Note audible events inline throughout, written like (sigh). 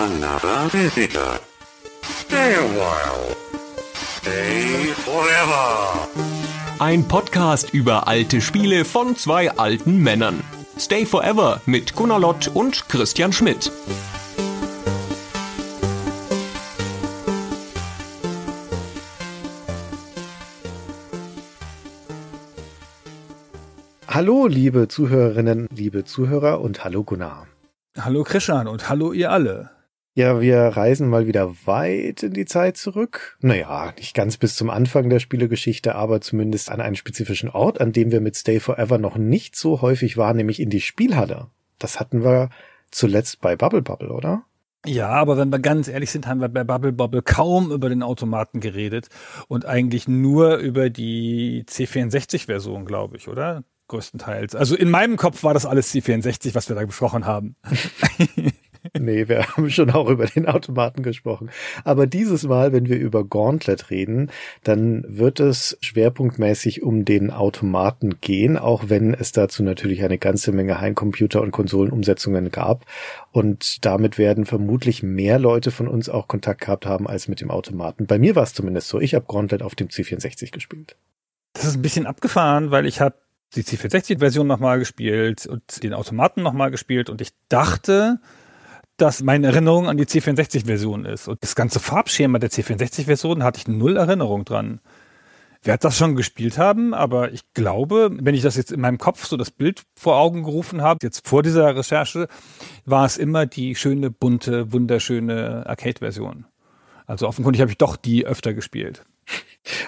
Another visitor. Stay a while. Stay forever. Ein Podcast über alte Spiele von zwei alten Männern. Stay Forever mit Gunnar Lott und Christian Schmidt. Hallo, liebe Zuhörerinnen, liebe Zuhörer und hallo Gunnar. Hallo Christian und hallo ihr alle. Ja, wir reisen mal wieder weit in die Zeit zurück. Naja, nicht ganz bis zum Anfang der Spielegeschichte, aber zumindest an einen spezifischen Ort, an dem wir mit Stay Forever noch nicht so häufig waren, nämlich in die Spielhalle. Das hatten wir zuletzt bei Bubble Bubble, oder? Ja, aber wenn wir ganz ehrlich sind, haben wir bei Bubble Bubble kaum über den Automaten geredet und eigentlich nur über die C64-Version, glaube ich, oder? Größtenteils. Also in meinem Kopf war das alles C64, was wir da besprochen haben. (laughs) nee, wir (laughs) haben schon auch über den Automaten gesprochen. Aber dieses Mal, wenn wir über Gauntlet reden, dann wird es schwerpunktmäßig um den Automaten gehen, auch wenn es dazu natürlich eine ganze Menge Heimcomputer- und Konsolenumsetzungen gab. Und damit werden vermutlich mehr Leute von uns auch Kontakt gehabt haben als mit dem Automaten. Bei mir war es zumindest so. Ich habe Gauntlet auf dem C64 gespielt. Das ist ein bisschen abgefahren, weil ich habe die C64-Version nochmal gespielt und den Automaten nochmal gespielt und ich dachte, das meine Erinnerung an die C64-Version ist. Und das ganze Farbschema der C64-Version hatte ich null Erinnerung dran. Wer hat das schon gespielt haben, aber ich glaube, wenn ich das jetzt in meinem Kopf so das Bild vor Augen gerufen habe, jetzt vor dieser Recherche, war es immer die schöne, bunte, wunderschöne Arcade-Version. Also offenkundig habe ich doch die öfter gespielt.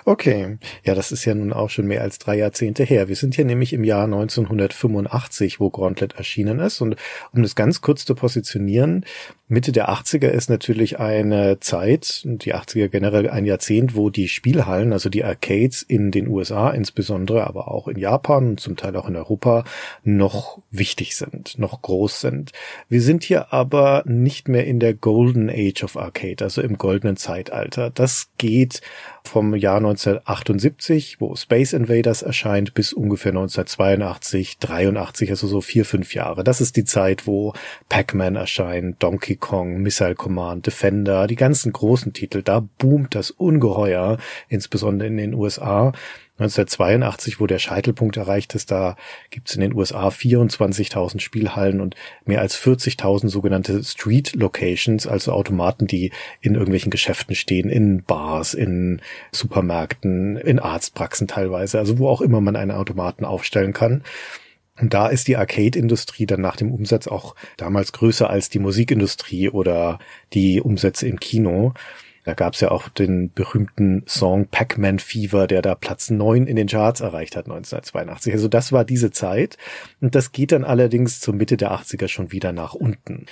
Okay, ja, das ist ja nun auch schon mehr als drei Jahrzehnte her. Wir sind hier nämlich im Jahr 1985, wo Gauntlet erschienen ist. Und um das ganz kurz zu positionieren, Mitte der 80er ist natürlich eine Zeit, die 80er generell ein Jahrzehnt, wo die Spielhallen, also die Arcades in den USA insbesondere, aber auch in Japan und zum Teil auch in Europa noch wichtig sind, noch groß sind. Wir sind hier aber nicht mehr in der Golden Age of Arcade, also im goldenen Zeitalter. Das geht vom Jahr 1978, wo Space Invaders erscheint, bis ungefähr 1982, 83, also so vier, fünf Jahre. Das ist die Zeit, wo Pac-Man erscheint, Donkey Kong, Missile Command, Defender, die ganzen großen Titel, da boomt das ungeheuer, insbesondere in den USA. 1982, wo der Scheitelpunkt erreicht ist, da gibt's in den USA 24.000 Spielhallen und mehr als 40.000 sogenannte Street Locations, also Automaten, die in irgendwelchen Geschäften stehen, in Bars, in Supermärkten, in Arztpraxen teilweise, also wo auch immer man einen Automaten aufstellen kann. Und da ist die Arcade-Industrie dann nach dem Umsatz auch damals größer als die Musikindustrie oder die Umsätze im Kino. Da gab's ja auch den berühmten Song Pac-Man Fever, der da Platz neun in den Charts erreicht hat 1982. Also das war diese Zeit. Und das geht dann allerdings zur Mitte der 80er schon wieder nach unten.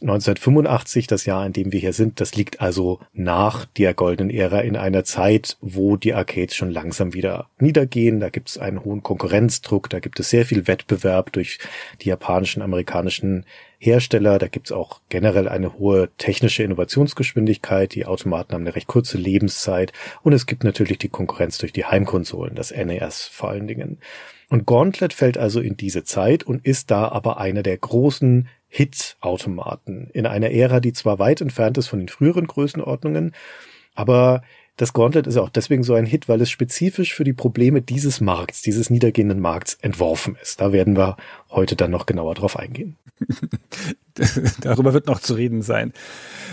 1985, das Jahr, in dem wir hier sind, das liegt also nach der goldenen Ära in einer Zeit, wo die Arcades schon langsam wieder niedergehen. Da gibt es einen hohen Konkurrenzdruck, da gibt es sehr viel Wettbewerb durch die japanischen, amerikanischen Hersteller. Da gibt es auch generell eine hohe technische Innovationsgeschwindigkeit. Die Automaten haben eine recht kurze Lebenszeit und es gibt natürlich die Konkurrenz durch die Heimkonsolen, das NES vor allen Dingen. Und Gauntlet fällt also in diese Zeit und ist da aber einer der großen Hit-Automaten in einer Ära, die zwar weit entfernt ist von den früheren Größenordnungen, aber das Gauntlet ist auch deswegen so ein Hit, weil es spezifisch für die Probleme dieses Markts, dieses niedergehenden Markts entworfen ist. Da werden wir heute dann noch genauer drauf eingehen. (laughs) Darüber wird noch zu reden sein.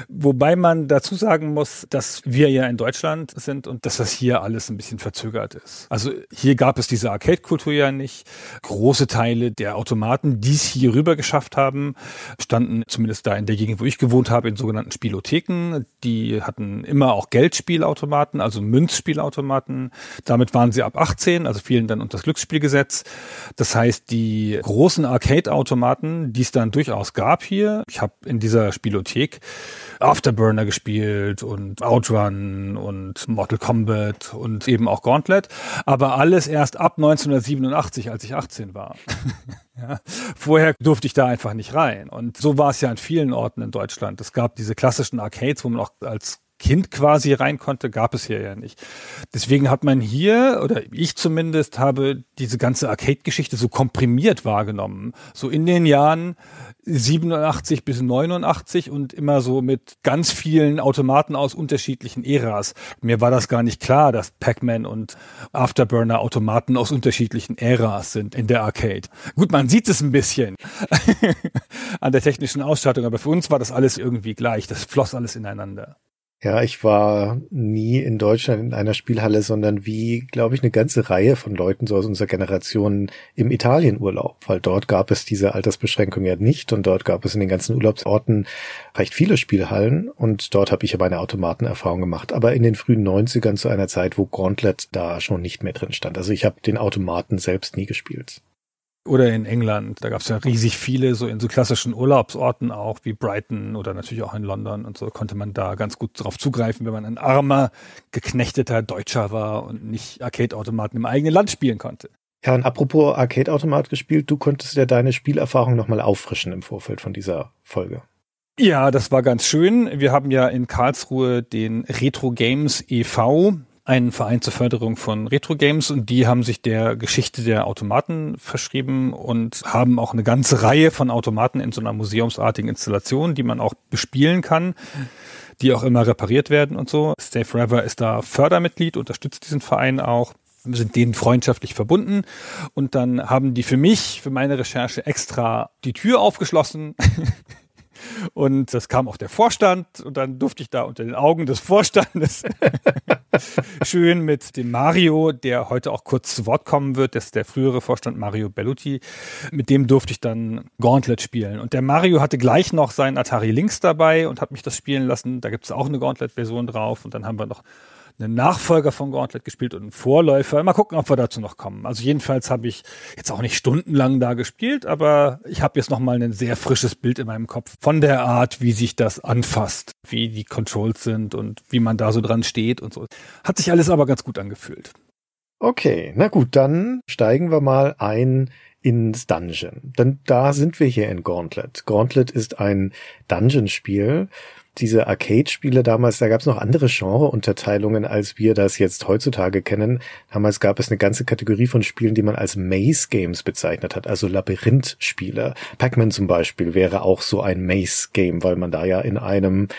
Wobei man dazu sagen muss, dass wir ja in Deutschland sind und dass das hier alles ein bisschen verzögert ist. Also hier gab es diese Arcade-Kultur ja nicht. Große Teile der Automaten, die es hier rüber geschafft haben, standen zumindest da in der Gegend, wo ich gewohnt habe, in sogenannten Spielotheken. Die hatten immer auch Geldspielautomaten, also Münzspielautomaten. Damit waren sie ab 18, also fielen dann unter das Glücksspielgesetz. Das heißt, die großen großen Arcade-Automaten, die es dann durchaus gab hier. Ich habe in dieser Spielothek Afterburner gespielt und Outrun und Mortal Kombat und eben auch Gauntlet, aber alles erst ab 1987, als ich 18 war. (laughs) ja. Vorher durfte ich da einfach nicht rein. Und so war es ja an vielen Orten in Deutschland. Es gab diese klassischen Arcades, wo man auch als Kind quasi rein konnte, gab es hier ja nicht. Deswegen hat man hier, oder ich zumindest, habe diese ganze Arcade-Geschichte so komprimiert wahrgenommen. So in den Jahren 87 bis 89 und immer so mit ganz vielen Automaten aus unterschiedlichen Äras. Mir war das gar nicht klar, dass Pac-Man und Afterburner Automaten aus unterschiedlichen Äras sind in der Arcade. Gut, man sieht es ein bisschen (laughs) an der technischen Ausstattung, aber für uns war das alles irgendwie gleich. Das floss alles ineinander. Ja, ich war nie in Deutschland in einer Spielhalle, sondern wie, glaube ich, eine ganze Reihe von Leuten so aus unserer Generation im Italienurlaub, weil dort gab es diese Altersbeschränkung ja nicht und dort gab es in den ganzen Urlaubsorten recht viele Spielhallen und dort habe ich ja meine Automatenerfahrung gemacht, aber in den frühen 90ern zu einer Zeit, wo Gauntlet da schon nicht mehr drin stand. Also ich habe den Automaten selbst nie gespielt. Oder in England, da gab es ja riesig viele, so in so klassischen Urlaubsorten auch, wie Brighton oder natürlich auch in London und so, konnte man da ganz gut drauf zugreifen, wenn man ein armer, geknechteter Deutscher war und nicht Arcade-Automaten im eigenen Land spielen konnte. Ja, und apropos Arcade-Automat gespielt, du konntest ja deine Spielerfahrung nochmal auffrischen im Vorfeld von dieser Folge. Ja, das war ganz schön. Wir haben ja in Karlsruhe den Retro Games e.V., einen Verein zur Förderung von Retro-Games und die haben sich der Geschichte der Automaten verschrieben und haben auch eine ganze Reihe von Automaten in so einer museumsartigen Installation, die man auch bespielen kann, die auch immer repariert werden und so. Stay Forever ist da Fördermitglied, unterstützt diesen Verein auch sind denen freundschaftlich verbunden und dann haben die für mich, für meine Recherche extra die Tür aufgeschlossen (laughs) Und das kam auch der Vorstand und dann durfte ich da unter den Augen des Vorstandes (laughs) schön mit dem Mario, der heute auch kurz zu Wort kommen wird, das ist der frühere Vorstand Mario Belluti, mit dem durfte ich dann Gauntlet spielen. Und der Mario hatte gleich noch seinen Atari Lynx dabei und hat mich das spielen lassen. Da gibt es auch eine Gauntlet-Version drauf und dann haben wir noch einen Nachfolger von Gauntlet gespielt und einen Vorläufer. Mal gucken, ob wir dazu noch kommen. Also jedenfalls habe ich jetzt auch nicht stundenlang da gespielt, aber ich habe jetzt noch ein sehr frisches Bild in meinem Kopf von der Art, wie sich das anfasst, wie die Controls sind und wie man da so dran steht und so. Hat sich alles aber ganz gut angefühlt. Okay, na gut, dann steigen wir mal ein ins Dungeon. Denn da sind wir hier in Gauntlet. Gauntlet ist ein Dungeon-Spiel, diese Arcade-Spiele damals, da gab es noch andere Genre-Unterteilungen, als wir das jetzt heutzutage kennen. Damals gab es eine ganze Kategorie von Spielen, die man als Maze-Games bezeichnet hat, also Labyrinth-Spiele. Pac-Man zum Beispiel wäre auch so ein Maze-Game, weil man da ja in einem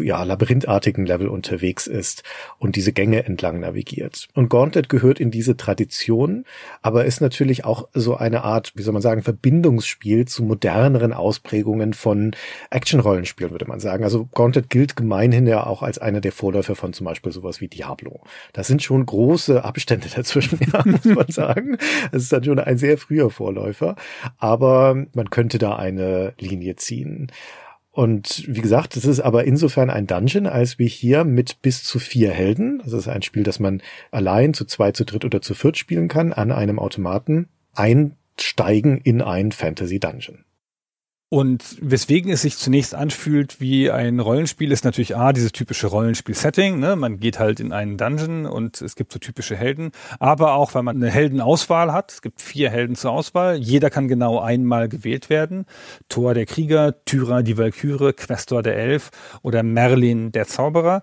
ja, labyrinthartigen Level unterwegs ist und diese Gänge entlang navigiert. Und Gauntlet gehört in diese Tradition, aber ist natürlich auch so eine Art, wie soll man sagen, Verbindungsspiel zu moderneren Ausprägungen von Action-Rollenspielen, würde man sagen. Also Content gilt gemeinhin ja auch als einer der Vorläufer von zum Beispiel sowas wie Diablo. Das sind schon große Abstände (laughs) dazwischen, ja, muss man (laughs) sagen. Das ist dann schon ein sehr früher Vorläufer. Aber man könnte da eine Linie ziehen. Und wie gesagt, es ist aber insofern ein Dungeon, als wir hier mit bis zu vier Helden, das ist ein Spiel, das man allein zu zwei, zu dritt oder zu viert spielen kann, an einem Automaten einsteigen in einen Fantasy Dungeon. Und weswegen es sich zunächst anfühlt wie ein Rollenspiel, ist natürlich A, dieses typische Rollenspiel-Setting. Ne? Man geht halt in einen Dungeon und es gibt so typische Helden. Aber auch, weil man eine Heldenauswahl hat. Es gibt vier Helden zur Auswahl. Jeder kann genau einmal gewählt werden. Thor der Krieger, Tyra die Valkyrie, Questor der Elf oder Merlin der Zauberer.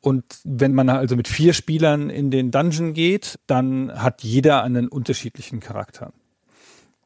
Und wenn man also mit vier Spielern in den Dungeon geht, dann hat jeder einen unterschiedlichen Charakter.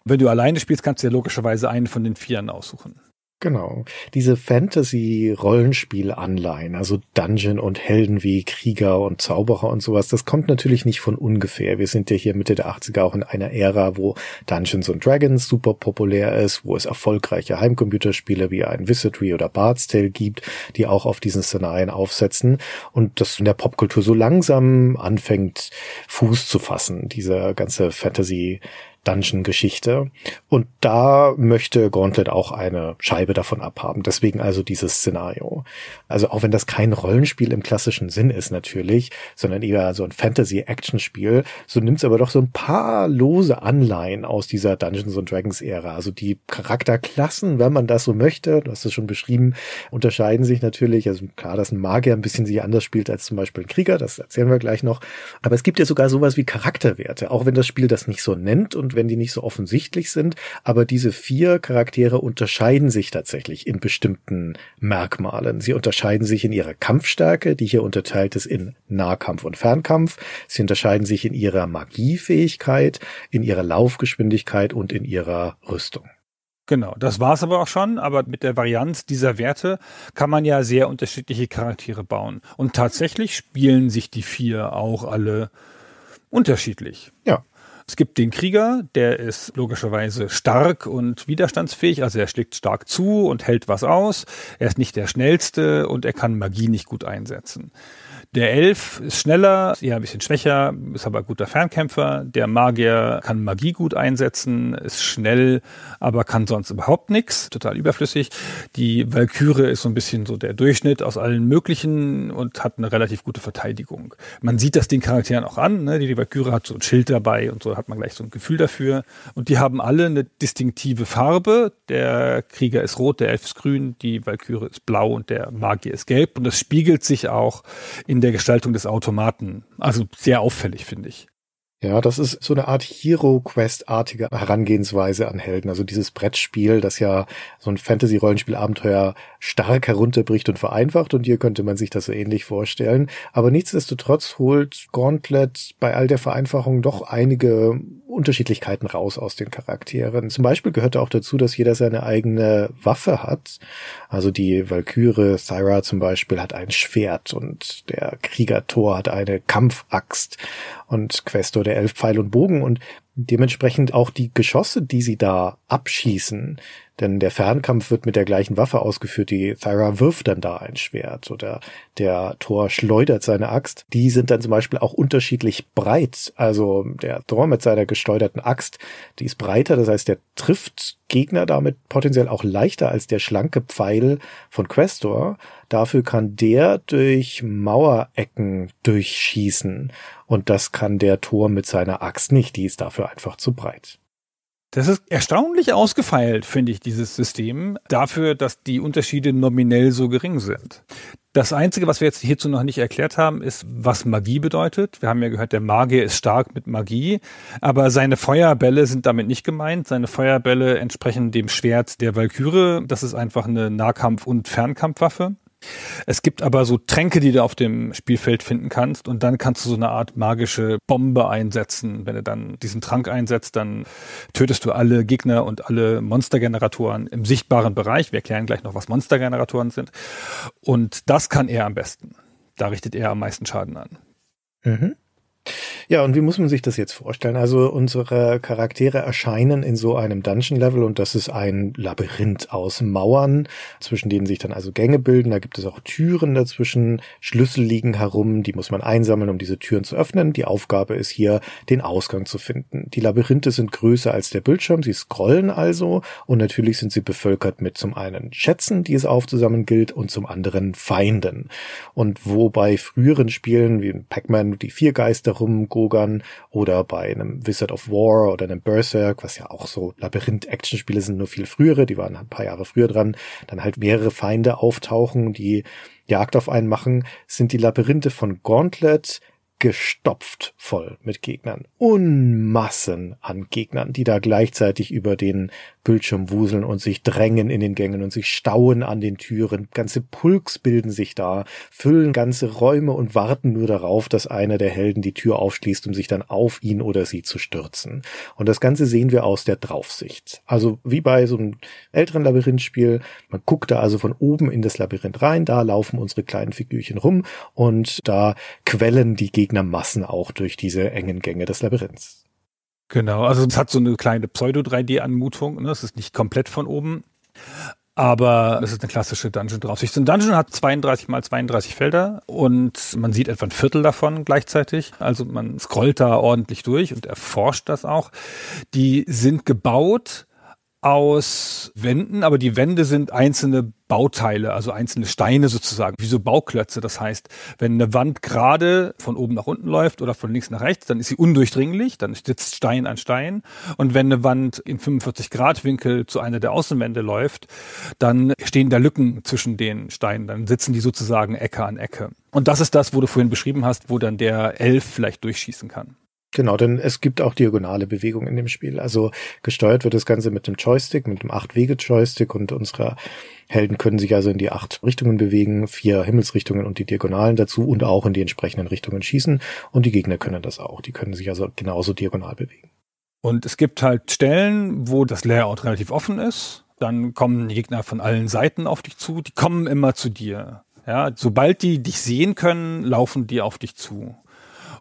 Wenn du alleine spielst, kannst du ja logischerweise einen von den Vieren aussuchen. Genau. Diese Fantasy-Rollenspiel-Anleihen, also Dungeon und Helden wie Krieger und Zauberer und sowas, das kommt natürlich nicht von ungefähr. Wir sind ja hier Mitte der 80er auch in einer Ära, wo Dungeons und Dragons super populär ist, wo es erfolgreiche Heimcomputerspiele wie ein Wizardry oder Bard's Tale gibt, die auch auf diesen Szenarien aufsetzen und das in der Popkultur so langsam anfängt, Fuß zu fassen, dieser ganze Fantasy- Dungeon-Geschichte. Und da möchte Gauntlet auch eine Scheibe davon abhaben. Deswegen also dieses Szenario. Also auch wenn das kein Rollenspiel im klassischen Sinn ist natürlich, sondern eher so ein Fantasy-Action-Spiel, so nimmt es aber doch so ein paar lose Anleihen aus dieser Dungeons and Dragons-Ära. Also die Charakterklassen, wenn man das so möchte, du hast es schon beschrieben, unterscheiden sich natürlich. Also klar, dass ein Magier ein bisschen sich anders spielt als zum Beispiel ein Krieger, das erzählen wir gleich noch. Aber es gibt ja sogar sowas wie Charakterwerte, auch wenn das Spiel das nicht so nennt und wenn die nicht so offensichtlich sind. Aber diese vier Charaktere unterscheiden sich tatsächlich in bestimmten Merkmalen. Sie unterscheiden sich in ihrer Kampfstärke, die hier unterteilt ist in Nahkampf und Fernkampf. Sie unterscheiden sich in ihrer Magiefähigkeit, in ihrer Laufgeschwindigkeit und in ihrer Rüstung. Genau, das war's aber auch schon. Aber mit der Varianz dieser Werte kann man ja sehr unterschiedliche Charaktere bauen. Und tatsächlich spielen sich die vier auch alle unterschiedlich. Ja, es gibt den Krieger, der ist logischerweise stark und widerstandsfähig, also er schlägt stark zu und hält was aus. Er ist nicht der schnellste und er kann Magie nicht gut einsetzen. Der Elf ist schneller, ist eher ein bisschen schwächer, ist aber ein guter Fernkämpfer. Der Magier kann Magie gut einsetzen, ist schnell, aber kann sonst überhaupt nichts, total überflüssig. Die Valkyrie ist so ein bisschen so der Durchschnitt aus allen möglichen und hat eine relativ gute Verteidigung. Man sieht das den Charakteren auch an, ne? die Valkyrie hat so ein Schild dabei und so hat man gleich so ein Gefühl dafür. Und die haben alle eine distinktive Farbe. Der Krieger ist rot, der Elf ist grün, die Valkyrie ist blau und der Magier ist gelb. Und das spiegelt sich auch in der Gestaltung des Automaten. Also sehr auffällig, finde ich. Ja, das ist so eine Art Hero Quest-artige Herangehensweise an Helden. Also dieses Brettspiel, das ja so ein Fantasy-Rollenspiel-Abenteuer stark herunterbricht und vereinfacht. Und hier könnte man sich das so ähnlich vorstellen. Aber nichtsdestotrotz holt Gauntlet bei all der Vereinfachung doch einige Unterschiedlichkeiten raus aus den Charakteren. Zum Beispiel gehört auch dazu, dass jeder seine eigene Waffe hat. Also die Valkyrie Thyra zum Beispiel hat ein Schwert und der Krieger Thor hat eine Kampfaxt und Questor der Elf Pfeil und Bogen. Und Dementsprechend auch die Geschosse, die sie da abschießen, denn der Fernkampf wird mit der gleichen Waffe ausgeführt, die Thyra wirft dann da ein Schwert oder der Thor schleudert seine Axt, die sind dann zum Beispiel auch unterschiedlich breit. Also der Thor mit seiner geschleuderten Axt, die ist breiter, das heißt, der trifft Gegner damit potenziell auch leichter als der schlanke Pfeil von Questor. Dafür kann der durch Mauerecken durchschießen und das kann der Thor mit seiner Axt nicht, die ist dafür dafür einfach zu breit. Das ist erstaunlich ausgefeilt, finde ich, dieses System, dafür, dass die Unterschiede nominell so gering sind. Das Einzige, was wir jetzt hierzu noch nicht erklärt haben, ist, was Magie bedeutet. Wir haben ja gehört, der Magier ist stark mit Magie, aber seine Feuerbälle sind damit nicht gemeint. Seine Feuerbälle entsprechen dem Schwert der Valkyrie. Das ist einfach eine Nahkampf- und Fernkampfwaffe. Es gibt aber so Tränke, die du auf dem Spielfeld finden kannst und dann kannst du so eine Art magische Bombe einsetzen. Wenn du dann diesen Trank einsetzt, dann tötest du alle Gegner und alle Monstergeneratoren im sichtbaren Bereich. Wir erklären gleich noch, was Monstergeneratoren sind. Und das kann er am besten. Da richtet er am meisten Schaden an. Mhm. Ja, und wie muss man sich das jetzt vorstellen? Also unsere Charaktere erscheinen in so einem Dungeon-Level und das ist ein Labyrinth aus Mauern, zwischen denen sich dann also Gänge bilden. Da gibt es auch Türen dazwischen, Schlüssel liegen herum, die muss man einsammeln, um diese Türen zu öffnen. Die Aufgabe ist hier, den Ausgang zu finden. Die Labyrinthe sind größer als der Bildschirm, sie scrollen also und natürlich sind sie bevölkert mit zum einen Schätzen, die es aufzusammeln gilt und zum anderen Feinden. Und wo bei früheren Spielen wie Pac-Man die vier Geister herumgogern oder bei einem Wizard of War oder einem Berserk, was ja auch so Labyrinth-Action-Spiele sind, nur viel frühere, die waren halt ein paar Jahre früher dran, dann halt mehrere Feinde auftauchen, die Jagd auf einen machen, sind die Labyrinthe von Gauntlet gestopft voll mit Gegnern. Unmassen an Gegnern, die da gleichzeitig über den Bildschirm wuseln und sich drängen in den Gängen und sich stauen an den Türen. Ganze Pulks bilden sich da, füllen ganze Räume und warten nur darauf, dass einer der Helden die Tür aufschließt, um sich dann auf ihn oder sie zu stürzen. Und das Ganze sehen wir aus der Draufsicht. Also wie bei so einem älteren Labyrinthspiel. Man guckt da also von oben in das Labyrinth rein, da laufen unsere kleinen Figürchen rum und da quellen die Gegnermassen auch durch diese engen Gänge des Labyrinths. Genau, also es hat so eine kleine Pseudo-3D-Anmutung. Ne? Es ist nicht komplett von oben. Aber es ist eine klassische Dungeon-Draufsicht. So ein Dungeon hat 32 mal 32 Felder und man sieht etwa ein Viertel davon gleichzeitig. Also man scrollt da ordentlich durch und erforscht das auch. Die sind gebaut aus Wänden, aber die Wände sind einzelne Bauteile, also einzelne Steine sozusagen, wie so Bauklötze. Das heißt, wenn eine Wand gerade von oben nach unten läuft oder von links nach rechts, dann ist sie undurchdringlich, dann sitzt Stein an Stein. Und wenn eine Wand in 45 Grad Winkel zu einer der Außenwände läuft, dann stehen da Lücken zwischen den Steinen, dann sitzen die sozusagen Ecke an Ecke. Und das ist das, wo du vorhin beschrieben hast, wo dann der Elf vielleicht durchschießen kann. Genau, denn es gibt auch diagonale Bewegungen in dem Spiel. Also gesteuert wird das Ganze mit dem Joystick, mit dem Acht-Wege-Joystick und unsere Helden können sich also in die acht Richtungen bewegen, vier Himmelsrichtungen und die Diagonalen dazu und auch in die entsprechenden Richtungen schießen. Und die Gegner können das auch. Die können sich also genauso diagonal bewegen. Und es gibt halt Stellen, wo das Layout relativ offen ist. Dann kommen die Gegner von allen Seiten auf dich zu. Die kommen immer zu dir. Ja, sobald die dich sehen können, laufen die auf dich zu.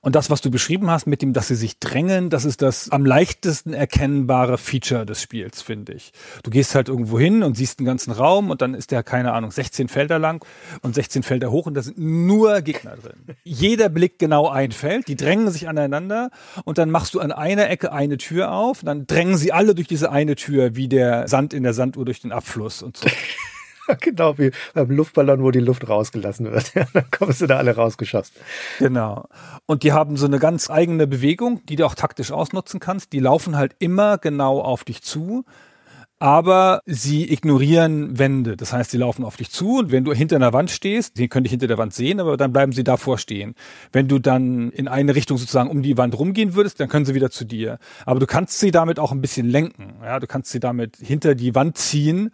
Und das, was du beschrieben hast mit dem, dass sie sich drängen, das ist das am leichtesten erkennbare Feature des Spiels, finde ich. Du gehst halt irgendwo hin und siehst einen ganzen Raum und dann ist der, keine Ahnung, 16 Felder lang und 16 Felder hoch und da sind nur Gegner drin. Jeder blickt genau ein Feld, die drängen sich aneinander und dann machst du an einer Ecke eine Tür auf, dann drängen sie alle durch diese eine Tür, wie der Sand in der Sanduhr durch den Abfluss und so. (laughs) (laughs) genau wie beim Luftballon, wo die Luft rausgelassen wird. (laughs) Ja, dann kommst du da alle rausgeschossen. Genau. Und die haben so eine ganz eigene Bewegung, die du auch taktisch ausnutzen kannst. Die laufen halt immer genau auf dich zu. Aber sie ignorieren Wände. Das heißt, sie laufen auf dich zu und wenn du hinter einer Wand stehst, den könnte ich hinter der Wand sehen, aber dann bleiben sie davor stehen. Wenn du dann in eine Richtung sozusagen um die Wand rumgehen würdest, dann können sie wieder zu dir. Aber du kannst sie damit auch ein bisschen lenken. Ja, du kannst sie damit hinter die Wand ziehen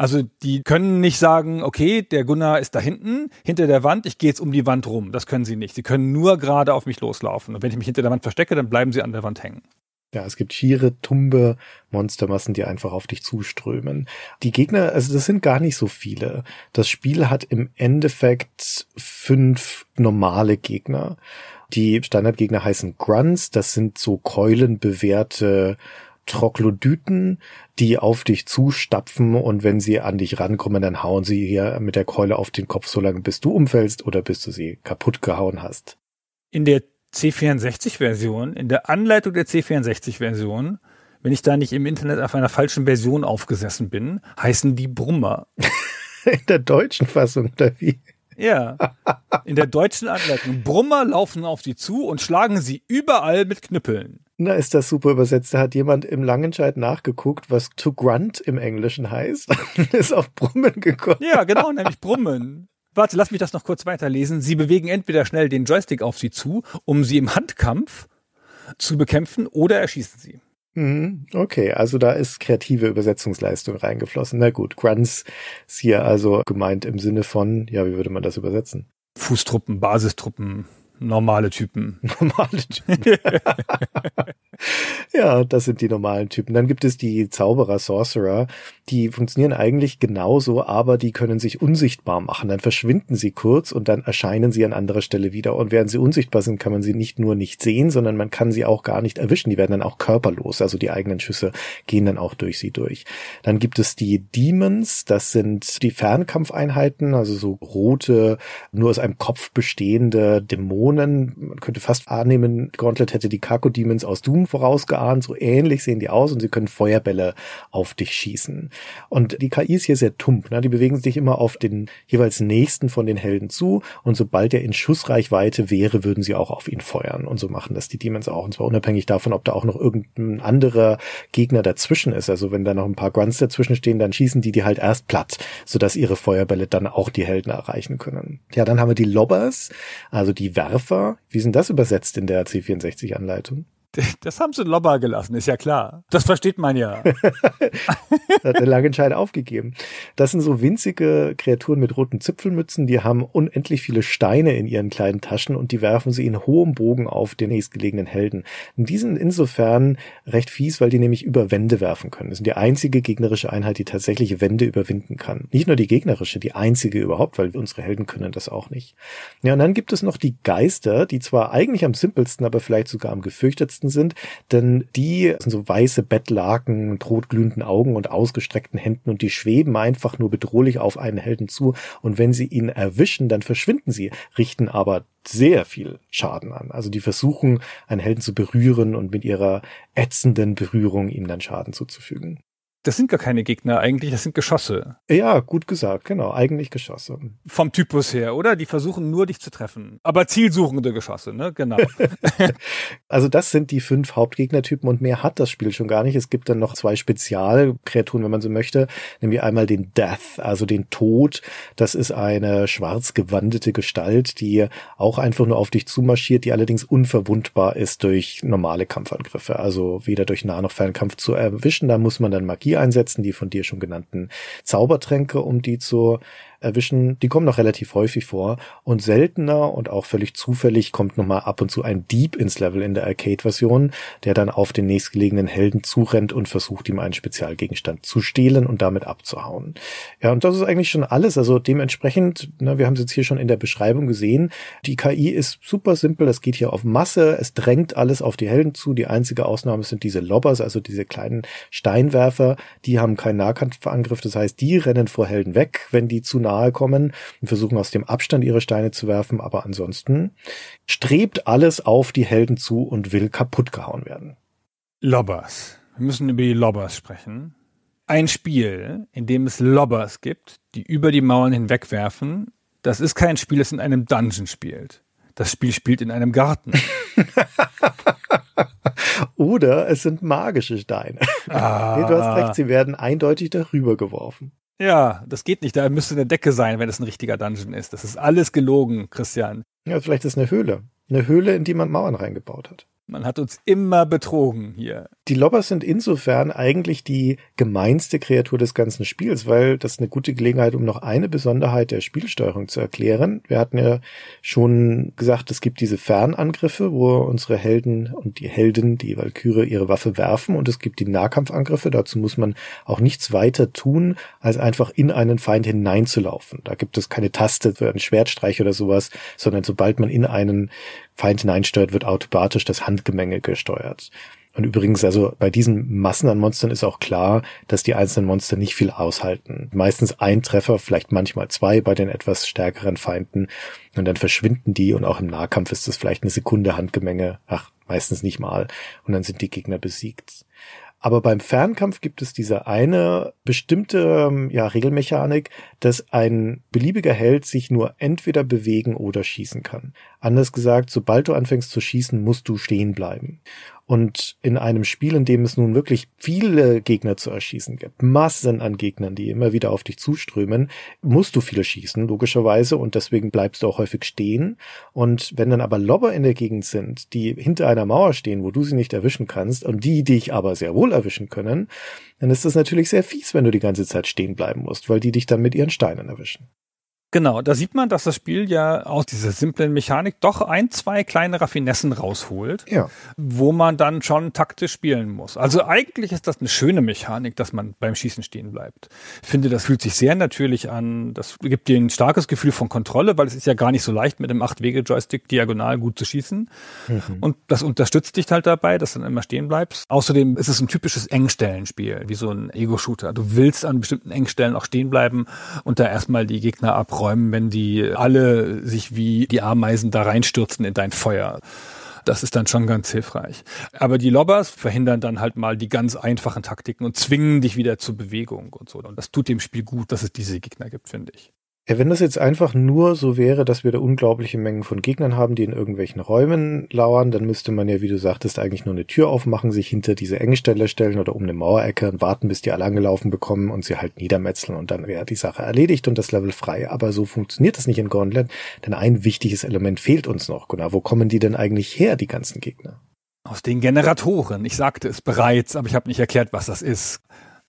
also die können nicht sagen, okay, der Gunnar ist da hinten, hinter der Wand, ich gehe jetzt um die Wand rum. Das können sie nicht. Sie können nur gerade auf mich loslaufen. Und wenn ich mich hinter der Wand verstecke, dann bleiben sie an der Wand hängen. Ja, es gibt schiere, tumbe Monstermassen, die einfach auf dich zuströmen. Die Gegner, also das sind gar nicht so viele. Das Spiel hat im Endeffekt fünf normale Gegner. Die Standardgegner heißen Grunts, das sind so keulenbewehrte Troglodyten, die auf dich zustapfen und wenn sie an dich rankommen, dann hauen sie hier mit der Keule auf den Kopf, solange bis du umfällst oder bis du sie kaputt gehauen hast. In der C64-Version, in der Anleitung der C64-Version, wenn ich da nicht im Internet auf einer falschen Version aufgesessen bin, heißen die Brummer. (laughs) in der deutschen Fassung, oder wie? Ja. In der deutschen Anleitung. Brummer laufen auf sie zu und schlagen sie überall mit Knüppeln. Na, ist das super übersetzt. Da hat jemand im Langenscheid nachgeguckt, was to grunt im Englischen heißt. (laughs) ist auf Brummen gekommen. Ja, genau, nämlich Brummen. Warte, lass mich das noch kurz weiterlesen. Sie bewegen entweder schnell den Joystick auf sie zu, um sie im Handkampf zu bekämpfen, oder erschießen sie. Mhm, okay, also da ist kreative Übersetzungsleistung reingeflossen. Na gut, Grunts ist hier also gemeint im Sinne von, ja, wie würde man das übersetzen? Fußtruppen, Basistruppen, normale Typen. (laughs) Normale Typen. (laughs) ja, das sind die normalen Typen. Dann gibt es die Zauberer, Sorcerer die funktionieren eigentlich genauso, aber die können sich unsichtbar machen. Dann verschwinden sie kurz und dann erscheinen sie an anderer Stelle wieder. Und während sie unsichtbar sind, kann man sie nicht nur nicht sehen, sondern man kann sie auch gar nicht erwischen. Die werden dann auch körperlos. Also die eigenen Schüsse gehen dann auch durch sie durch. Dann gibt es die Demons. Das sind die Fernkampfeinheiten, also so rote, nur aus einem Kopf bestehende Dämonen. Man könnte fast annehmen, Gauntlet hätte die Kako Demons aus Doom vorausgeahnt. So ähnlich sehen die aus und sie können Feuerbälle auf dich schießen. Und die KI ist hier sehr tump. Ne? Die bewegen sich immer auf den jeweils nächsten von den Helden zu. Und sobald er in Schussreichweite wäre, würden sie auch auf ihn feuern. Und so machen das die Demons auch. Und zwar unabhängig davon, ob da auch noch irgendein anderer Gegner dazwischen ist. Also wenn da noch ein paar Grunts dazwischen stehen, dann schießen die die halt erst platt, sodass ihre Feuerbälle dann auch die Helden erreichen können. Ja, dann haben wir die Lobbers, also die Werfer. Wie sind das übersetzt in der C64-Anleitung? (laughs) Das haben sie lobber gelassen, ist ja klar. Das versteht man ja. das (laughs) hat der Langenscheid aufgegeben. Das sind so winzige Kreaturen mit roten Zipfelmützen, die haben unendlich viele Steine in ihren kleinen Taschen und die werfen sie in hohem Bogen auf den nächstgelegenen Helden. Und die sind insofern recht fies, weil die nämlich über Wände werfen können. Das sind die einzige gegnerische Einheit, die tatsächlich Wände überwinden kann. Nicht nur die gegnerische, die einzige überhaupt, weil unsere Helden können das auch nicht. Ja, und dann gibt es noch die Geister, die zwar eigentlich am simpelsten, aber vielleicht sogar am gefürchtetsten Protagonisten sind, denn die sind so weiße Bettlaken mit rotglühenden Augen und ausgestreckten Händen und die schweben einfach nur bedrohlich auf einen Helden zu und wenn sie ihn erwischen, dann verschwinden sie, richten aber sehr viel Schaden an. Also die versuchen, einen Helden zu berühren und mit ihrer ätzenden Berührung ihm dann Schaden zuzufügen das sind gar keine Gegner eigentlich, das sind Geschosse. Ja, gut gesagt, genau, eigentlich Geschosse. Vom Typus her, oder? Die versuchen nur dich zu treffen. Aber zielsuchende Geschosse, ne? Genau. (laughs) also das sind die fünf Hauptgegnertypen und mehr hat das Spiel schon gar nicht. Es gibt dann noch zwei Spezialkreaturen, wenn man so möchte, nämlich einmal den Death, also den Tod. Das ist eine schwarz gewandete Gestalt, die auch einfach nur auf dich zumarschiert, die allerdings unverwundbar ist durch normale Kampfangriffe. Also weder durch Nah- noch Fernkampf zu erwischen, da muss man dann markieren Magie einsetzen, die von dir schon genannten Zaubertränke, um die zu erwischen, die kommen noch relativ häufig vor und seltener und auch völlig zufällig kommt nochmal ab und zu ein Dieb ins Level in der Arcade-Version, der dann auf den nächstgelegenen Helden zurennt und versucht, ihm einen Spezialgegenstand zu stehlen und damit abzuhauen. Ja, und das ist eigentlich schon alles. Also dementsprechend, ne, wir haben es jetzt hier schon in der Beschreibung gesehen, die KI ist super simpel, das geht hier auf Masse, es drängt alles auf die Helden zu. Die einzige Ausnahme sind diese Lobbers, also diese kleinen Steinwerfer, die haben keinen Nahkampfangriff, das heißt, die rennen vor Helden weg, wenn die zu nah nahe kommen und versuchen aus dem Abstand ihre Steine zu werfen, aber ansonsten strebt alles auf die Helden zu und will kaputt gehauen werden. Lobbers. Wir müssen über die Lobbers sprechen. Ein Spiel, in dem es Lobbers gibt, die über die Mauern hinwegwerfen. Das ist kein Spiel, das in einem Dungeon spielt. Das Spiel spielt in einem Garten. (laughs) Oder es sind magische Steine. Ah. Nee, du hast recht, sie werden eindeutig darüber geworfen. Ja, das geht nicht. Da müsste eine Decke sein, wenn es ein richtiger Dungeon ist. Das ist alles gelogen, Christian. Ja, vielleicht ist es eine Höhle. Eine Höhle, in die man Mauern reingebaut hat. Man hat uns immer betrogen hier die Lobbers sind insofern eigentlich die gemeinste Kreatur des ganzen Spiels, weil das ist eine gute Gelegenheit, um noch eine Besonderheit der Spielsteuerung zu erklären. Wir hatten ja schon gesagt, es gibt diese Fernangriffe, wo unsere Helden und die Helden, die Valkyrie, ihre Waffe werfen und es gibt die Nahkampfangriffe. Dazu muss man auch nichts weiter tun, als einfach in einen Feind hineinzulaufen. Da gibt es keine Taste für einen Schwertstreich oder sowas, sondern sobald man in einen Feind hineinsteuert, wird automatisch das Handgemenge gesteuert. Und übrigens, also bei diesen Massen an Monstern ist auch klar, dass die einzelnen Monster nicht viel aushalten. Meistens ein Treffer, vielleicht manchmal zwei bei den etwas stärkeren Feinden und dann verschwinden die und auch im Nahkampf ist das vielleicht eine Sekunde Handgemenge, ach, meistens nicht mal und dann sind die Gegner besiegt. Aber beim Fernkampf gibt es diese eine bestimmte ähm, ja, Regelmechanik, dass ein beliebiger Held sich nur entweder bewegen oder schießen kann. Anders gesagt, sobald du anfängst zu schießen, musst du stehen bleiben. Und in einem Spiel, in dem es nun wirklich viele Gegner zu erschießen gibt, Massen an Gegnern, die immer wieder auf dich zuströmen, musst du viele schießen, logischerweise, und deswegen bleibst du auch häufig stehen. Und wenn dann aber Lobber in der Gegend sind, die hinter einer Mauer stehen, wo du sie nicht erwischen kannst, und die dich aber sehr wohl erwischen können, dann ist das natürlich sehr fies, wenn du die ganze Zeit stehen bleiben musst, weil die dich dann mit ihren Steinen erwischen. Genau, da sieht man, dass das Spiel ja aus dieser simplen Mechanik doch ein, zwei kleine Raffinessen rausholt, ja. wo man dann schon taktisch spielen muss. Also eigentlich ist das eine schöne Mechanik, dass man beim Schießen stehen bleibt. Ich finde, das fühlt sich sehr natürlich an. Das gibt dir ein starkes Gefühl von Kontrolle, weil es ist ja gar nicht so leicht, mit dem acht wege joystick diagonal gut zu schießen. Mhm. Und das unterstützt dich halt dabei, dass du dann immer stehen bleibst. Außerdem ist es ein typisches Engstellenspiel, wie so ein Ego-Shooter. Du willst an bestimmten Engstellen auch stehen bleiben und da erstmal die Gegner abräumen aufräumen, wenn die alle sich wie die Ameisen da reinstürzen in dein Feuer. Das ist dann schon ganz hilfreich. Aber die Lobbers verhindern dann halt mal die ganz einfachen Taktiken und zwingen dich wieder zur Bewegung und so. Und das tut dem Spiel gut, dass es diese Gegner gibt, finde ich. Wenn das jetzt einfach nur so wäre, dass wir da unglaubliche Mengen von Gegnern haben, die in irgendwelchen Räumen lauern, dann müsste man ja, wie du sagtest, eigentlich nur eine Tür aufmachen, sich hinter diese enge stellen oder um eine Mauerecke und warten, bis die alle angelaufen bekommen und sie halt niedermetzeln und dann wäre die Sache erledigt und das Level frei. Aber so funktioniert das nicht in Gondland, denn ein wichtiges Element fehlt uns noch. Gunnar, wo kommen die denn eigentlich her, die ganzen Gegner? Aus den Generatoren. Ich sagte es bereits, aber ich habe nicht erklärt, was das ist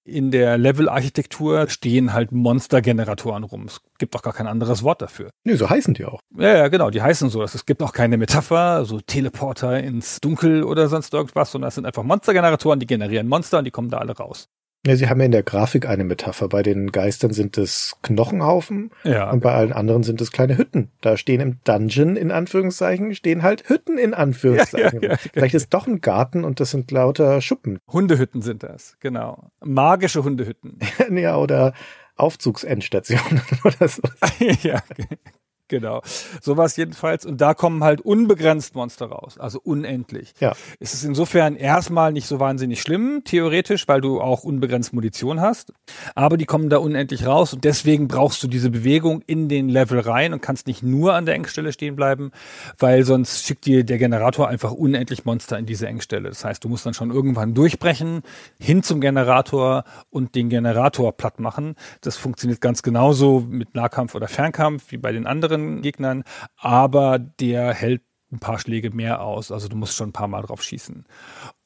in der Level-Architektur stehen halt Monster-Generatoren rum. Es gibt auch gar kein anderes Wort dafür. Nee, so heißen die auch. Ja, ja, genau, die heißen so. Es gibt auch keine Metapher, so Teleporter ins Dunkel oder sonst irgendwas, sondern es sind einfach Monster-Generatoren, die generieren Monster und die kommen da alle raus. Ja, sie haben ja in der Grafik eine Metapher. Bei den Geistern sind es Knochenhaufen ja, und bei allen anderen sind es kleine Hütten. Da stehen im Dungeon in Anführungszeichen, stehen halt Hütten in Anführungszeichen. Ja, ja, genau. Vielleicht ist doch ein Garten und das sind lauter Schuppen. Hundehütten sind das, genau. Magische Hundehütten. (laughs) ja, oder Aufzugsendstationen (laughs) oder so. (laughs) ja, Genau. Sowas jedenfalls. Und da kommen halt unbegrenzt Monster raus. Also unendlich. Ja. Es ist insofern erstmal nicht so wahnsinnig schlimm, theoretisch, weil du auch unbegrenzt Munition hast. Aber die kommen da unendlich raus. Und deswegen brauchst du diese Bewegung in den Level rein und kannst nicht nur an der Engstelle stehen bleiben, weil sonst schickt dir der Generator einfach unendlich Monster in diese Engstelle. Das heißt, du musst dann schon irgendwann durchbrechen, hin zum Generator und den Generator platt machen. Das funktioniert ganz genauso mit Nahkampf oder Fernkampf wie bei den anderen anderen Gegnern, aber der hält ein paar Schläge mehr aus. Also du musst schon ein paar Mal drauf schießen.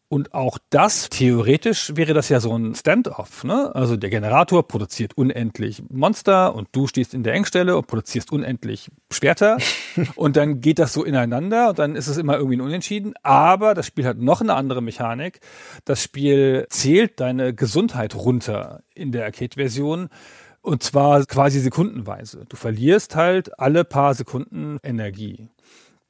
Und auch das, theoretisch wäre das ja so ein Standoff. Ne? Also der Generator produziert unendlich Monster und du stehst in der Engstelle und produzierst unendlich Schwerter. (laughs) und dann geht das so ineinander und dann ist es immer irgendwie ein Unentschieden. Aber das Spiel hat noch eine andere Mechanik. Das Spiel zählt deine Gesundheit runter in der Arcade-Version und zwar quasi sekundenweise. Du verlierst halt alle paar Sekunden Energie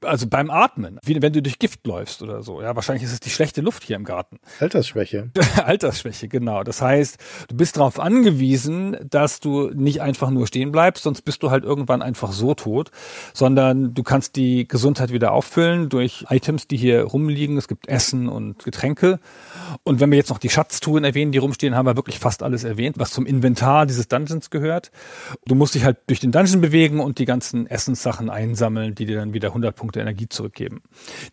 also beim Atmen, wie wenn du durch Gift läufst oder so. Ja, wahrscheinlich ist es die schlechte Luft hier im Garten. (laughs) Altersschwäche. Altersschwäche, genau. Das heißt, du bist darauf angewiesen, dass du nicht einfach nur stehen bleibst, sonst bist du halt irgendwann einfach so tot, sondern du kannst die Gesundheit wieder auffüllen durch Items, die hier rumliegen. Es gibt Essen und Getränke. Und wenn wir jetzt noch die Schatztouren erwähnen, die rumstehen, haben wir wirklich fast alles erwähnt, was zum Inventar dieses Dungeons gehört. Du musst dich halt durch den Dungeon bewegen und die ganzen Essenssachen einsammeln, die dir dann wieder 100 Punkte der Energie zurückgeben,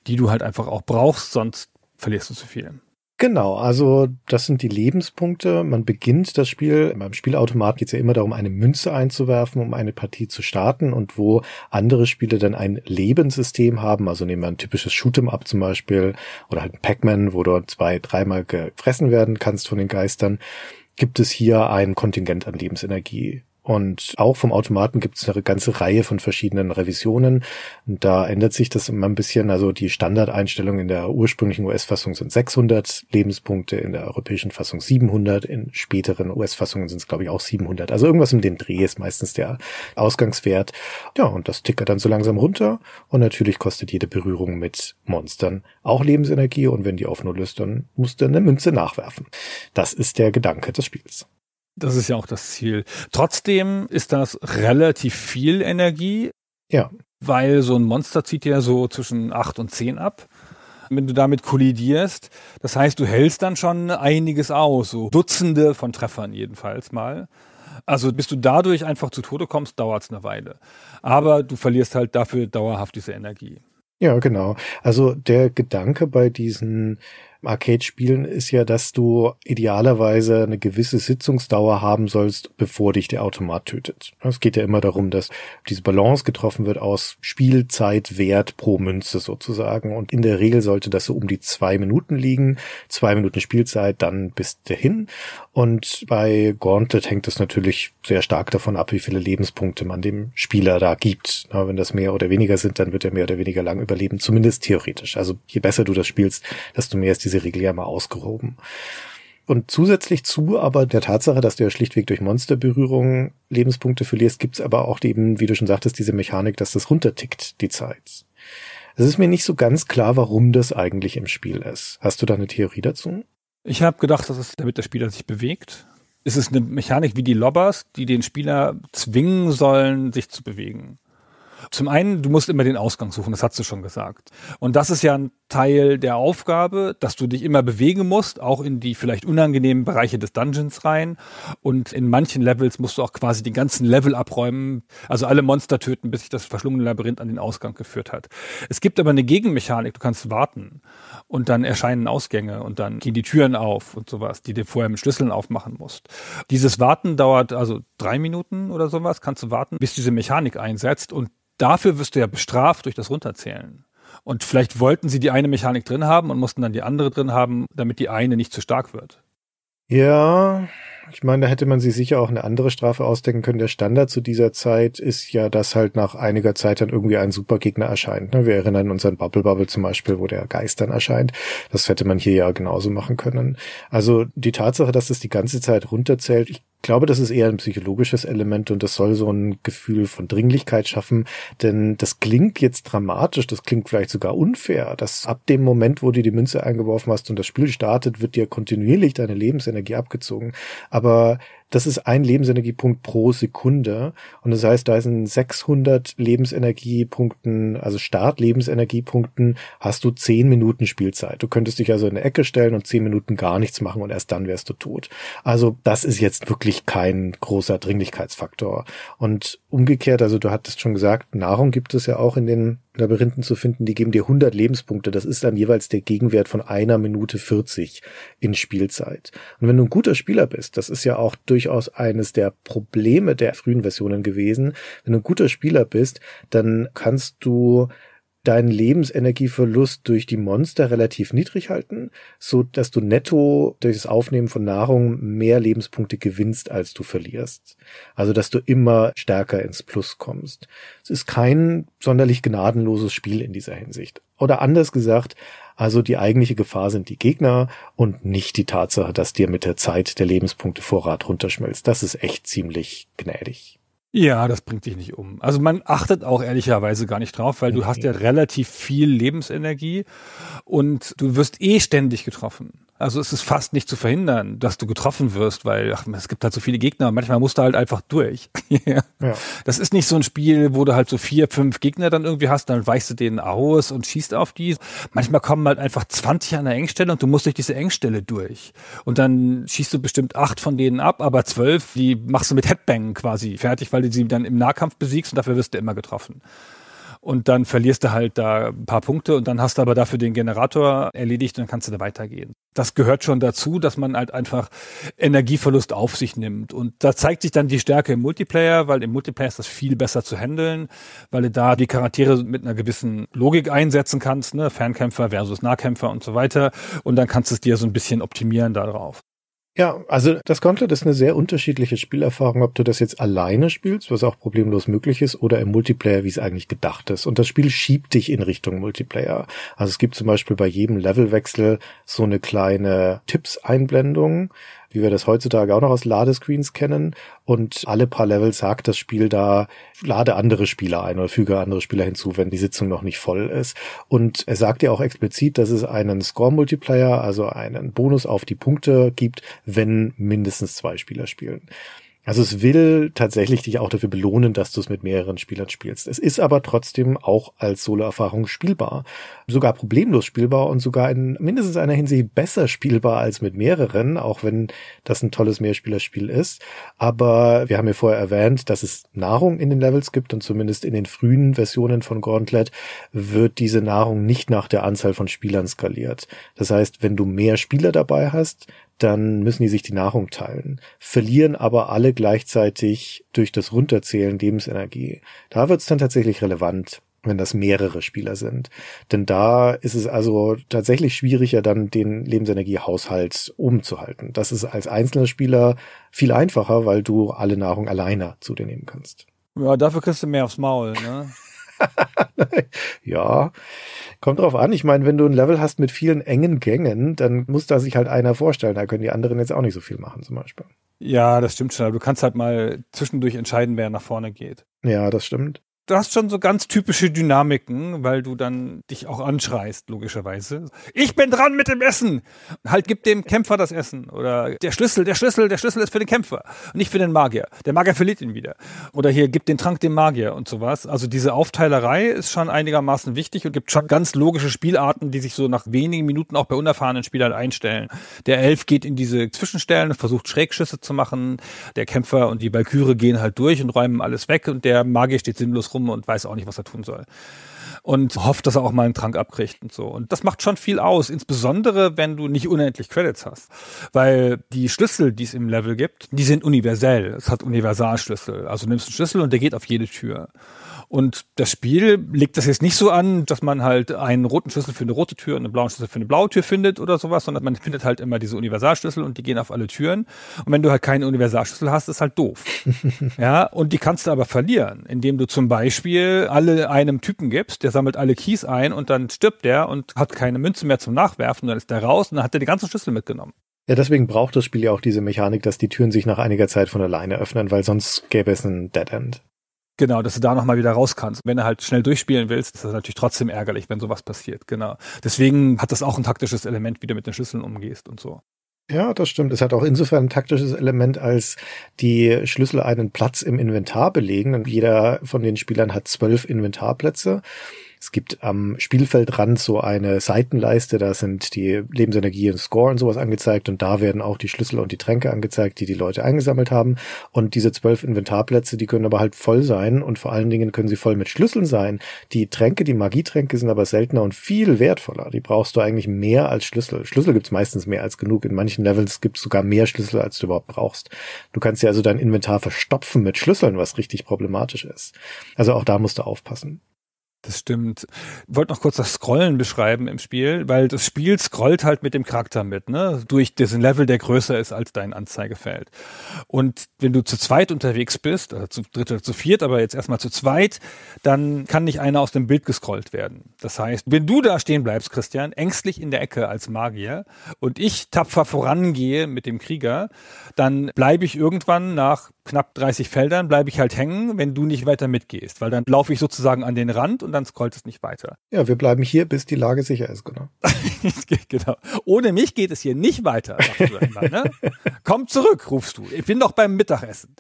die du halt einfach auch brauchst, sonst verlierst du zu viel. Genau, also das sind die Lebenspunkte. Man beginnt das Spiel, beim Spielautomat geht es ja immer darum, eine Münze einzuwerfen, um eine Partie zu starten und wo andere Spiele dann ein Lebenssystem haben, also nehmen wir ein typisches Shoot'em-up zum Beispiel oder halt ein Pac-Man, wo du zwei, dreimal gefressen werden kannst von den Geistern, gibt es hier ein Kontingent an Lebensenergie und auch vom Automaten gibt es eine ganze Reihe von verschiedenen Revisionen. Und da ändert sich das immer ein bisschen. Also die Standardeinstellungen in der ursprünglichen US-Fassung sind 600 Lebenspunkte, in der europäischen Fassung 700, in späteren US-Fassungen sind es, glaube ich, auch 700. Also irgendwas um den Dreh ist meistens der Ausgangswert. Ja, und das tickert dann so langsam runter. Und natürlich kostet jede Berührung mit Monstern auch Lebensenergie. Und wenn die auf Null ist, dann musst du eine Münze nachwerfen. Das ist der Gedanke des Spiels. Das ist ja auch das Ziel. Trotzdem ist das relativ viel Energie. Ja. Weil so ein Monster zieht ja so zwischen 8 und 10 ab, wenn du damit kollidierst. Das heißt, du hältst dann schon einiges aus, so Dutzende von Treffern jedenfalls mal. Also bis du dadurch einfach zu Tode kommst, dauert es eine Weile. Aber du verlierst halt dafür dauerhaft diese Energie. Ja, genau. Also der Gedanke bei diesen Arcade-Spielen ist ja, dass du idealerweise eine gewisse Sitzungsdauer haben sollst, bevor dich der Automat tötet. Es geht ja immer darum, dass diese Balance getroffen wird aus Spielzeit, Wert pro Münze sozusagen. Und in der Regel sollte das so um die zwei Minuten liegen. Zwei Minuten Spielzeit, dann bist du hin. Und bei Gauntlet hängt es natürlich sehr stark davon ab, wie viele Lebenspunkte man dem Spieler da gibt. Na, wenn das mehr oder weniger sind, dann wird er mehr oder weniger lang überleben, zumindest theoretisch. Also je besser du das spielst, desto mehr ist diese diese Regel ja mal ausgehoben. Und zusätzlich zu aber der Tatsache, dass du ja schlichtweg durch Monsterberührung Lebenspunkte verlierst, gibt's aber auch eben, wie du schon sagtest, diese Mechanik, dass das runtertickt, die Zeit. Es ist mir nicht so ganz klar, warum das eigentlich im Spiel ist. Hast du da eine Theorie dazu? Ich habe gedacht, das ist, damit der Spieler sich bewegt. Es ist eine Mechanik wie die Lobbers, die den Spieler zwingen sollen, sich zu bewegen. Zum einen, du musst immer den Ausgang suchen, das hast du schon gesagt. Und das ist ja ein Teil der Aufgabe, dass du dich immer bewegen musst, auch in die vielleicht unangenehmen Bereiche des Dungeons rein. Und in manchen Levels musst du auch quasi den ganzen Level abräumen, also alle Monster töten, bis sich das verschlungene Labyrinth an den Ausgang geführt hat. Es gibt aber eine Gegenmechanik, du kannst warten und dann erscheinen Ausgänge und dann gehen die Türen auf und sowas, die du vorher mit Schlüsseln aufmachen musst. Dieses Warten dauert also drei Minuten oder sowas, kannst du warten, bis diese Mechanik einsetzt und dafür wirst du ja bestraft durch das Runterzählen. Und vielleicht wollten sie die eine Mechanik drin haben und mussten dann die andere drin haben, damit die eine nicht zu stark wird. Ja, ich meine, da hätte man sich sicher auch eine andere Strafe ausdenken können. Der Standard zu dieser Zeit ist ja, dass halt nach einiger Zeit dann irgendwie ein Supergegner erscheint. Ne? Wir erinnern uns an Bubble Bubble zum Beispiel, wo der Geist dann erscheint. Das hätte man hier ja genauso machen können. Also die Tatsache, dass das die ganze Zeit runterzählt, ich glaube, das ist eher ein psychologisches Element und das soll so ein Gefühl von Dringlichkeit schaffen, denn das klingt jetzt dramatisch, das klingt vielleicht sogar unfair, dass ab dem Moment, wo du die Münze eingeworfen hast und das Spiel startet, wird dir kontinuierlich deine Lebensenergie abgezogen. Aber das ist ein Lebensenergiepunkt pro Sekunde. Und das heißt, da sind 600 Lebensenergiepunkten, also Start-Lebensenergiepunkten, hast du 10 Minuten Spielzeit. Du könntest dich also in eine Ecke stellen und 10 Minuten gar nichts machen und erst dann wärst du tot. Also das ist jetzt wirklich kein großer Dringlichkeitsfaktor. Und umgekehrt, also du hattest schon gesagt, Nahrung gibt es ja auch in den Labyrinthen zu finden, die geben dir 100 Lebenspunkte. Das ist dann jeweils der Gegenwert von einer Minute 40 in Spielzeit. Und wenn du ein guter Spieler bist, das ist ja auch durch durchaus eines der Probleme der frühen Versionen gewesen. Wenn du ein guter Spieler bist, dann kannst du deinen Lebensenergieverlust durch die Monster relativ niedrig halten, so dass du netto durch das Aufnehmen von Nahrung mehr Lebenspunkte gewinnst, als du verlierst. Also, dass du immer stärker ins Plus kommst. Es ist kein sonderlich gnadenloses Spiel in dieser Hinsicht. Oder anders gesagt, also die eigentliche Gefahr sind die Gegner und nicht die Tatsache, dass dir mit der Zeit der Lebenspunktevorrat Vorrat runterschmilzt. Das ist echt ziemlich gnädig. Ja, das bringt dich nicht um. Also man achtet auch ehrlicherweise gar nicht drauf, weil du mhm. hast ja relativ viel Lebensenergie und du wirst eh ständig getroffen. Also es ist fast nicht zu verhindern, dass du getroffen wirst, weil ach, es gibt halt so viele Gegner. Manchmal musst du halt einfach durch. (laughs) ja. Das ist nicht so ein Spiel, wo du halt so vier, fünf Gegner dann irgendwie hast, dann weichst du denen aus und schießt auf die. Manchmal kommen halt einfach 20 an der Engstelle und du musst durch diese Engstelle durch. Und dann schießt du bestimmt acht von denen ab, aber zwölf, die machst du mit Headbang quasi fertig, weil du sie dann im Nahkampf besiegst und dafür wirst du immer getroffen und dann verlierst du halt da ein paar Punkte und dann hast du aber dafür den Generator erledigt und dann kannst du da weitergehen. Das gehört schon dazu, dass man halt einfach Energieverlust auf sich nimmt. Und da zeigt sich dann die Stärke im Multiplayer, weil im Multiplayer ist das viel besser zu handeln, weil du da die Charaktere mit einer gewissen Logik einsetzen kannst, ne? Fernkämpfer versus Nahkämpfer und so weiter. Und dann kannst du es dir so ein bisschen optimieren darauf. Ja, also das Gauntlet ist eine sehr unterschiedliche Spielerfahrung, ob du das jetzt alleine spielst, was auch problemlos möglich ist, oder im Multiplayer, wie es eigentlich gedacht ist. Und das Spiel schiebt dich in Richtung Multiplayer. Also es gibt zum Beispiel bei jedem Levelwechsel so eine kleine Tipps-Einblendung, wie wir das heutzutage auch noch aus Ladescreens kennen. Und alle paar Levels sagt das Spiel da, lade andere Spieler ein oder füge andere Spieler hinzu, wenn die Sitzung noch nicht voll ist. Und er sagt ja auch explizit, dass es einen Score-Multiplier, also einen Bonus auf die Punkte gibt, wenn mindestens zwei Spieler spielen. Also es will tatsächlich dich auch dafür belohnen, dass du es mit mehreren Spielern spielst. Es ist aber trotzdem auch als Solo-Erfahrung spielbar, sogar problemlos spielbar und sogar in mindestens einer Hinsicht besser spielbar als mit mehreren, auch wenn das ein tolles Mehrspielerspiel ist. Aber wir haben ja vorher erwähnt, dass es Nahrung in den Levels gibt und zumindest in den frühen Versionen von Gauntlet wird diese Nahrung nicht nach der Anzahl von Spielern skaliert. Das heißt, wenn du mehr Spieler dabei hast, dann müssen die sich die Nahrung teilen, verlieren aber alle gleichzeitig durch das Runterzählen Lebensenergie. Da wird es dann tatsächlich relevant wenn das mehrere Spieler sind. Denn da ist es also tatsächlich schwieriger, dann den Lebensenergiehaushalt umzuhalten. Das ist als einzelner Spieler viel einfacher, weil du alle Nahrung alleine zu dir nehmen kannst. Ja, dafür kriegst du mehr aufs Maul, ne? (laughs) ja, kommt drauf an. Ich meine, wenn du ein Level hast mit vielen engen Gängen, dann muss da sich halt einer vorstellen. Da können die anderen jetzt auch nicht so viel machen, zum Beispiel. Ja, das stimmt schon. Aber du kannst halt mal zwischendurch entscheiden, wer nach vorne geht. Ja, das stimmt du hast schon so ganz typische Dynamiken, weil du dann dich auch anschreist, logischerweise. Ich bin dran mit dem Essen! Halt, gib dem Kämpfer das Essen. Oder der Schlüssel, der Schlüssel, der Schlüssel ist für den Kämpfer nicht für den Magier. Der Magier verliert ihn wieder. Oder hier, gib den Trank dem Magier und sowas. Also diese Aufteilerei ist schon einigermaßen wichtig und gibt schon ganz logische Spielarten, die sich so nach wenigen Minuten auch bei unerfahrenen Spielern einstellen. Der Elf geht in diese Zwischenstellen und versucht Schrägschüsse zu machen. Der Kämpfer und die Balküre gehen halt durch und räumen alles weg und der Magier steht sinnlos rum und weiß auch nicht, was er tun soll. Und hofft, dass er auch mal einen Trank abkriegt und so. Und das macht schon viel aus, insbesondere wenn du nicht unendlich Credits hast. Weil die Schlüssel, die es im Level gibt, die sind universell. Es hat Universalschlüssel. Also nimmst einen Schlüssel und der geht auf jede Tür. Und das Spiel legt das jetzt nicht so an, dass man halt einen roten Schlüssel für eine rote Tür und einen blauen Schlüssel für eine blaue Tür findet oder sowas, sondern man findet halt immer diese Universalschlüssel und die gehen auf alle Türen. Und wenn du halt keinen Universalschlüssel hast, ist halt doof. (laughs) ja, und die kannst du aber verlieren, indem du zum Beispiel alle einem Typen gibst, der sammelt alle Keys ein und dann stirbt der und hat keine Münze mehr zum Nachwerfen, dann ist der raus und dann hat er die ganzen Schlüssel mitgenommen. Ja, deswegen braucht das Spiel ja auch diese Mechanik, dass die Türen sich nach einiger Zeit von alleine öffnen, weil sonst gäbe es ein Dead End. Genau, dass du da nochmal wieder raus kannst. Wenn du halt schnell durchspielen willst, ist das natürlich trotzdem ärgerlich, wenn sowas passiert. Genau. Deswegen hat das auch ein taktisches Element, wie du mit den Schlüsseln umgehst und so. Ja, das stimmt. Es hat auch insofern ein taktisches Element, als die Schlüssel einen Platz im Inventar belegen. Und jeder von den Spielern hat zwölf Inventarplätze. Es gibt am Spielfeldrand so eine Seitenleiste, da sind die Lebensenergie und Score und sowas angezeigt und da werden auch die Schlüssel und die Tränke angezeigt, die die Leute eingesammelt haben. Und diese zwölf Inventarplätze, die können aber halt voll sein und vor allen Dingen können sie voll mit Schlüsseln sein. Die Tränke, die Magietränke sind aber seltener und viel wertvoller. Die brauchst du eigentlich mehr als Schlüssel. Schlüssel gibt's meistens mehr als genug. In manchen Levels gibt's sogar mehr Schlüssel, als du überhaupt brauchst. Du kannst ja also dein Inventar verstopfen mit Schlüsseln, was richtig problematisch ist. Also auch da musst du aufpassen. Das stimmt. Ich wollte noch kurz das Scrollen beschreiben im Spiel, weil das Spiel scrollt halt mit dem Charakter mit, ne? Durch diesen Level, der größer ist als dein Anzeigefeld. Und wenn du zu zweit unterwegs bist, also zu dritt oder zu viert, aber jetzt erstmal zu zweit, dann kann nicht einer aus dem Bild gescrollt werden. Das heißt, wenn du da stehen bleibst, Christian, ängstlich in der Ecke als Magier und ich tapfer vorangehe mit dem Krieger, dann bleibe ich irgendwann nach knapp 30 Feldern bleibe ich halt hängen, wenn du nicht weiter mitgehst, weil dann laufe ich sozusagen an den Rand und dann scrollt es nicht weiter. Ja, wir bleiben hier, bis die Lage sicher ist, genau. (laughs) genau. Ohne mich geht es hier nicht weiter. Immer, ne? (laughs) Komm zurück, rufst du. Ich bin doch beim Mittagessen.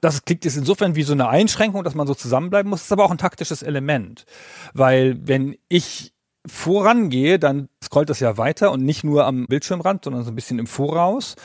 Das klingt jetzt insofern wie so eine Einschränkung, dass man so zusammenbleiben muss, das ist aber auch ein taktisches Element, weil wenn ich vorangehe, dann scrollt das ja weiter und nicht nur am Bildschirmrand, sondern so ein bisschen im Voraus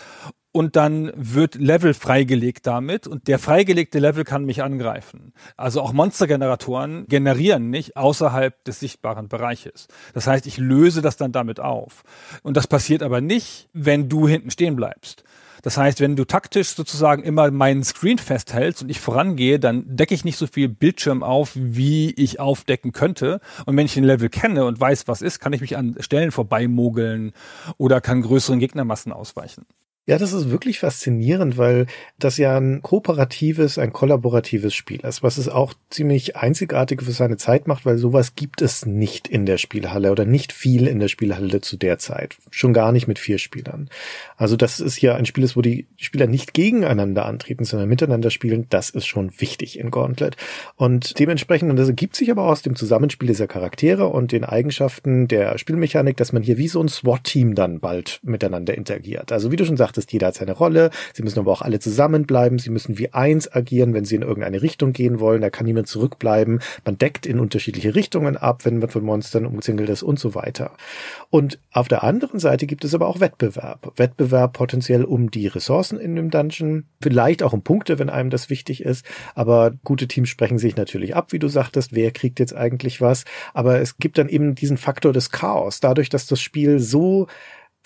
und dann wird Level freigelegt damit und der freigelegte Level kann mich angreifen. Also auch Monstergeneratoren generieren nicht außerhalb des sichtbaren Bereiches. Das heißt, ich löse das dann damit auf. Und das passiert aber nicht, wenn du hinten stehen bleibst. Das heißt, wenn du taktisch sozusagen immer meinen Screen festhältst und ich vorangehe, dann decke ich nicht so viel Bildschirm auf, wie ich aufdecken könnte. Und wenn ich den Level kenne und weiß, was ist, kann ich mich an Stellen vorbeimogeln oder kann größeren Gegnermassen ausweichen. Ja, das ist wirklich faszinierend, weil das ja ein kooperatives, ein kollaboratives Spiel ist, was es auch ziemlich einzigartig für seine Zeit macht, weil sowas gibt es nicht in der Spielhalle oder nicht viel in der Spielhalle zu der Zeit. Schon gar nicht mit vier Spielern. Also das ist ja ein Spiel, wo die Spieler nicht gegeneinander antreten, sondern miteinander spielen. Das ist schon wichtig in Gauntlet. Und dementsprechend, und das ergibt sich aber aus dem Zusammenspiel dieser Charaktere und den Eigenschaften der Spielmechanik, dass man hier wie so ein SWAT-Team dann bald miteinander interagiert. Also wie du schon sagst, ist, jeder hat seine Rolle, sie müssen aber auch alle zusammenbleiben, sie müssen wie eins agieren, wenn sie in irgendeine Richtung gehen wollen, da kann niemand zurückbleiben, man deckt in unterschiedliche Richtungen ab, wenn man von Monstern umzingelt ist und so weiter. Und auf der anderen Seite gibt es aber auch Wettbewerb. Wettbewerb potenziell um die Ressourcen in dem Dungeon, vielleicht auch um Punkte, wenn einem das wichtig ist, aber gute Teams sprechen sich natürlich ab, wie du sagtest, wer kriegt jetzt eigentlich was, aber es gibt dann eben diesen Faktor des Chaos, dadurch, dass das Spiel so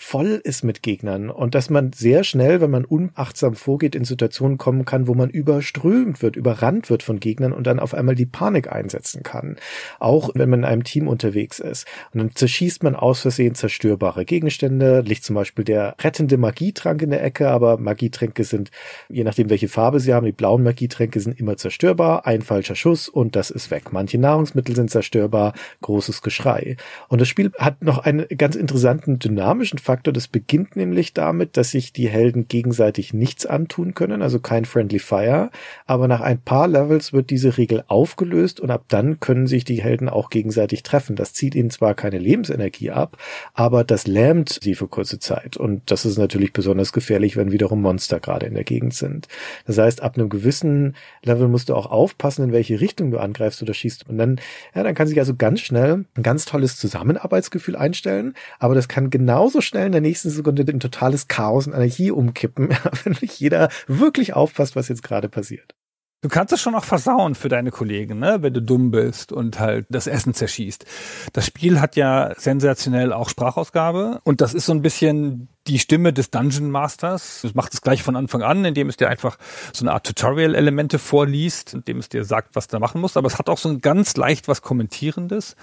voll ist mit Gegnern und dass man sehr schnell, wenn man unachtsam vorgeht, in Situationen kommen kann, wo man überströmt wird, überrannt wird von Gegnern und dann auf einmal die Panik einsetzen kann. Auch wenn man in einem Team unterwegs ist. Und dann zerschießt man aus Versehen zerstörbare Gegenstände, liegt zum Beispiel der rettende Magietrank in der Ecke, aber Magietränke sind, je nachdem welche Farbe sie haben, die blauen Magietränke sind immer zerstörbar, ein falscher Schuss und das ist weg. Manche Nahrungsmittel sind zerstörbar, großes Geschrei. Und das Spiel hat noch einen ganz interessanten dynamischen Faktor. Das beginnt nämlich damit, dass sich die Helden gegenseitig nichts antun können, also kein Friendly Fire. Aber nach ein paar Levels wird diese Regel aufgelöst und ab dann können sich die Helden auch gegenseitig treffen. Das zieht ihnen zwar keine Lebensenergie ab, aber das lähmt sie für kurze Zeit. Und das ist natürlich besonders gefährlich, wenn wiederum Monster gerade in der Gegend sind. Das heißt, ab einem gewissen Level musst du auch aufpassen, in welche Richtung du angreifst oder schießt. Und dann, ja, dann kann sich also ganz schnell ein ganz tolles Zusammenarbeitsgefühl einstellen, aber das kann genauso schnell schnell in der nächsten Sekunde in totales Chaos und Anarchie umkippen, (laughs) wenn nicht jeder wirklich aufpasst, was jetzt gerade passiert. Du kannst es schon auch versauen für deine Kollegen, ne? wenn du dumm bist und halt das Essen zerschießt. Das Spiel hat ja sensationell auch Sprachausgabe und das ist so ein bisschen die Stimme des Dungeon Masters. Das macht es gleich von Anfang an, indem es dir einfach so eine Art Tutorial-Elemente vorliest, indem es dir sagt, was du machen musst. Aber es hat auch so ein ganz leicht was Kommentierendes.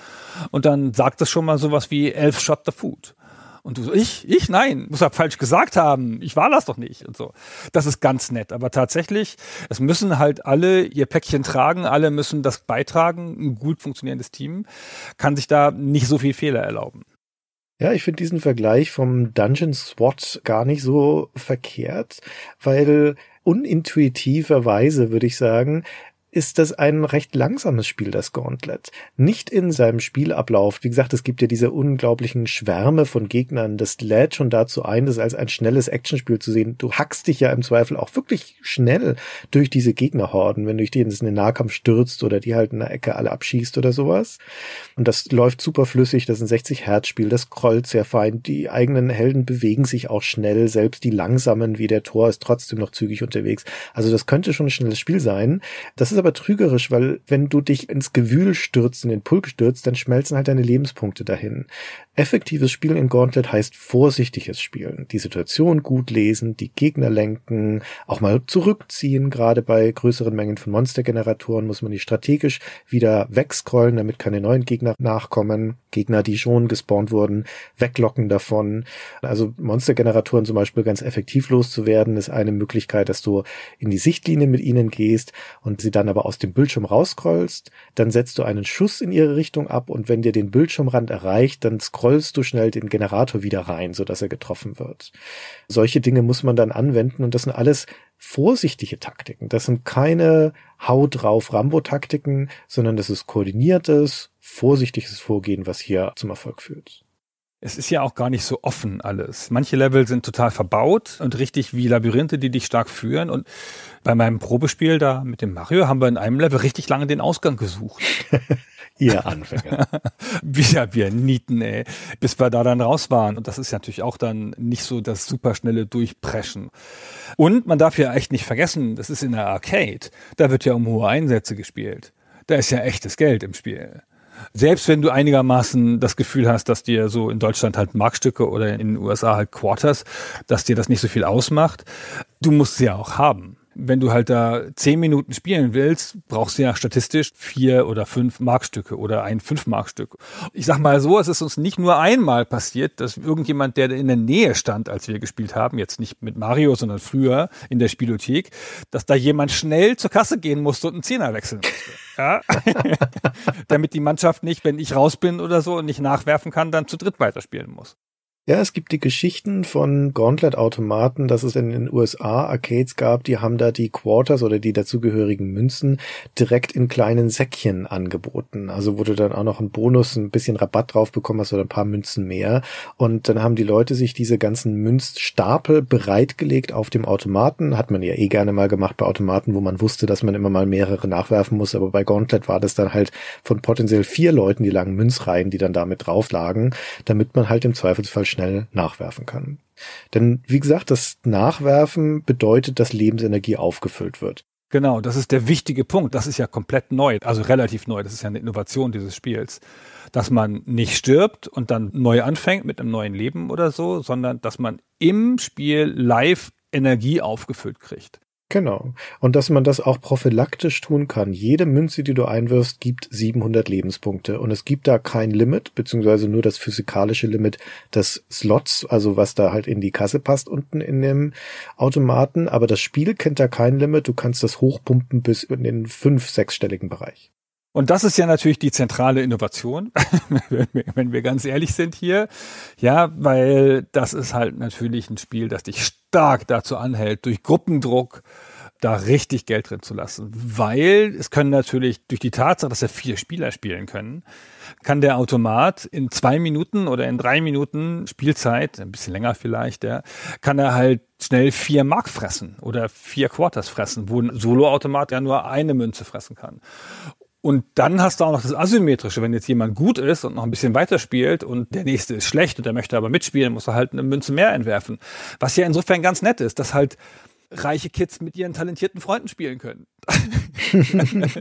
Und dann sagt es schon mal sowas wie Elf Shot the Food. Und du so, ich, ich, nein, muss er falsch gesagt haben. Ich war das doch nicht und so. Das ist ganz nett. Aber tatsächlich, es müssen halt alle ihr Päckchen tragen, alle müssen das beitragen. Ein gut funktionierendes Team kann sich da nicht so viel Fehler erlauben. Ja, ich finde diesen Vergleich vom Dungeon SWAT gar nicht so verkehrt, weil unintuitiverweise, würde ich sagen, ist das ein recht langsames Spiel, das Gauntlet. Nicht in seinem Spielablauf. Wie gesagt, es gibt ja diese unglaublichen Schwärme von Gegnern. Das lädt schon dazu ein, das als ein schnelles Actionspiel zu sehen. Du hackst dich ja im Zweifel auch wirklich schnell durch diese Gegnerhorden, wenn du dich in den Nahkampf stürzt oder die halt in der Ecke alle abschießt oder sowas. Und das läuft super flüssig. Das ist ein 60 Hertz Spiel. Das scrollt sehr fein. Die eigenen Helden bewegen sich auch schnell. Selbst die langsamen wie der Tor ist trotzdem noch zügig unterwegs. Also das könnte schon ein schnelles Spiel sein. Das ist aber trügerisch, weil wenn du dich ins Gewühl stürzt, in den Pulk stürzt, dann schmelzen halt deine Lebenspunkte dahin. Effektives Spielen in Gauntlet heißt vorsichtiges Spielen. Die Situation gut lesen, die Gegner lenken, auch mal zurückziehen. Gerade bei größeren Mengen von Monstergeneratoren muss man die strategisch wieder wegscrollen, damit keine neuen Gegner nachkommen. Gegner, die schon gespawnt wurden, weglocken davon. Also Monstergeneratoren zum Beispiel ganz effektiv loszuwerden, ist eine Möglichkeit, dass du in die Sichtlinie mit ihnen gehst und sie dann aber aus dem Bildschirm rausscrollst. Dann setzt du einen Schuss in ihre Richtung ab und wenn dir den Bildschirmrand erreicht, dann scrollst scrollst du schnell den Generator wieder rein, sodass er getroffen wird. Solche Dinge muss man dann anwenden und das sind alles vorsichtige Taktiken. Das sind keine Hau drauf Rambo-Taktiken, sondern das ist koordiniertes, vorsichtiges Vorgehen, was hier zum Erfolg führt. Es ist ja auch gar nicht so offen alles. Manche Level sind total verbaut und richtig wie Labyrinthe, die dich stark führen. Und bei meinem Probespiel da mit dem Mario haben wir in einem Level richtig lange den Ausgang gesucht. (laughs) Ihr (laughs) Anfänger. wieder wir Nieten, ey. Bis wir da dann raus waren. Und das ist natürlich auch dann nicht so das superschnelle Durchpreschen. Und man darf ja echt nicht vergessen, das ist in der Arcade. Da wird ja um hohe Einsätze gespielt. Da ist ja echtes Geld im Spiel. Selbst wenn du einigermaßen das Gefühl hast, dass dir so in Deutschland halt Markstücke oder in den USA halt Quarters, dass dir das nicht so viel ausmacht, du musst sie ja auch haben wenn du halt da zehn Minuten spielen willst, brauchst du ja statistisch vier oder fünf Markstücke oder ein fünf Markstück. Ich sag mal so, es ist uns nicht nur einmal passiert, dass irgendjemand, der in der Nähe stand, als wir gespielt haben, jetzt nicht mit Mario, sondern früher in der Spielothek, dass da jemand schnell zur Kasse gehen musste und einen Zehner wechseln musste. Ja? (laughs) Damit die Mannschaft nicht, wenn ich raus bin oder so und nicht nachwerfen kann, dann zu dritt weiterspielen muss. Ja, es gibt die Geschichten von Gauntlet-Automaten, dass es in den USA Arcades gab, die haben da die Quarters oder die dazugehörigen Münzen direkt in kleinen Säckchen angeboten. Also wurde dann auch noch ein Bonus, ein bisschen Rabatt drauf bekommen hast oder ein paar Münzen mehr. Und dann haben die Leute sich diese ganzen Münzstapel bereitgelegt auf dem Automaten. Hat man ja eh gerne mal gemacht bei Automaten, wo man wusste, dass man immer mal mehrere nachwerfen muss. Aber bei Gauntlet war das dann halt von potenziell vier Leuten die langen Münzreihen, die dann damit drauf lagen, damit man halt im Zweifelsfall schnell nachwerfen kann. Denn wie gesagt, das Nachwerfen bedeutet, dass Lebensenergie aufgefüllt wird. Genau, das ist der wichtige Punkt. Das ist ja komplett neu, also relativ neu. Das ist ja eine Innovation dieses Spiels, dass man nicht stirbt und dann neu anfängt mit einem neuen Leben oder so, sondern dass man im Spiel live Energie aufgefüllt kriegt. Genau. Und dass man das auch prophylaktisch tun kann. Jede Münze, die du einwirfst, gibt 700 Lebenspunkte. Und es gibt da kein Limit, beziehungsweise nur das physikalische Limit des Slots, also was da halt in die Kasse passt unten in dem Automaten. Aber das Spiel kennt da kein Limit. Du kannst das hochpumpen bis in den fünf-, sechsstelligen Bereich. Und das ist ja natürlich die zentrale Innovation, (laughs) wenn, wir, wenn wir ganz ehrlich sind hier. Ja, weil das ist halt natürlich ein Spiel, das dich stark dazu anhält, durch Gruppendruck da richtig Geld drin zu lassen. Weil es können natürlich durch die Tatsache, dass ja vier Spieler spielen können, kann der Automat in zwei Minuten oder in drei Minuten Spielzeit, ein bisschen länger vielleicht, ja, kann er halt schnell vier Mark fressen oder vier Quarters fressen, wo ein Solo-Automat ja nur eine Münze fressen kann. Und dann hast du auch noch das Asymmetrische, wenn jetzt jemand gut ist und noch ein bisschen weiterspielt und der nächste ist schlecht und der möchte aber mitspielen, muss er halt eine Münze mehr entwerfen. Was ja insofern ganz nett ist, dass halt reiche Kids mit ihren talentierten Freunden spielen können. (laughs)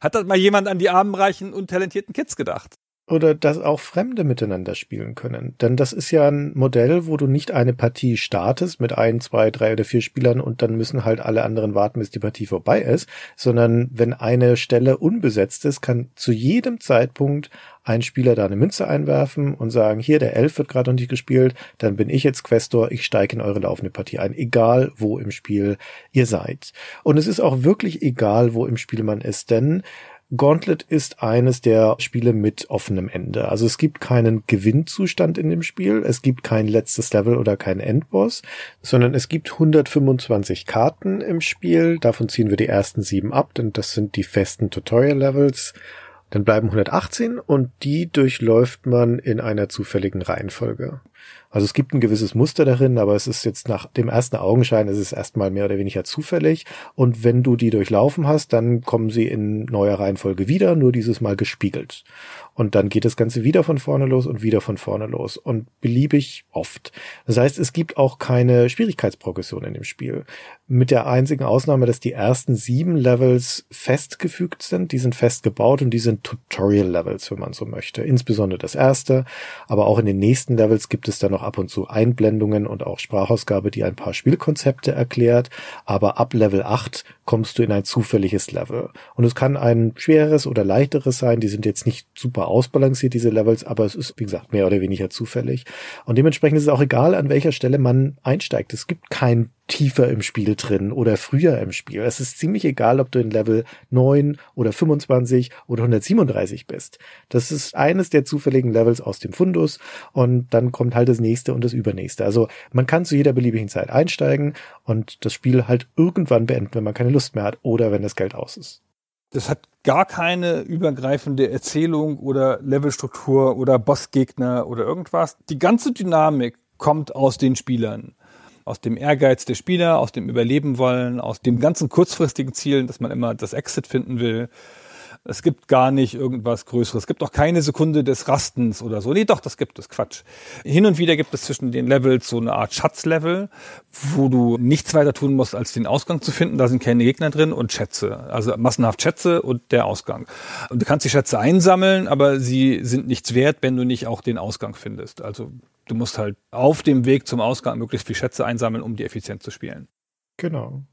Hat das mal jemand an die armen, reichen und talentierten Kids gedacht? oder dass auch Fremde miteinander spielen können. Denn das ist ja ein Modell, wo du nicht eine Partie startest mit ein, zwei, drei oder vier Spielern und dann müssen halt alle anderen warten, bis die Partie vorbei ist, sondern wenn eine Stelle unbesetzt ist, kann zu jedem Zeitpunkt ein Spieler da eine Münze einwerfen und sagen, hier, der Elf wird gerade noch nicht gespielt, dann bin ich jetzt Questor, ich steige in eure laufende Partie ein, egal wo im Spiel ihr seid. Und es ist auch wirklich egal, wo im Spiel man ist, denn Gauntlet ist eines der Spiele mit offenem Ende. Also es gibt keinen Gewinnzustand in dem Spiel, es gibt kein letztes Level oder kein Endboss, sondern es gibt 125 Karten im Spiel. Davon ziehen wir die ersten sieben ab, denn das sind die festen Tutorial-Levels. Dann bleiben 118 und die durchläuft man in einer zufälligen Reihenfolge. Also es gibt ein gewisses Muster darin, aber es ist jetzt nach dem ersten Augenschein, es ist erstmal mehr oder weniger zufällig. Und wenn du die durchlaufen hast, dann kommen sie in neuer Reihenfolge wieder, nur dieses Mal gespiegelt. Und dann geht das Ganze wieder von vorne los und wieder von vorne los und beliebig oft. Das heißt, es gibt auch keine Schwierigkeitsprogression in dem Spiel. Mit der einzigen Ausnahme, dass die ersten sieben Levels festgefügt sind. Die sind fest gebaut und die sind Tutorial-Levels, wenn man so möchte. Insbesondere das erste. Aber auch in den nächsten Levels gibt es dann noch noch ab und zu Einblendungen und auch Sprachausgabe, die ein paar Spielkonzepte erklärt, aber ab Level 8 kommst du in ein zufälliges Level. Und es kann ein schwereres oder leichteres sein, die sind jetzt nicht super ausbalanciert, diese Levels, aber es ist, wie gesagt, mehr oder weniger zufällig. Und dementsprechend ist es auch egal, an welcher Stelle man einsteigt. Es gibt kein tiefer im Spiel drin oder früher im Spiel. Es ist ziemlich egal, ob du in Level 9 oder 25 oder 137 bist. Das ist eines der zufälligen Levels aus dem Fundus und dann kommt halt das nächste und das übernächste. Also man kann zu jeder beliebigen Zeit einsteigen und das Spiel halt irgendwann beenden, wenn man keine Lust mehr hat oder wenn das Geld aus ist. Das hat gar keine übergreifende Erzählung oder Levelstruktur oder Bossgegner oder irgendwas. Die ganze Dynamik kommt aus den Spielern aus dem Ehrgeiz der Spieler, aus dem Überleben wollen, aus dem ganzen kurzfristigen Zielen, dass man immer das Exit finden will. Es gibt gar nicht irgendwas Größeres. Es gibt auch keine Sekunde des Rastens oder so. Nee, doch, das gibt es. Quatsch. Hin und wieder gibt es zwischen den Levels so eine Art Schatzlevel, wo du nichts weiter tun musst, als den Ausgang zu finden. Da sind keine Gegner drin und Schätze. Also massenhaft Schätze und der Ausgang. Und du kannst die Schätze einsammeln, aber sie sind nichts wert, wenn du nicht auch den Ausgang findest. Also du musst halt auf dem Weg zum Ausgang möglichst viel Schätze einsammeln, um die effizient zu spielen. Genau.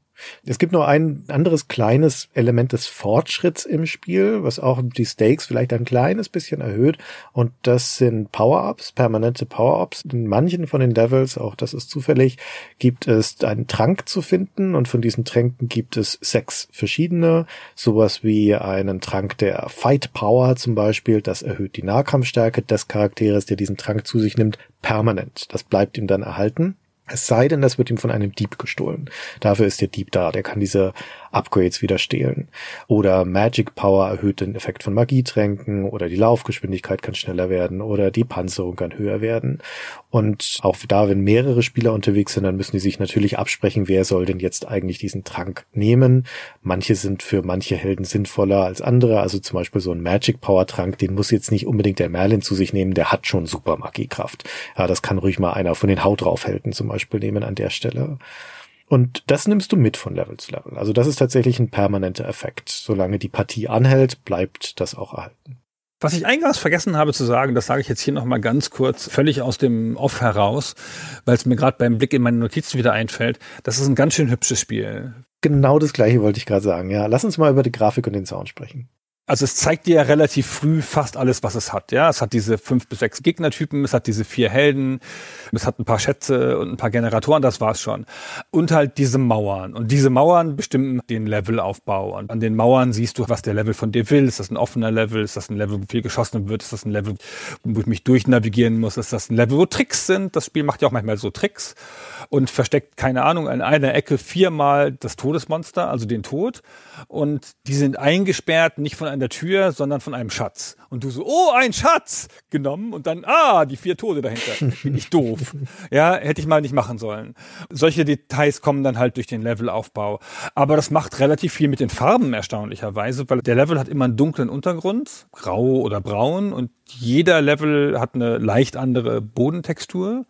Es gibt noch ein anderes kleines Element des Fortschritts im Spiel, was auch die Stakes vielleicht ein kleines bisschen erhöht. Und das sind Power-Ups, permanente Power-Ups. In manchen von den Devils, auch das ist zufällig, gibt es einen Trank zu finden. Und von diesen Tränken gibt es sechs verschiedene. Sowas wie einen Trank der Fight Power zum Beispiel. Das erhöht die Nahkampfstärke des Charakteres, der diesen Trank zu sich nimmt, permanent. Das bleibt ihm dann erhalten. Es sei denn, das wird ihm von einem Dieb gestohlen. Dafür ist der Dieb da. Der kann diese Upgrades wieder stehlen. Oder Magic Power erhöht den Effekt von Magietränken oder die Laufgeschwindigkeit kann schneller werden oder die Panzerung kann höher werden. Und auch da, wenn mehrere Spieler unterwegs sind, dann müssen die sich natürlich absprechen, wer soll denn jetzt eigentlich diesen Trank nehmen. Manche sind für manche Helden sinnvoller als andere. Also zum Beispiel so ein Magic Power Trank, den muss jetzt nicht unbedingt der Merlin zu sich nehmen, der hat schon super Magiekraft. Ja, das kann ruhig mal einer von den Haut draufhelden zum Beispiel nehmen an der Stelle. Und das nimmst du mit von Level zu Level. Also das ist tatsächlich ein permanenter Effekt. Solange die Partie anhält, bleibt das auch erhalten. Was ich eingangs vergessen habe zu sagen, das sage ich jetzt hier nochmal ganz kurz, völlig aus dem Off heraus, weil es mir gerade beim Blick in meine Notizen wieder einfällt, das ist ein ganz schön hübsches Spiel. Genau das gleiche wollte ich gerade sagen, ja. Lass uns mal über die Grafik und den Sound sprechen also es zeigt dir ja relativ früh fast alles, was es hat. Ja, es hat diese fünf bis sechs Gegnertypen, es hat diese vier Helden, es hat ein paar Schätze und ein paar Generatoren, das war's schon. Und halt diese Mauern. Und diese Mauern bestimmen den Levelaufbau. Und an den Mauern siehst du, was der Level von dir will. Ist das ein offener Level? Ist das ein Level, wo viel geschossen wird? Ist das ein Level, wo ich mich durchnavigieren muss? Ist das ein Level, wo Tricks sind? Das Spiel macht ja auch manchmal so Tricks und versteckt, keine Ahnung, in einer Ecke viermal das Todesmonster, also den Tod. Und die sind eingesperrt, nicht von an der Tür, sondern von einem Schatz. Und du so, oh, ein Schatz! Genommen und dann, ah, die vier Tode dahinter. Bin ich doof. (laughs) Ja, hätte ich mal nicht machen sollen. Solche Details kommen dann halt durch den Levelaufbau. Aber das macht relativ viel mit den Farben erstaunlicherweise, weil der Level hat immer einen dunklen Untergrund, grau oder braun und jeder Level hat eine leicht andere Bodentextur.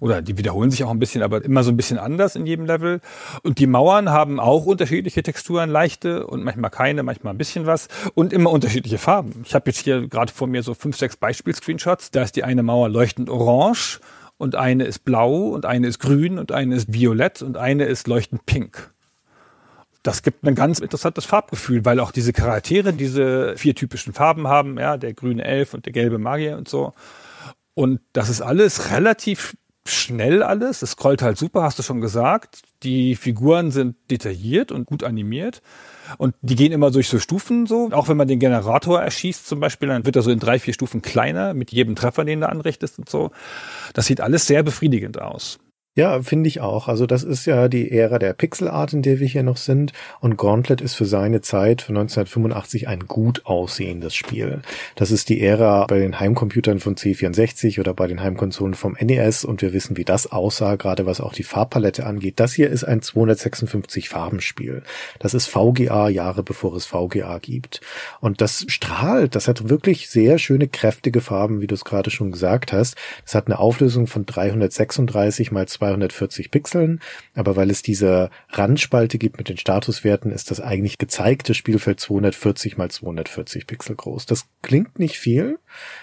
Oder die wiederholen sich auch ein bisschen, aber immer so ein bisschen anders in jedem Level. Und die Mauern haben auch unterschiedliche Texturen, leichte und manchmal keine, manchmal ein bisschen was. Und immer unterschiedliche Farben. Ich habe jetzt hier gerade vor mir so fünf, sechs Beispiel-Screenshots. Da ist die eine Mauer leuchtend orange und eine ist blau und eine ist grün und eine ist violett und eine ist leuchtend pink das gibt ein ganz interessantes Farbgefühl, weil auch diese Charaktere diese vier typischen Farben haben, ja, der grüne Elf und der gelbe Magier und so. Und das ist alles relativ schnell alles. Es scrollt halt super, hast du schon gesagt. Die Figuren sind detailliert und gut animiert. Und die gehen immer durch so Stufen so. Auch wenn man den Generator erschießt zum Beispiel, dann wird er so in drei, vier Stufen kleiner mit jedem Treffer, den du anrichtest und so. Das sieht alles sehr befriedigend aus. Ja, finde ich auch. Also das ist ja die Ära der Pixelart, in der wir hier noch sind. Und Gauntlet ist für seine Zeit, von 1985, ein gut aussehendes Spiel. Das ist die Ära bei den Heimcomputern von C64 oder bei den Heimkonsolen vom NES. Und wir wissen, wie das aussah, gerade was auch die Farbpalette angeht. Das hier ist ein 256 Farbenspiel. Das ist VGA Jahre bevor es VGA gibt. Und das strahlt. Das hat wirklich sehr schöne, kräftige Farben, wie du es gerade schon gesagt hast. Das hat eine Auflösung von 336 mal 240 Pixeln, aber weil es diese Randspalte gibt mit den Statuswerten, ist das eigentlich gezeigte Spielfeld 240 mal 240 Pixel groß. Das klingt nicht viel,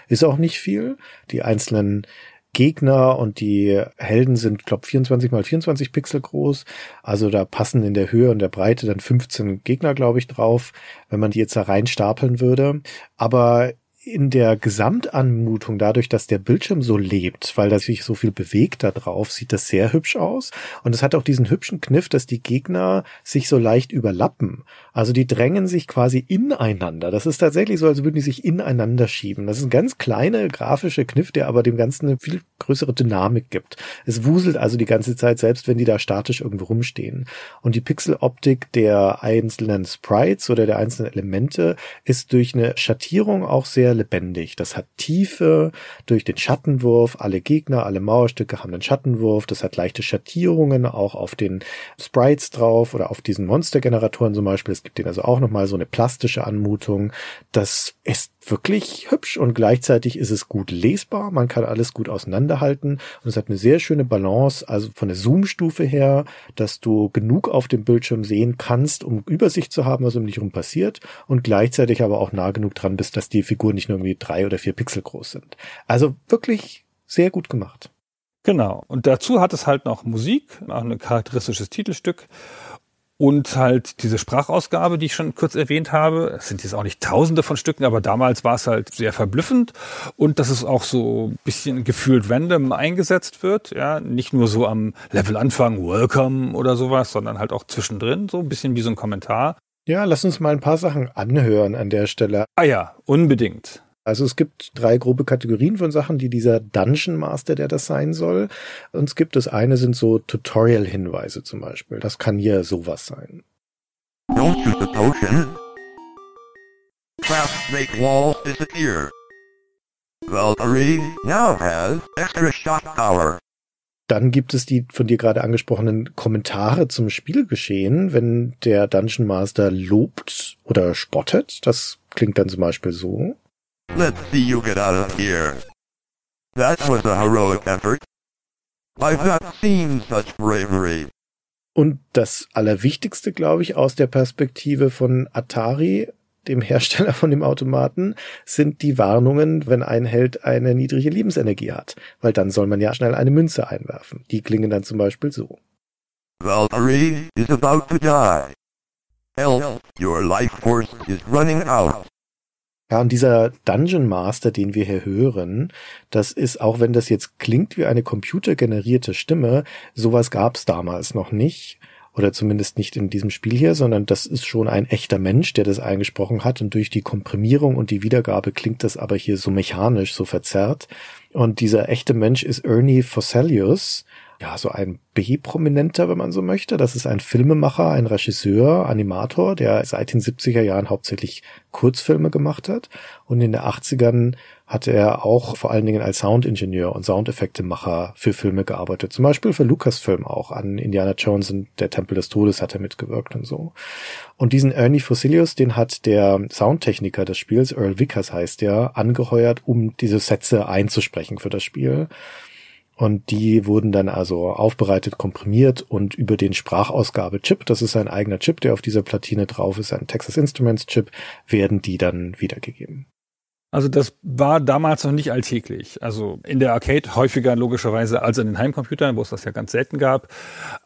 ist auch nicht viel. Die einzelnen Gegner und die Helden sind, glaube 24 mal 24 Pixel groß. Also da passen in der Höhe und der Breite dann 15 Gegner, glaube ich, drauf, wenn man die jetzt da rein stapeln würde. Aber in der Gesamtanmutung, dadurch, dass der Bildschirm so lebt, weil da sich so viel bewegt da drauf, sieht das sehr hübsch aus. Und es hat auch diesen hübschen Kniff, dass die Gegner sich so leicht überlappen. Also die drängen sich quasi ineinander. Das ist tatsächlich so, als würden die sich ineinander schieben. Das ist ein ganz kleiner grafischer Kniff, der aber dem Ganzen eine viel größere Dynamik gibt. Es wuselt also die ganze Zeit, selbst wenn die da statisch irgendwo rumstehen. Und die Pixeloptik der einzelnen Sprites oder der einzelnen Elemente ist durch eine Schattierung auch sehr lebendig. Das hat Tiefe durch den Schattenwurf. Alle Gegner, alle Mauerstücke haben einen Schattenwurf. Das hat leichte Schattierungen auch auf den Sprites drauf oder auf diesen Monstergeneratoren zum Beispiel. Es gibt den also auch nochmal so eine plastische Anmutung. Das ist wirklich hübsch und gleichzeitig ist es gut lesbar. Man kann alles gut auseinanderhalten und es hat eine sehr schöne Balance, also von der Zoom-Stufe her, dass du genug auf dem Bildschirm sehen kannst, um Übersicht zu haben, was um dich herum passiert und gleichzeitig aber auch nah genug dran bist, dass die Figuren nicht nur irgendwie drei oder vier Pixel groß sind. Also wirklich sehr gut gemacht. Genau. Und dazu hat es halt noch Musik, auch ein charakteristisches Titelstück und halt diese Sprachausgabe, die ich schon kurz erwähnt habe. Es sind jetzt auch nicht tausende von Stücken, aber damals war es halt sehr verblüffend und dass es auch so ein bisschen gefühlt random eingesetzt wird. Ja, nicht nur so am Levelanfang Welcome oder sowas, sondern halt auch zwischendrin, so ein bisschen wie so ein Kommentar. Ja, lass uns mal ein paar Sachen anhören an der Stelle. Ah ja, unbedingt. Also es gibt drei grobe Kategorien von Sachen, die dieser Dungeon Master, der das sein soll, uns gibt. Das eine sind so Tutorial-Hinweise zum Beispiel. Das kann hier sowas sein. Don't use the potion. Craft make walls disappear. Valkyrie now has extra shot power. Dann gibt es die von dir gerade angesprochenen Kommentare zum Spielgeschehen, wenn der Dungeon Master lobt oder spottet. Das klingt dann zum Beispiel so. Let's see you get out of here. That was a heroic effort. I've not seen such bravery. Und das Allerwichtigste, glaube ich, aus der Perspektive von Atari, dem Hersteller von dem Automaten, sind die Warnungen, wenn ein Held eine niedrige Lebensenergie hat. Weil dann soll man ja schnell eine Münze einwerfen. Die klingen dann zum Beispiel so. Valkyrie is about to die. Else, your life force is running out. Ja, und dieser Dungeon Master, den wir hier hören, das ist, auch wenn das jetzt klingt wie eine computergenerierte Stimme, sowas gab es damals noch nicht. Oder zumindest nicht in diesem Spiel hier, sondern das ist schon ein echter Mensch, der das eingesprochen hat. Und durch die Komprimierung und die Wiedergabe klingt das aber hier so mechanisch, so verzerrt. Und dieser echte Mensch ist Ernie Fosselius, ja, so ein B-Prominenter, wenn man so möchte. Das ist ein Filmemacher, ein Regisseur, Animator, der seit den 70er Jahren hauptsächlich Kurzfilme gemacht hat. Und in den 80ern hat er auch vor allen Dingen als Soundingenieur und Soundeffektemacher für Filme gearbeitet. Zum Beispiel für Lucasfilm auch an Indiana Jones und der Tempel des Todes hat er mitgewirkt und so. Und diesen Ernie Fossilius, den hat der Soundtechniker des Spiels, Earl Vickers heißt der, angeheuert, um diese Sätze einzusprechen für das Spiel. Und die wurden dann also aufbereitet, komprimiert und über den Sprachausgabechip, das ist ein eigener Chip, der auf dieser Platine drauf ist, ein Texas Instruments-Chip, werden die dann wiedergegeben. Also das war damals noch nicht alltäglich. Also in der Arcade häufiger logischerweise als in den Heimcomputern, wo es das ja ganz selten gab.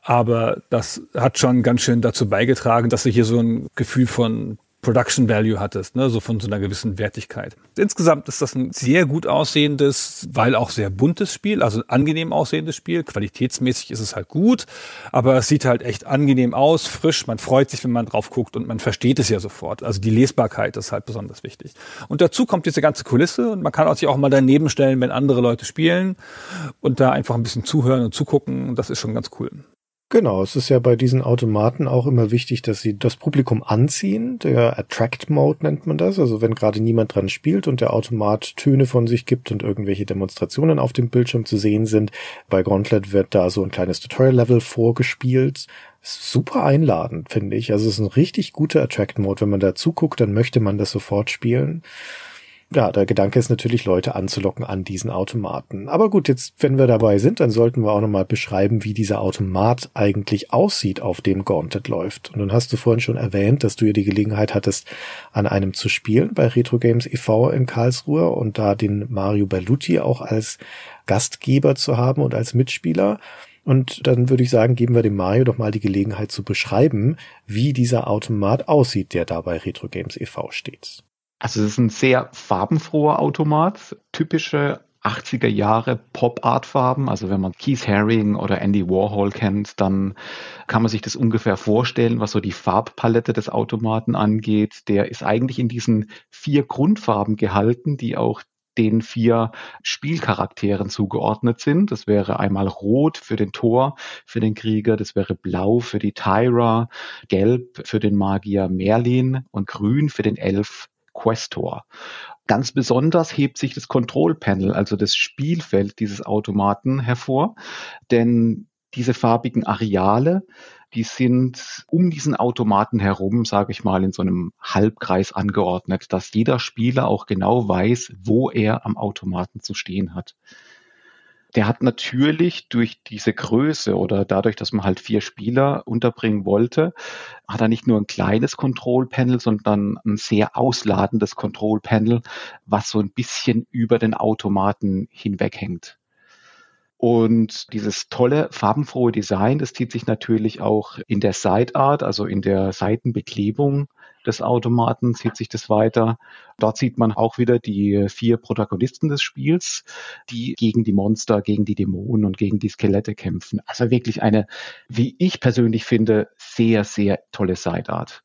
Aber das hat schon ganz schön dazu beigetragen, dass sich hier so ein Gefühl von Production Value hattest, ne? so von so einer gewissen Wertigkeit. Insgesamt ist das ein sehr gut aussehendes, weil auch sehr buntes Spiel, also ein angenehm aussehendes Spiel. Qualitätsmäßig ist es halt gut, aber es sieht halt echt angenehm aus, frisch. Man freut sich, wenn man drauf guckt und man versteht es ja sofort. Also die Lesbarkeit ist halt besonders wichtig. Und dazu kommt diese ganze Kulisse und man kann auch sich auch mal daneben stellen, wenn andere Leute spielen und da einfach ein bisschen zuhören und zugucken. Das ist schon ganz cool. Genau, es ist ja bei diesen Automaten auch immer wichtig, dass sie das Publikum anziehen. Der Attract Mode nennt man das. Also wenn gerade niemand dran spielt und der Automat Töne von sich gibt und irgendwelche Demonstrationen auf dem Bildschirm zu sehen sind. Bei Gauntlet wird da so ein kleines Tutorial-Level vorgespielt. Super einladend, finde ich. Also es ist ein richtig guter Attract Mode. Wenn man da zuguckt, dann möchte man das sofort spielen ja, der Gedanke ist natürlich, Leute anzulocken an diesen Automaten. Aber gut, jetzt, wenn wir dabei sind, dann sollten wir auch nochmal beschreiben, wie dieser Automat eigentlich aussieht, auf dem Gauntlet läuft. Und nun hast du vorhin schon erwähnt, dass du ja die Gelegenheit hattest, an einem zu spielen bei Retro Games e.V. in Karlsruhe und da den Mario Berluti auch als Gastgeber zu haben und als Mitspieler. Und dann würde ich sagen, geben wir dem Mario doch mal die Gelegenheit zu beschreiben, wie dieser Automat aussieht, der da bei Retro Games e.V. steht. Also es ist ein sehr farbenfroher Automat, typische 80er Jahre Pop-Art-Farben. Also wenn man Keith Haring oder Andy Warhol kennt, dann kann man sich das ungefähr vorstellen, was so die Farbpalette des Automaten angeht. Der ist eigentlich in diesen vier Grundfarben gehalten, die auch den vier Spielcharakteren zugeordnet sind. Das wäre einmal rot für den Tor, für den Krieger, das wäre blau für die Tyra, gelb für den Magier Merlin und grün für den Elf Questor. Ganz besonders hebt sich das Control Panel, also das Spielfeld dieses Automaten hervor, denn diese farbigen Areale, die sind um diesen Automaten herum, sage ich mal, in so einem Halbkreis angeordnet, dass jeder Spieler auch genau weiß, wo er am Automaten zu stehen hat der hat natürlich durch diese Größe oder dadurch, dass man halt vier Spieler unterbringen wollte, hat er nicht nur ein kleines Kontrollpanel, sondern ein sehr ausladendes Kontrollpanel, was so ein bisschen über den Automaten hinweghängt. Und dieses tolle, farbenfrohe Design, das zieht sich natürlich auch in der Side Art, also in der Seitenbeklebung des Automaten, zieht sich das weiter. Dort sieht man auch wieder die vier Protagonisten des Spiels, die gegen die Monster, gegen die Dämonen und gegen die Skelette kämpfen. Also wirklich eine, wie ich persönlich finde, sehr, sehr tolle Side Art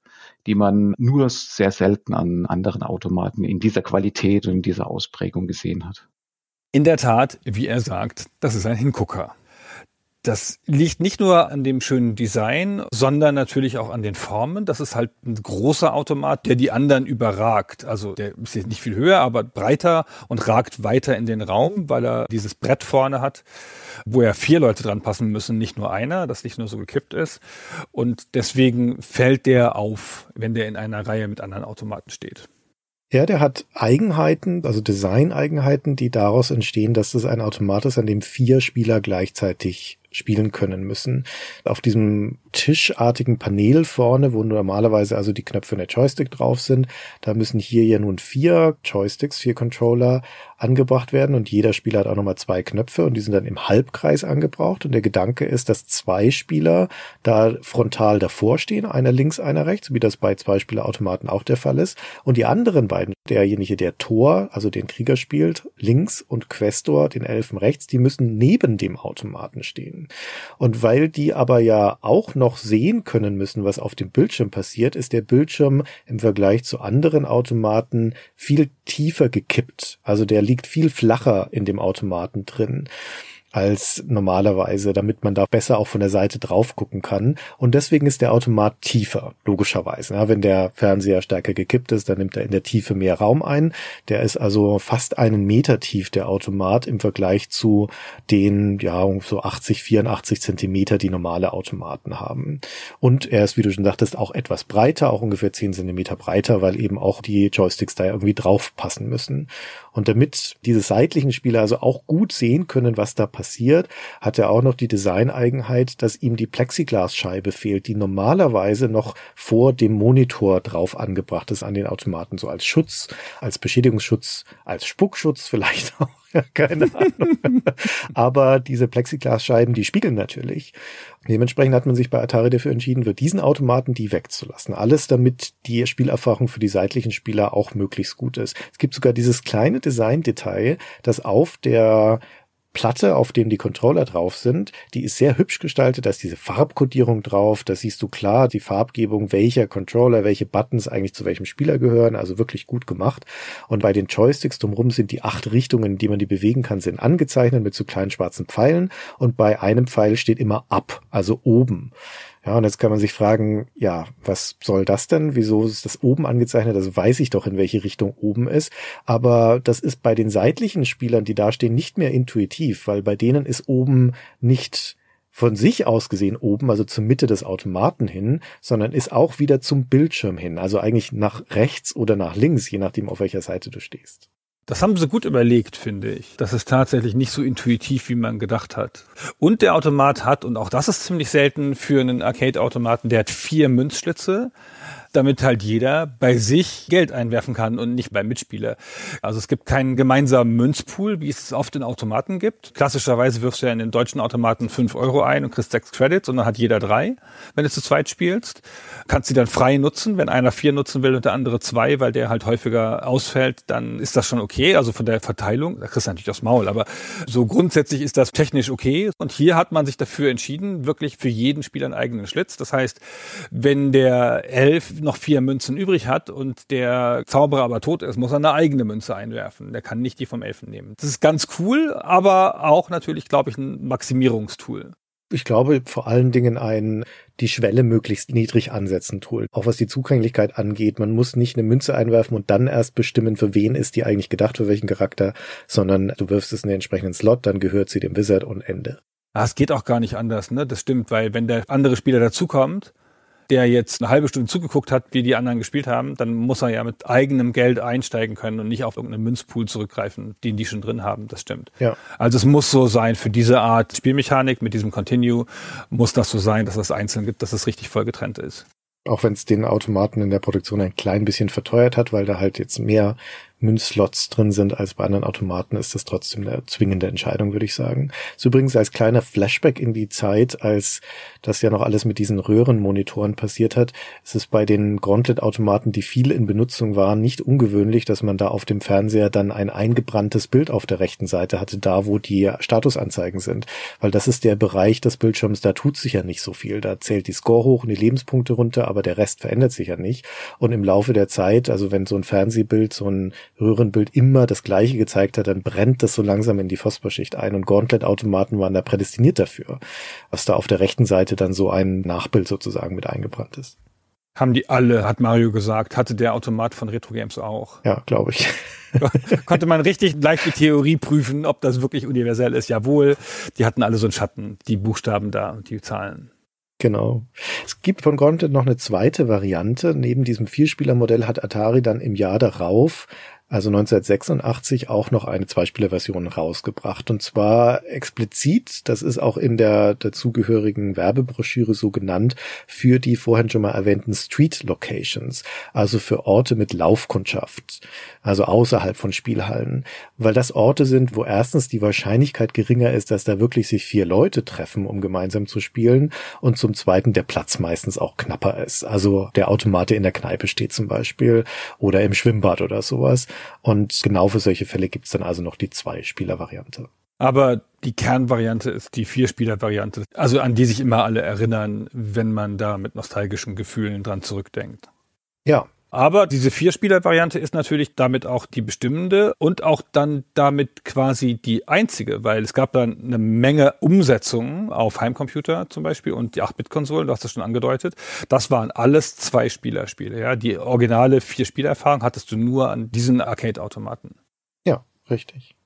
die man nur sehr selten an anderen Automaten in dieser Qualität und in dieser Ausprägung gesehen hat. In der Tat, wie er sagt, das ist ein Hingucker. Das liegt nicht nur an dem schönen Design, sondern natürlich auch an den Formen. Das ist halt ein großer Automat, der die anderen überragt. Also der ist jetzt nicht viel höher, aber breiter und ragt weiter in den Raum, weil er dieses Brett vorne hat, wo ja vier Leute dran passen müssen, nicht nur einer, das nicht nur so gekippt ist. Und deswegen fällt der auf, wenn der in einer Reihe mit anderen Automaten steht. Ja, der hat Eigenheiten, also Design-Eigenheiten, die daraus entstehen, dass es ein Automat ist, an dem vier Spieler gleichzeitig spielen können müssen. Auf diesem tischartigen Panel vorne, wo normalerweise also die Knöpfe und der Joystick drauf sind, da müssen hier ja nun vier Joysticks, vier Controller angebracht werden und jeder Spieler hat auch nochmal zwei Knöpfe und die sind dann im Halbkreis angebracht und der Gedanke ist, dass zwei Spieler da frontal davor stehen, einer links, einer rechts, wie das bei Zweispielerautomaten auch der Fall ist und die anderen beiden, derjenige, der Tor, also den Krieger spielt, links und Questor, den Elfen rechts, die müssen neben dem Automaten stehen finden. Und weil die aber ja auch noch sehen können müssen, was auf dem Bildschirm passiert, ist der Bildschirm im Vergleich zu anderen Automaten viel tiefer gekippt. Also der liegt viel flacher in dem Automaten drin als normalerweise, damit man da besser auch von der Seite drauf gucken kann. Und deswegen ist der Automat tiefer, logischerweise. Ja, wenn der Fernseher stärker gekippt ist, dann nimmt er in der Tiefe mehr Raum ein. Der ist also fast einen Meter tief, der Automat, im Vergleich zu den, ja, so 80, 84 Zentimeter, die normale Automaten haben. Und er ist, wie du schon sagtest, auch etwas breiter, auch ungefähr 10 Zentimeter breiter, weil eben auch die Joysticks da irgendwie drauf passen müssen. Und damit diese seitlichen Spieler also auch gut sehen können, was da passiert, hat er auch noch die Designeigenheit, dass ihm die Plexiglasscheibe fehlt, die normalerweise noch vor dem Monitor drauf angebracht ist an den Automaten, so als Schutz, als Beschädigungsschutz, als Spuckschutz vielleicht (laughs) auch. Keine Ahnung. (laughs) Aber diese Plexiglasscheiben, die spiegeln natürlich. Dementsprechend hat man sich bei Atari dafür entschieden, für diesen Automaten die wegzulassen. Alles, damit die Spielerfahrung für die seitlichen Spieler auch möglichst gut ist. Es gibt sogar dieses kleine Design-Detail, das auf der Platte, auf dem die Controller drauf sind, die ist sehr hübsch gestaltet. Da ist diese Farbkodierung drauf. Da siehst du klar die Farbgebung, welcher Controller, welche Buttons eigentlich zu welchem Spieler gehören. Also wirklich gut gemacht. Und bei den Joysticks drumherum sind die acht Richtungen, in die man die bewegen kann, sind angezeichnet mit so kleinen schwarzen Pfeilen. Und bei einem Pfeil steht immer ab, also oben. Ja, und jetzt kann man sich fragen, ja, was soll das denn? Wieso ist das oben angezeichnet? Das weiß ich doch, in welche Richtung oben ist. Aber das ist bei den seitlichen Spielern, die da stehen, nicht mehr intuitiv, weil bei denen ist oben nicht von sich aus gesehen oben, also zur Mitte des Automaten hin, sondern ist auch wieder zum Bildschirm hin, also eigentlich nach rechts oder nach links, je nachdem, auf welcher Seite du stehst. Das haben sie gut überlegt, finde ich. Das ist tatsächlich nicht so intuitiv, wie man gedacht hat. Und der Automat hat, und auch das ist ziemlich selten für einen Arcade-Automaten, der hat vier Münzschlitze damit halt jeder bei sich Geld einwerfen kann und nicht beim Mitspieler. Also es gibt keinen gemeinsamen Münzpool, wie es oft in Automaten gibt. Klassischerweise wirfst du ja in den deutschen Automaten fünf Euro ein und kriegst sechs Credits und dann hat jeder drei, wenn du zu zweit spielst kannst sie dann frei nutzen. Wenn einer vier nutzen will und der andere zwei, weil der halt häufiger ausfällt, dann ist das schon okay. Also von der Verteilung, da kriegst du natürlich das Maul, aber so grundsätzlich ist das technisch okay. Und hier hat man sich dafür entschieden, wirklich für jeden Spieler einen eigenen Schlitz. Das heißt, wenn der Elf noch vier Münzen übrig hat und der Zauberer aber tot ist, muss er eine eigene Münze einwerfen. Der kann nicht die vom Elfen nehmen. Das ist ganz cool, aber auch natürlich, glaube ich, ein Maximierungstool ich glaube, vor allen Dingen ein die Schwelle möglichst niedrig ansetzen Tool. Auch was die Zugänglichkeit angeht, man muss nicht eine Münze einwerfen und dann erst bestimmen, für wen ist die eigentlich gedacht, für welchen Charakter, sondern du wirfst es in den entsprechenden Slot, dann gehört sie dem Wizard und Ende. Ah, es geht auch gar nicht anders, ne? Das stimmt, weil wenn der andere Spieler dazukommt, der jetzt eine halbe Stunde zugeguckt hat, wie die anderen gespielt haben, dann muss er ja mit eigenem Geld einsteigen können und nicht auf irgendeinen Münzpool zurückgreifen, den die schon drin haben. Das stimmt. Ja. Also es muss so sein für diese Art Spielmechanik mit diesem Continue, muss das so sein, dass es einzeln gibt, dass es richtig voll getrennt ist auch wenn es den Automaten in der Produktion ein klein bisschen verteuert hat, weil da halt jetzt mehr Münzlots drin sind als bei anderen Automaten, ist das trotzdem eine zwingende Entscheidung, würde ich sagen. Das ist übrigens als kleiner Flashback in die Zeit, als das ja noch alles mit diesen Röhrenmonitoren passiert hat, ist es bei den Gauntlet-Automaten, die viel in Benutzung waren, nicht ungewöhnlich, dass man da auf dem Fernseher dann ein eingebranntes Bild auf der rechten Seite hatte, da wo die Statusanzeigen sind. Weil das ist der Bereich des Bildschirms, da tut sich ja nicht so viel. Da zählt die Score hoch und die Lebenspunkte runter, aber der Rest verändert sich ja nicht. Und im Laufe der Zeit, also wenn so ein Fernsehbild so ein Röhrenbild immer das gleiche gezeigt hat, dann brennt das so langsam in die Phosphorschicht ein und Gauntlet-Automaten waren da prädestiniert dafür, was da auf der rechten Seite dann so ein Nachbild sozusagen mit eingebrannt ist. Haben die alle, hat Mario gesagt, hatte der Automat von Retro Games auch. Ja, glaube ich. (laughs) Konnte man richtig leicht die Theorie prüfen, ob das wirklich universell ist. Jawohl, die hatten alle so einen Schatten, die Buchstaben da und die Zahlen. Genau. Es gibt von Gauntlet noch eine zweite Variante. Neben diesem Vierspielermodell hat Atari dann im Jahr darauf also 1986 auch noch eine Zweispielerversion rausgebracht. Und zwar explizit, das ist auch in der dazugehörigen Werbebroschüre so genannt, für die vorhin schon mal erwähnten Street Locations, also für Orte mit Laufkundschaft also außerhalb von Spielhallen, weil das Orte sind, wo erstens die Wahrscheinlichkeit geringer ist, dass da wirklich sich vier Leute treffen, um gemeinsam zu spielen und zum Zweiten der Platz meistens auch knapper ist. Also der Automate in der Kneipe steht zum Beispiel oder im Schwimmbad oder sowas. Und genau für solche Fälle gibt's dann also noch die Zwei-Spieler-Variante. Aber die Kernvariante ist die Vierspieler-Variante, also an die sich immer alle erinnern, wenn man da mit nostalgischen Gefühlen dran zurückdenkt. Ja, aber diese vierspieler variante ist natürlich damit auch die bestimmende und auch dann damit quasi die einzige, weil es gab dann eine Menge Umsetzungen auf Heimcomputer zum Beispiel und die 8-Bit-Konsolen, du hast das schon angedeutet. Das waren alles Zwei-Spieler-Spiele. Ja? Die originale Vier-Spieler-Erfahrung hattest du nur an diesen Arcade-Automaten. Ja, richtig.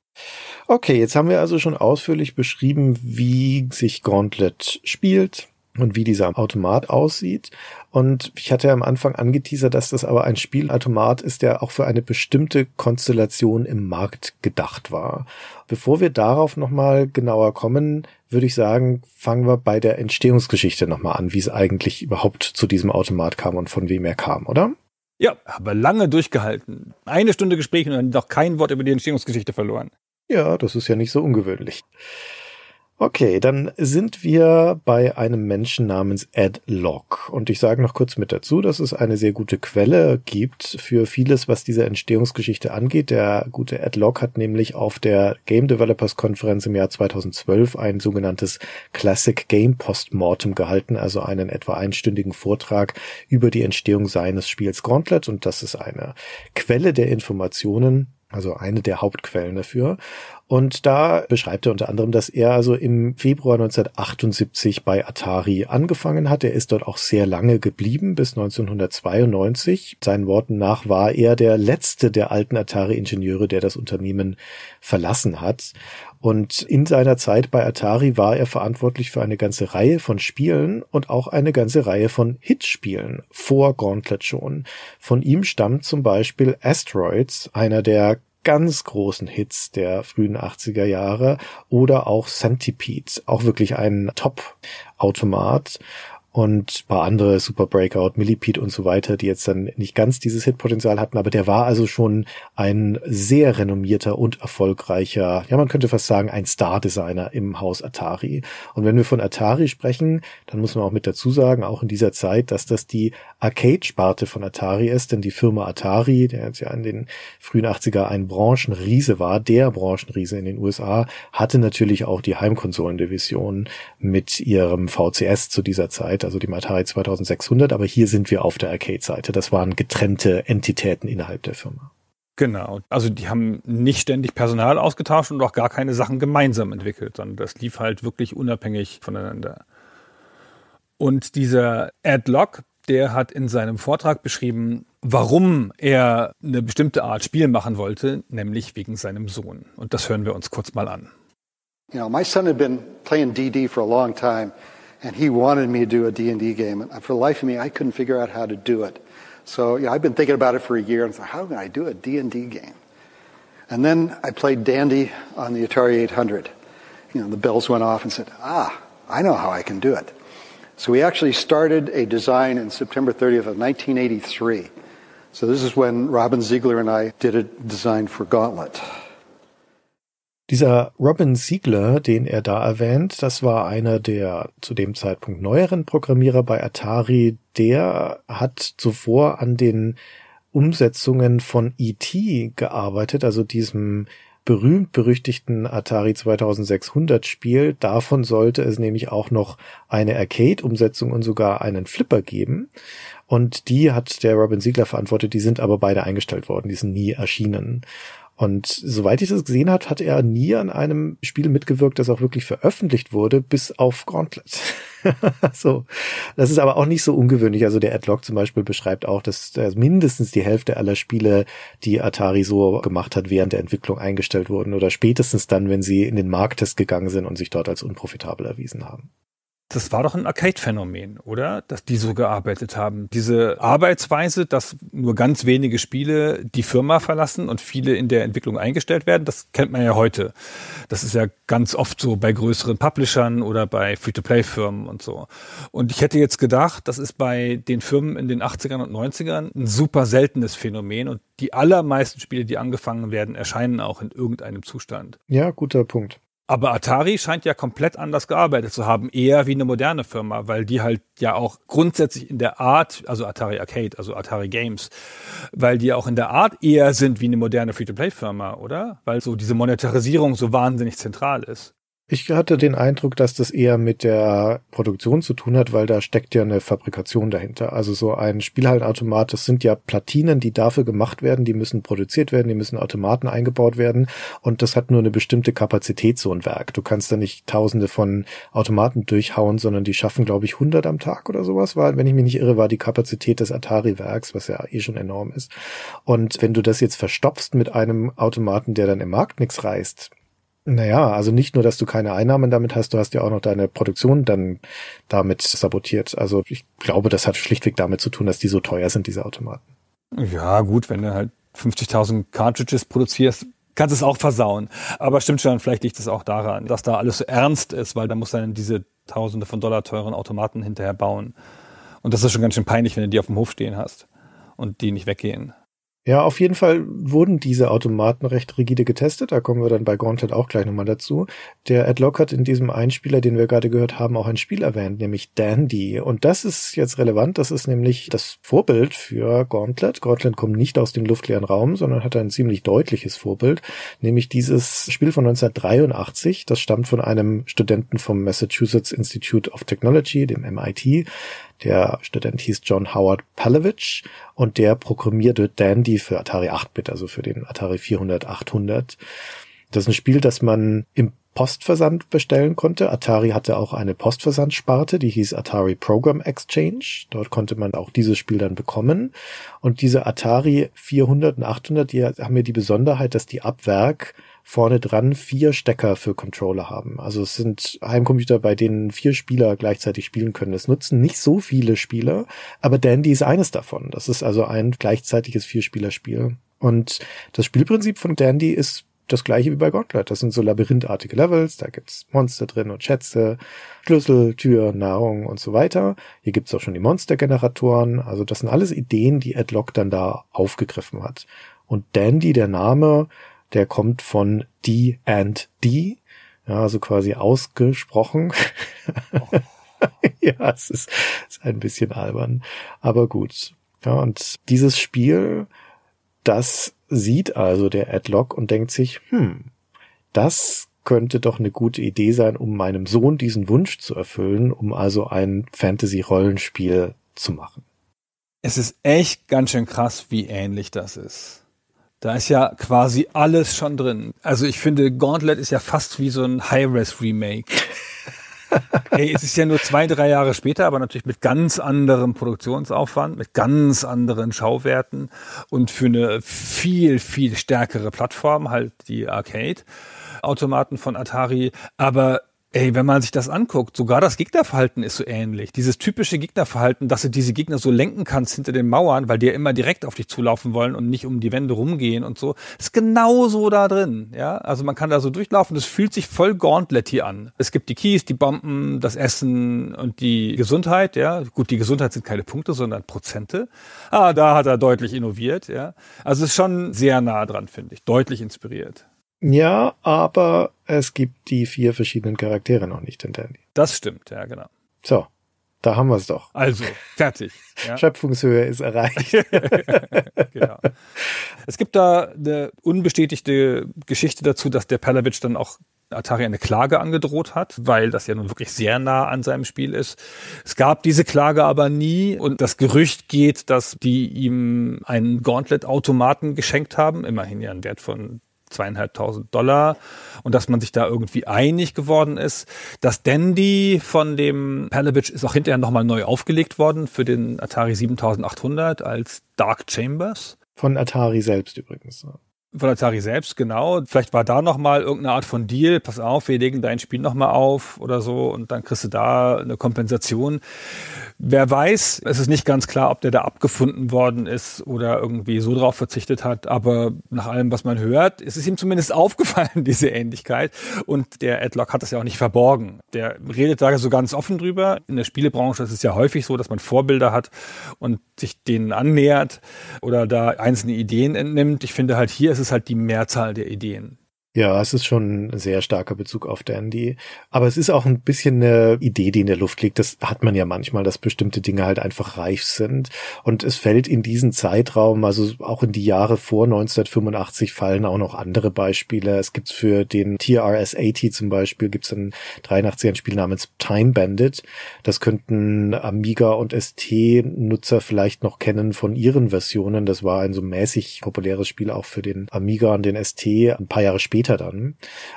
Okay, jetzt haben wir also schon ausführlich beschrieben, wie sich Gauntlet spielt, und wie dieser Automat aussieht. Und ich hatte ja am Anfang angeteasert, dass das aber ein Spielautomat ist, der auch für eine bestimmte Konstellation im Markt gedacht war. Bevor wir darauf nochmal genauer kommen, würde ich sagen, fangen wir bei der Entstehungsgeschichte nochmal an, wie es eigentlich überhaupt zu diesem Automat kam und von wem er kam, oder? Ja, aber lange durchgehalten. Eine Stunde Gespräch und dann noch kein Wort über die Entstehungsgeschichte verloren. Ja, das ist ja nicht so ungewöhnlich. Okay, dann sind wir bei einem Menschen namens Ed Locke. Und ich sage noch kurz mit dazu, dass es eine sehr gute Quelle gibt für vieles, was diese Entstehungsgeschichte angeht. Der gute Ed Locke hat nämlich auf der Game Developers Konferenz im Jahr 2012 ein sogenanntes Classic Game Postmortem gehalten, also einen etwa einstündigen Vortrag über die Entstehung seines Spiels Gauntlet. Und das ist eine Quelle der Informationen, also eine der Hauptquellen dafür. Und da beschreibt er unter anderem, dass er also im Februar 1978 bei Atari angefangen hat. Er ist dort auch sehr lange geblieben, bis 1992. Seinen Worten nach war er der letzte der alten Atari-Ingenieure, der das Unternehmen verlassen hat. Und in seiner Zeit bei Atari war er verantwortlich für eine ganze Reihe von Spielen und auch eine ganze Reihe von Hitspielen vor Gauntlet schon. Von ihm stammt zum Beispiel Asteroids, einer der ganz großen Hits der frühen 80er Jahre oder auch Centipede, auch wirklich ein Top-Automat und paar andere Super Breakout, Millipede und so weiter, die jetzt dann nicht ganz dieses Hitpotenzial hatten, aber der war also schon ein sehr renommierter und erfolgreicher, ja man könnte fast sagen, ein Star-Designer im Haus Atari. Und wenn wir von Atari sprechen, dann muss man auch mit dazu sagen, auch in dieser Zeit, dass das die Arcade-Sparte von Atari ist, denn die Firma Atari, der jetzt ja in den frühen 80er ein Branchenriese war, der Branchenriese in den USA, hatte natürlich auch die Heimkonsolendivision mit ihrem VCS zu dieser Zeit, also dem Atari 2600, aber hier sind wir auf der Arcade-Seite. Das waren getrennte Entitäten innerhalb der Firma. Genau. Also die haben nicht ständig Personal ausgetauscht und auch gar keine Sachen gemeinsam entwickelt, sondern das lief halt wirklich unabhängig voneinander. Und dieser Adlock der hat in seinem Vortrag beschrieben, warum er eine bestimmte Art Spiel machen wollte, nämlich wegen seinem Sohn. Und das hören wir uns kurz mal an. You know, my son had been playing DD for a long time and he wanted me to do a D&D game and for the life of me I couldn't figure out how to do it. So, you know, I've been thinking about it for a year and thought, how can I do a D&D game? And then I played Dandy on the Atari 800. You know, the bells went off and said, "Ah, I know how I can do it." So we actually started a design in September 30th of 1983. So this is when Robin Ziegler and I did a design for Gauntlet. Dieser Robin Ziegler, den er da erwähnt, das war einer der zu dem Zeitpunkt neueren Programmierer bei Atari, der hat zuvor an den Umsetzungen von ET gearbeitet, also diesem berühmt-berüchtigten Atari 2600 Spiel. Davon sollte es nämlich auch noch eine Arcade-Umsetzung und sogar einen Flipper geben. Und die hat der Robin Siegler verantwortet. Die sind aber beide eingestellt worden. Die sind nie erschienen. Und soweit ich das gesehen habe, hat er nie an einem Spiel mitgewirkt, das auch wirklich veröffentlicht wurde, bis auf Gauntlet. (laughs) (laughs) so. Das ist aber auch nicht so ungewöhnlich. Also der Adlock zum Beispiel beschreibt auch, dass mindestens die Hälfte aller Spiele, die Atari so gemacht hat, während der Entwicklung eingestellt wurden oder spätestens dann, wenn sie in den Markttest gegangen sind und sich dort als unprofitabel erwiesen haben das war doch ein Arcade-Phänomen, oder? Dass die so gearbeitet haben. Diese Arbeitsweise, dass nur ganz wenige Spiele die Firma verlassen und viele in der Entwicklung eingestellt werden, das kennt man ja heute. Das ist ja ganz oft so bei größeren Publishern oder bei Free-to-Play-Firmen und so. Und ich hätte jetzt gedacht, das ist bei den Firmen in den 80ern und 90ern ein super seltenes Phänomen und die allermeisten Spiele, die angefangen werden, erscheinen auch in irgendeinem Zustand. Ja, guter Punkt. Aber Atari scheint ja komplett anders gearbeitet zu haben, eher wie eine moderne Firma, weil die halt ja auch grundsätzlich in der Art, also Atari Arcade, also Atari Games, weil die ja auch in der Art eher sind wie eine moderne Free-to-Play-Firma, oder? Weil so diese Monetarisierung so wahnsinnig zentral ist. Ich hatte den Eindruck, dass das eher mit der Produktion zu tun hat, weil da steckt ja eine Fabrikation dahinter. Also so ein Spielhallenautomat, das sind ja Platinen, die dafür gemacht werden, die müssen produziert werden, die müssen Automaten eingebaut werden und das hat nur eine bestimmte Kapazität, so ein Werk. Du kannst da nicht tausende von Automaten durchhauen, sondern die schaffen, glaube ich, 100 am Tag oder sowas war, wenn ich mich nicht irre, war die Kapazität des Atari-Werks, was ja eh schon enorm ist. Und wenn du das jetzt verstopfst mit einem Automaten, der dann im Markt nichts reißt, naja, also nicht nur, dass du keine Einnahmen damit hast, du hast ja auch noch deine Produktion dann damit sabotiert. Also ich glaube, das hat schlichtweg damit zu tun, dass die so teuer sind, diese Automaten. Ja, gut, wenn du halt 50.000 Cartridges produzierst, kannst du es auch versauen. Aber stimmt schon, vielleicht liegt es auch daran, dass da alles so ernst ist, weil da muss dann diese Tausende von Dollar teuren Automaten hinterher bauen. Und das ist schon ganz schön peinlich, wenn du die auf dem Hof stehen hast und die nicht weggehen. Ja, auf jeden Fall wurden diese Automaten recht rigide getestet. Da kommen wir dann bei Gauntlet auch gleich nochmal dazu. Der Adlock hat in diesem Einspieler, den wir gerade gehört haben, auch ein Spiel erwähnt, nämlich Dandy. Und das ist jetzt relevant. Das ist nämlich das Vorbild für Gauntlet. Gauntlet kommt nicht aus dem luftleeren Raum, sondern hat ein ziemlich deutliches Vorbild, nämlich dieses Spiel von 1983. Das stammt von einem Studenten vom Massachusetts Institute of Technology, dem MIT, der Student hieß John Howard Palevich und der programmierte Dandy für Atari 8-Bit, also für den Atari 400, 800. Das ist ein Spiel, das man im Postversand bestellen konnte. Atari hatte auch eine Postversandsparte, die hieß Atari Program Exchange. Dort konnte man auch dieses Spiel dann bekommen. Und diese Atari 400 und 800, die haben ja die Besonderheit, dass die ab Werk vorne dran vier Stecker für Controller haben. Also es sind Heimcomputer, bei denen vier Spieler gleichzeitig spielen können. Es nutzen nicht so viele Spieler, aber Dandy ist eines davon. Das ist also ein gleichzeitiges Vierspielerspiel. Und das Spielprinzip von Dandy ist das gleiche wie bei Gauntlet. Das sind so labyrinthartige Levels, da gibt's Monster drin und Schätze, Schlüssel, Tür, Nahrung und so weiter. Hier gibt's auch schon die Monstergeneratoren. Also das sind alles Ideen, die Adlock dann da aufgegriffen hat. Und Dandy, der Name, der kommt von D and D, ja, also quasi ausgesprochen. Oh. (laughs) ja, es ist, ist ein bisschen albern, aber gut. Ja, und dieses Spiel, das sieht also der Adlock und denkt sich, hm, das könnte doch eine gute Idee sein, um meinem Sohn diesen Wunsch zu erfüllen, um also ein Fantasy-Rollenspiel zu machen. Es ist echt ganz schön krass, wie ähnlich das ist. Da ist ja quasi alles schon drin. Also ich finde, Gauntlet ist ja fast wie so ein High-Res-Remake. (laughs) hey, es ist ja nur zwei, drei Jahre später, aber natürlich mit ganz anderem Produktionsaufwand, mit ganz anderen Schauwerten und für eine viel, viel stärkere Plattform, halt die Arcade-Automaten von Atari. Aber Ey, wenn man sich das anguckt, sogar das Gegnerverhalten ist so ähnlich. Dieses typische Gegnerverhalten, dass du diese Gegner so lenken kannst hinter den Mauern, weil die ja immer direkt auf dich zulaufen wollen und nicht um die Wände rumgehen und so, ist genauso da drin. Ja, also man kann da so durchlaufen. Das fühlt sich voll Gauntlet hier an. Es gibt die Keys, die Bomben, das Essen und die Gesundheit. Ja, gut, die Gesundheit sind keine Punkte, sondern Prozente. Ah, da hat er deutlich innoviert. Ja, also es ist schon sehr nah dran, finde ich. Deutlich inspiriert. Ja, aber es gibt die vier verschiedenen Charaktere noch nicht in Dandy. Das stimmt, ja, genau. So, da haben wir es doch. Also, fertig. (laughs) Ja. Schöpfungshöhe ist erreicht. (laughs) genau. Es gibt da eine unbestätigte Geschichte dazu, dass der Palavich dann auch Atari eine Klage angedroht hat, weil das ja nun wirklich sehr nah an seinem Spiel ist. Es gab diese Klage aber nie und das Gerücht geht, dass die ihm einen Gauntlet-Automaten geschenkt haben, immerhin ja einen Wert von zweieinhalbtausend Dollar und dass man sich da irgendwie einig geworden ist. Das Dandy von dem Perlevich ist auch hinterher nochmal neu aufgelegt worden für den Atari 7800 als Dark Chambers. Von Atari selbst übrigens. Von Atari selbst, genau. Vielleicht war da nochmal irgendeine Art von Deal. Pass auf, wir legen dein Spiel nochmal auf oder so und dann kriegst du da eine Kompensation. Wer weiß, es ist nicht ganz klar, ob der da abgefunden worden ist oder irgendwie so drauf verzichtet hat. Aber nach allem, was man hört, ist es ihm zumindest (laughs) aufgefallen, diese Ähnlichkeit. Und der Adlock hat das ja auch nicht verborgen. Der redet da so ganz offen drüber. In der Spielebranche ist es ja häufig so, dass man Vorbilder hat und sich denen annähert oder da einzelne Ideen entnimmt. Ich finde halt hier ist es ist halt die Mehrzahl der Ideen, ja, es ist schon ein sehr starker Bezug auf Dandy. Aber es ist auch ein bisschen eine Idee, die in der Luft liegt. Das hat man ja manchmal, dass bestimmte Dinge halt einfach reif sind. Und es fällt in diesen Zeitraum, also auch in die Jahre vor 1985 fallen auch noch andere Beispiele. Es gibt für den TRS-80 zum Beispiel, gibt es ein 83 ein Spiel namens Time Bandit. Das könnten Amiga und ST-Nutzer vielleicht noch kennen von ihren Versionen. Das war ein so mäßig populäres Spiel auch für den Amiga und den ST ein paar Jahre später später dann.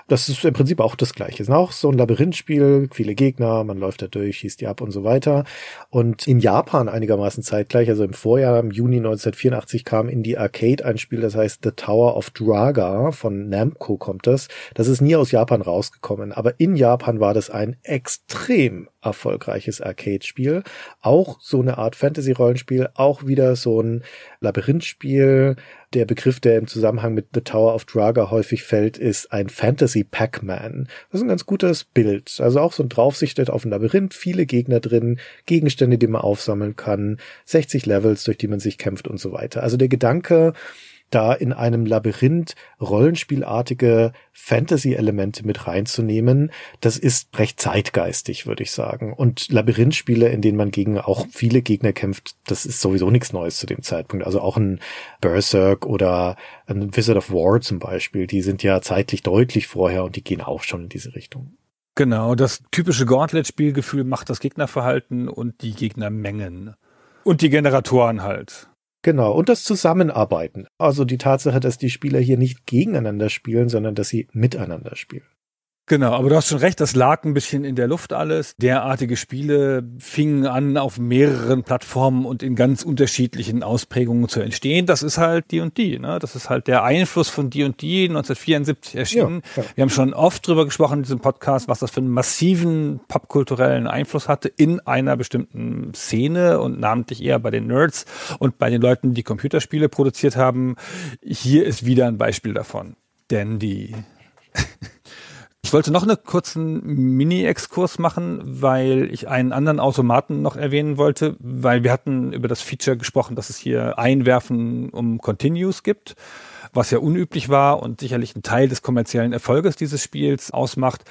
Das ist im Prinzip auch das Gleiche. Es ist auch so ein Labyrinthspiel, viele Gegner, man läuft da durch, schießt die ab und so weiter. Und in Japan einigermaßen zeitgleich, also im Vorjahr, im Juni 1984, kam in die Arcade ein Spiel, das heißt The Tower of Draga von Namco kommt das. Das ist nie aus Japan rausgekommen, aber in Japan war das ein extrem erfolgreiches Arcade-Spiel. Auch so eine Art Fantasy-Rollenspiel, auch wieder so ein Labyrinthspiel, der Begriff, der im Zusammenhang mit The Tower of Draga häufig fällt, ist ein Fantasy Pac-Man. Das ist ein ganz gutes Bild. Also auch so ein Draufsichtet auf ein Labyrinth, viele Gegner drin, Gegenstände, die man aufsammeln kann, 60 Levels, durch die man sich kämpft und so weiter. Also der Gedanke, da in einem Labyrinth rollenspielartige Fantasy-Elemente mit reinzunehmen, das ist recht zeitgeistig, würde ich sagen. Und Labyrinthspiele, in denen man gegen auch viele Gegner kämpft, das ist sowieso nichts Neues zu dem Zeitpunkt. Also auch ein Berserk oder ein Wizard of War zum Beispiel, die sind ja zeitlich deutlich vorher und die gehen auch schon in diese Richtung. Genau, das typische Gauntlet-Spielgefühl macht das Gegnerverhalten und die Gegnermengen. Und die Generatoren halt. Genau, und das Zusammenarbeiten. Also die Tatsache, dass die Spieler hier nicht gegeneinander spielen, sondern dass sie miteinander spielen. Genau, aber du hast schon recht, das lag ein bisschen in der Luft alles. Derartige Spiele fingen an, auf mehreren Plattformen und in ganz unterschiedlichen Ausprägungen zu entstehen. Das ist halt die und die. Ne? Das ist halt der Einfluss von die und die 1974 erschienen. Ja, Wir haben schon oft drüber gesprochen in diesem Podcast, was das für einen massiven popkulturellen Einfluss hatte in einer bestimmten Szene und namentlich eher bei den Nerds und bei den Leuten, die Computerspiele produziert haben. Hier ist wieder ein Beispiel davon. Dandy. Ich wollte noch einen kurzen Mini-Exkurs machen, weil ich einen anderen Automaten noch erwähnen wollte, weil wir hatten über das Feature gesprochen, dass es hier Einwerfen um Continues gibt, was ja unüblich war und sicherlich ein Teil des kommerziellen Erfolges dieses Spiels ausmacht.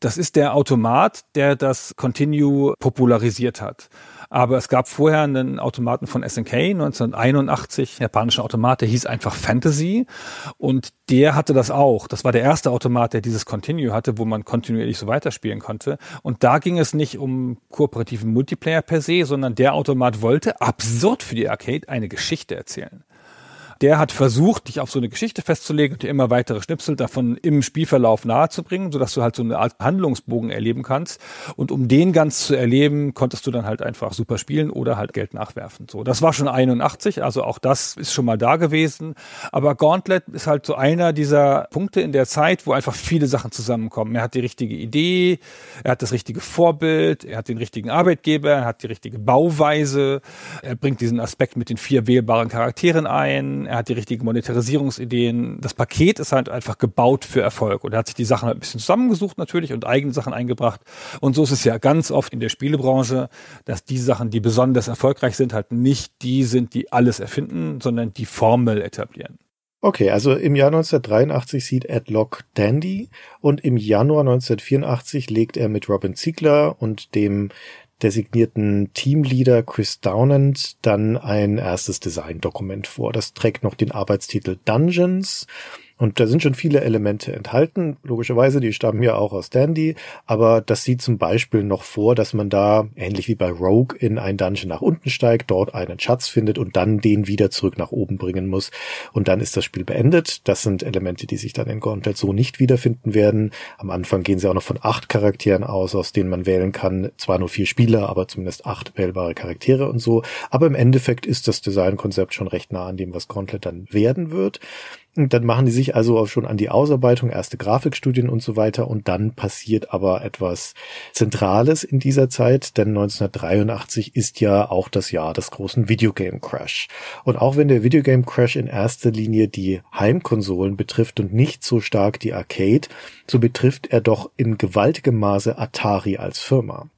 Das ist der Automat, der das Continue popularisiert hat. Aber es gab vorher einen Automaten von SNK 1981, japanischer Automat, der hieß einfach Fantasy. Und der hatte das auch. Das war der erste Automat, der dieses Continue hatte, wo man kontinuierlich so weiterspielen konnte. Und da ging es nicht um kooperativen Multiplayer per se, sondern der Automat wollte, absurd für die Arcade, eine Geschichte erzählen. Der hat versucht, dich auf so eine Geschichte festzulegen und dir immer weitere Schnipsel davon im Spielverlauf nahezubringen, sodass du halt so eine Art Handlungsbogen erleben kannst. Und um den ganz zu erleben, konntest du dann halt einfach super spielen oder halt Geld nachwerfen. So, das war schon 81, also auch das ist schon mal da gewesen. Aber Gauntlet ist halt so einer dieser Punkte in der Zeit, wo einfach viele Sachen zusammenkommen. Er hat die richtige Idee, er hat das richtige Vorbild, er hat den richtigen Arbeitgeber, er hat die richtige Bauweise, er bringt diesen Aspekt mit den vier wählbaren Charakteren ein, er hat die richtigen Monetarisierungsideen. Das Paket ist halt einfach gebaut für Erfolg und er hat sich die Sachen halt ein bisschen zusammengesucht natürlich und eigene Sachen eingebracht. Und so ist es ja ganz oft in der Spielebranche, dass die Sachen, die besonders erfolgreich sind, halt nicht die sind, die alles erfinden, sondern die Formel etablieren. Okay, also im Jahr 1983 sieht Ed Adlock Dandy und im Januar 1984 legt er mit Robin Ziegler und dem designierten Teamleader Chris Downand dann ein erstes Design-Dokument vor. Das trägt noch den Arbeitstitel Dungeons und da sind schon viele Elemente enthalten. Logischerweise, die stammen ja auch aus Dandy. Aber das sieht zum Beispiel noch vor, dass man da, ähnlich wie bei Rogue, in ein Dungeon nach unten steigt, dort einen Schatz findet und dann den wieder zurück nach oben bringen muss. Und dann ist das Spiel beendet. Das sind Elemente, die sich dann in Gauntlet so nicht wiederfinden werden. Am Anfang gehen sie auch noch von acht Charakteren aus, aus denen man wählen kann. Zwar nur vier Spieler, aber zumindest acht wählbare Charaktere und so. Aber im Endeffekt ist das Designkonzept schon recht nah an dem, was Gauntlet dann werden wird. Und Dann machen die sich also auch schon an die Ausarbeitung, erste Grafikstudien und so weiter. Und dann passiert aber etwas Zentrales in dieser Zeit, denn 1983 ist ja auch das Jahr des großen Videogame Crash. Und auch wenn der Videogame Crash in erster Linie die Heimkonsolen betrifft und nicht so stark die Arcade, so betrifft er doch in gewaltigem Maße Atari als Firma.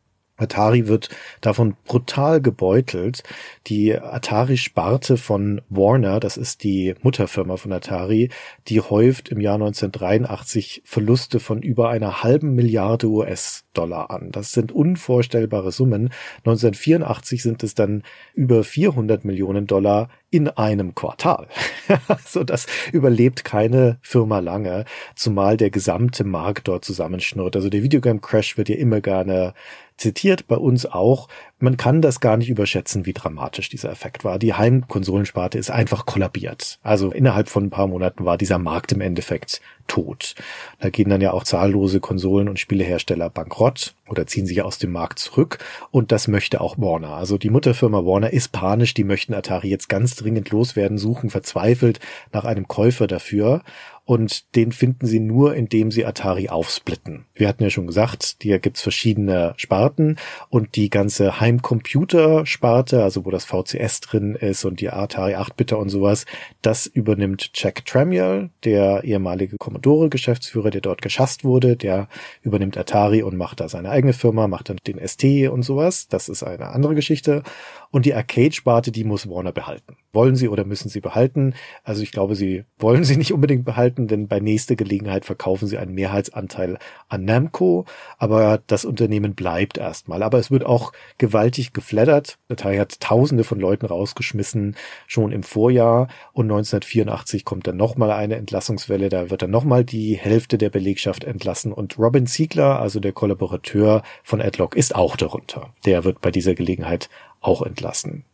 Atari wird davon brutal gebeutelt. Die Atari-Sparte von Warner, das ist die Mutterfirma von Atari, die häuft im Jahr 1983 Verluste von über einer halben Milliarde US-Dollar an. Das sind unvorstellbare Summen. 1984 sind es dann über 400 Millionen Dollar in einem Quartal. (laughs) also das überlebt keine Firma lange, zumal der gesamte Markt dort zusammenschnurrt. Also der Videogame Crash wird ja immer gerne zitiert, bei uns auch. Man kann das gar nicht überschätzen, wie dramatisch dieser Effekt war. Die Heimkonsolensparte ist einfach kollabiert. Also innerhalb von ein paar Monaten war dieser Markt im Endeffekt tot. Da gehen dann ja auch zahllose Konsolen- und Spielehersteller bankrott oder ziehen sich aus dem Markt zurück. Und das möchte auch Warner. Also die Mutterfirma Warner ist panisch. Die möchten Atari jetzt ganz dringend loswerden, suchen verzweifelt nach einem Käufer dafür und den finden sie nur, indem sie Atari aufsplitten. Wir hatten ja schon gesagt, hier gibt's verschiedene Sparten und die ganze Heimcomputer-Sparte, also wo das VCS drin ist und die Atari 8-Bitter und sowas, das übernimmt Jack Tramiel, der ehemalige Commodore-Geschäftsführer, der dort geschasst wurde, der übernimmt Atari und macht da seine eigene Firma, macht dann den ST und sowas. Das ist eine andere Geschichte. Und die Arcade-Sparte, die muss Warner behalten. Wollen sie oder müssen sie behalten? Also ich glaube, sie wollen sie nicht unbedingt behalten, denn bei nächster Gelegenheit verkaufen sie einen Mehrheitsanteil an Namco. Aber das Unternehmen bleibt erstmal. Aber es wird auch gewaltig geflattert. Atari hat tausende von Leuten rausgeschmissen, schon im Vorjahr. Und 1984 kommt dann nochmal eine Entlassungswelle. Da wird dann nochmal die Hälfte der Belegschaft entlassen. Und Robin Ziegler, also der Kollaborateur von Adlock, ist auch darunter. Der wird bei dieser Gelegenheit auch entlassen.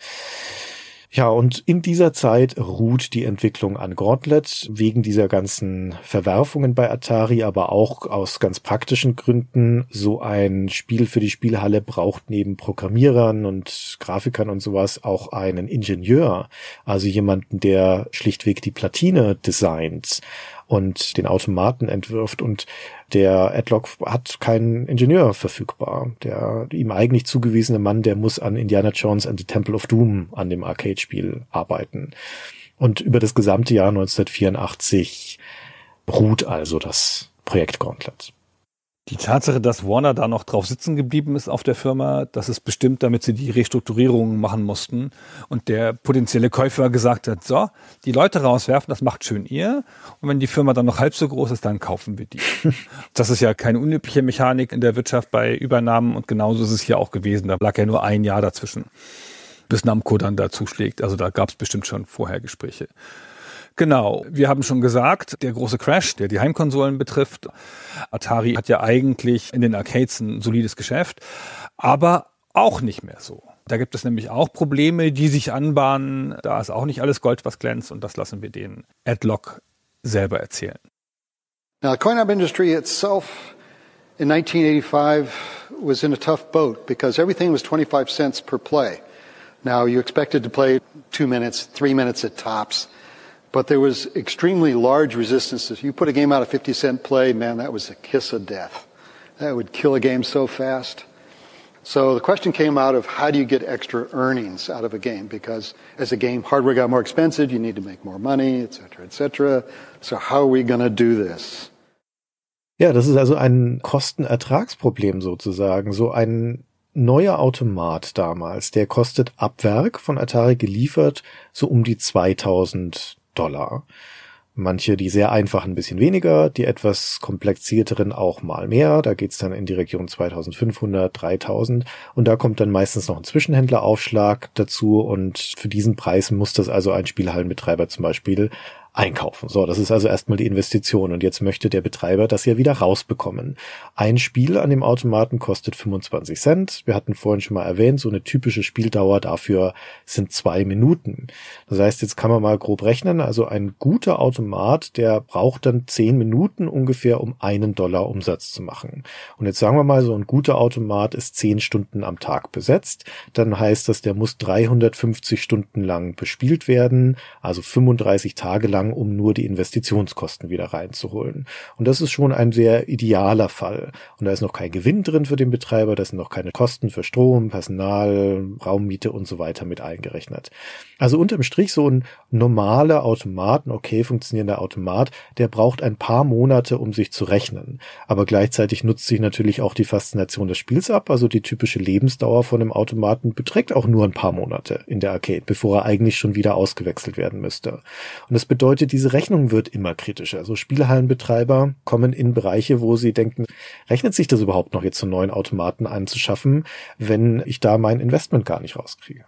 Ja, und in dieser Zeit ruht die Entwicklung an Gauntlet wegen dieser ganzen Verwerfungen bei Atari, aber auch aus ganz praktischen Gründen. So ein Spiel für die Spielhalle braucht neben Programmierern und Grafikern und sowas auch einen Ingenieur, also jemanden, der schlichtweg die Platine designt und den Automaten entwirft und der Adlock hat keinen Ingenieur verfügbar. Der ihm eigentlich zugewiesene Mann, der muss an Indiana Jones and the Temple of Doom an dem Arcade-Spiel arbeiten. Und über das gesamte Jahr 1984 ruht also das Projekt Gauntlet. Die Tatsache, dass Warner da noch drauf sitzen geblieben ist auf der Firma, das ist bestimmt, damit sie die Restrukturierungen machen mussten und der potenzielle Käufer gesagt hat, so, die Leute rauswerfen, das macht schön ihr und wenn die Firma dann noch halb so groß ist, dann kaufen wir die. (laughs) das ist ja keine unübliche Mechanik in der Wirtschaft bei Übernahmen und genauso ist es hier auch gewesen. Da lag ja nur ein Jahr dazwischen, bis Namco dann dazuschlägt. Also da gab es bestimmt schon vorher Gespräche. Genau, wir haben schon gesagt, der große Crash, der die Heimkonsolen betrifft. Atari hat ja eigentlich in den Arcades ein solides Geschäft, aber auch nicht mehr so. Da gibt es nämlich auch Probleme, die sich anbahnen. Da ist auch nicht alles Gold, was glänzt und das lassen wir den Adlock selber erzählen. Now, the coin-op industry itself in 1985 was in a tough boat because everything was 25 cents per play. Now, you expected to play two minutes, three minutes at tops. But there was extremely large resistance. If you put a game out of 50 cent play, man, that was a kiss of death. That would kill a game so fast. So the question came out of how do you get extra earnings out of a game? Because as a game hardware got more expensive, you need to make more money, et cetera, et cetera. So how are we going to do this? Ja, das ist also ein Kostenertragsproblem sozusagen. So ein neuer Automat damals, der kostet ab Werk von Atari geliefert so um die 2000 Dollar. Manche, die sehr einfach, ein bisschen weniger, die etwas komplexierteren auch mal mehr. Da geht's dann in die Region 2500, 3000 und da kommt dann meistens noch ein Zwischenhändleraufschlag dazu und für diesen Preis muss das also ein Spielhallenbetreiber zum Beispiel einkaufen. So, das ist also erstmal die Investition und jetzt möchte der Betreiber das ja wieder rausbekommen. Ein Spiel an dem Automaten kostet 25 Cent. Wir hatten vorhin schon mal erwähnt, so eine typische Spieldauer dafür sind zwei Minuten. Das heißt, jetzt kann man mal grob rechnen. Also ein guter Automat, der braucht dann zehn Minuten ungefähr, um einen Dollar Umsatz zu machen. Und jetzt sagen wir mal, so ein guter Automat ist zehn Stunden am Tag besetzt. Dann heißt das, der muss 350 Stunden lang bespielt werden, also 35 Tage lang gegangen, um nur die Investitionskosten wieder reinzuholen. Und das ist schon ein sehr idealer Fall. Und da ist noch kein Gewinn drin für den Betreiber, da sind noch keine Kosten für Strom, Personal, Raummiete und so weiter mit eingerechnet. Also unterm Strich so ein normaler Automat, ein okay funktionierender Automat, der braucht ein paar Monate, um sich zu rechnen. Aber gleichzeitig nutzt sich natürlich auch die Faszination des Spiels ab. Also die typische Lebensdauer von einem Automaten beträgt auch nur ein paar Monate in der Arcade, bevor er eigentlich schon wieder ausgewechselt werden müsste. Und das bedeutet heute diese Rechnung wird immer kritischer. Also Spielhallenbetreiber kommen in Bereiche, wo sie denken, rechnet sich das überhaupt noch jetzt so neuen Automaten anzuschaffen, wenn ich da mein Investment gar nicht rauskriege?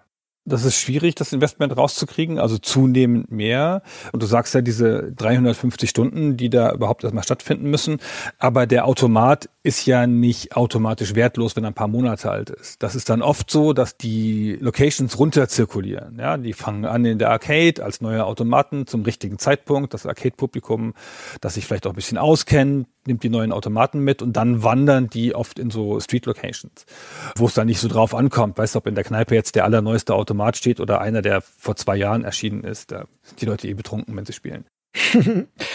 das ist schwierig, das Investment rauszukriegen, also zunehmend mehr. Und du sagst ja diese 350 Stunden, die da überhaupt erstmal stattfinden müssen. Aber der Automat ist ja nicht automatisch wertlos, wenn er ein paar Monate alt ist. Das ist dann oft so, dass die Locations runterzirkulieren. Ja, die fangen an in der Arcade als neue Automaten zum richtigen Zeitpunkt. Das Arcade-Publikum, das sich vielleicht auch ein bisschen auskennt, nimmt die neuen Automaten mit und dann wandern die oft in so Street-Locations, wo es dann nicht so drauf ankommt. Weißt du, ob in der Kneipe jetzt der allerneueste Automat Automat steht oder einer, der vor zwei Jahren erschienen ist, da sind die Leute eh betrunken, wenn sie spielen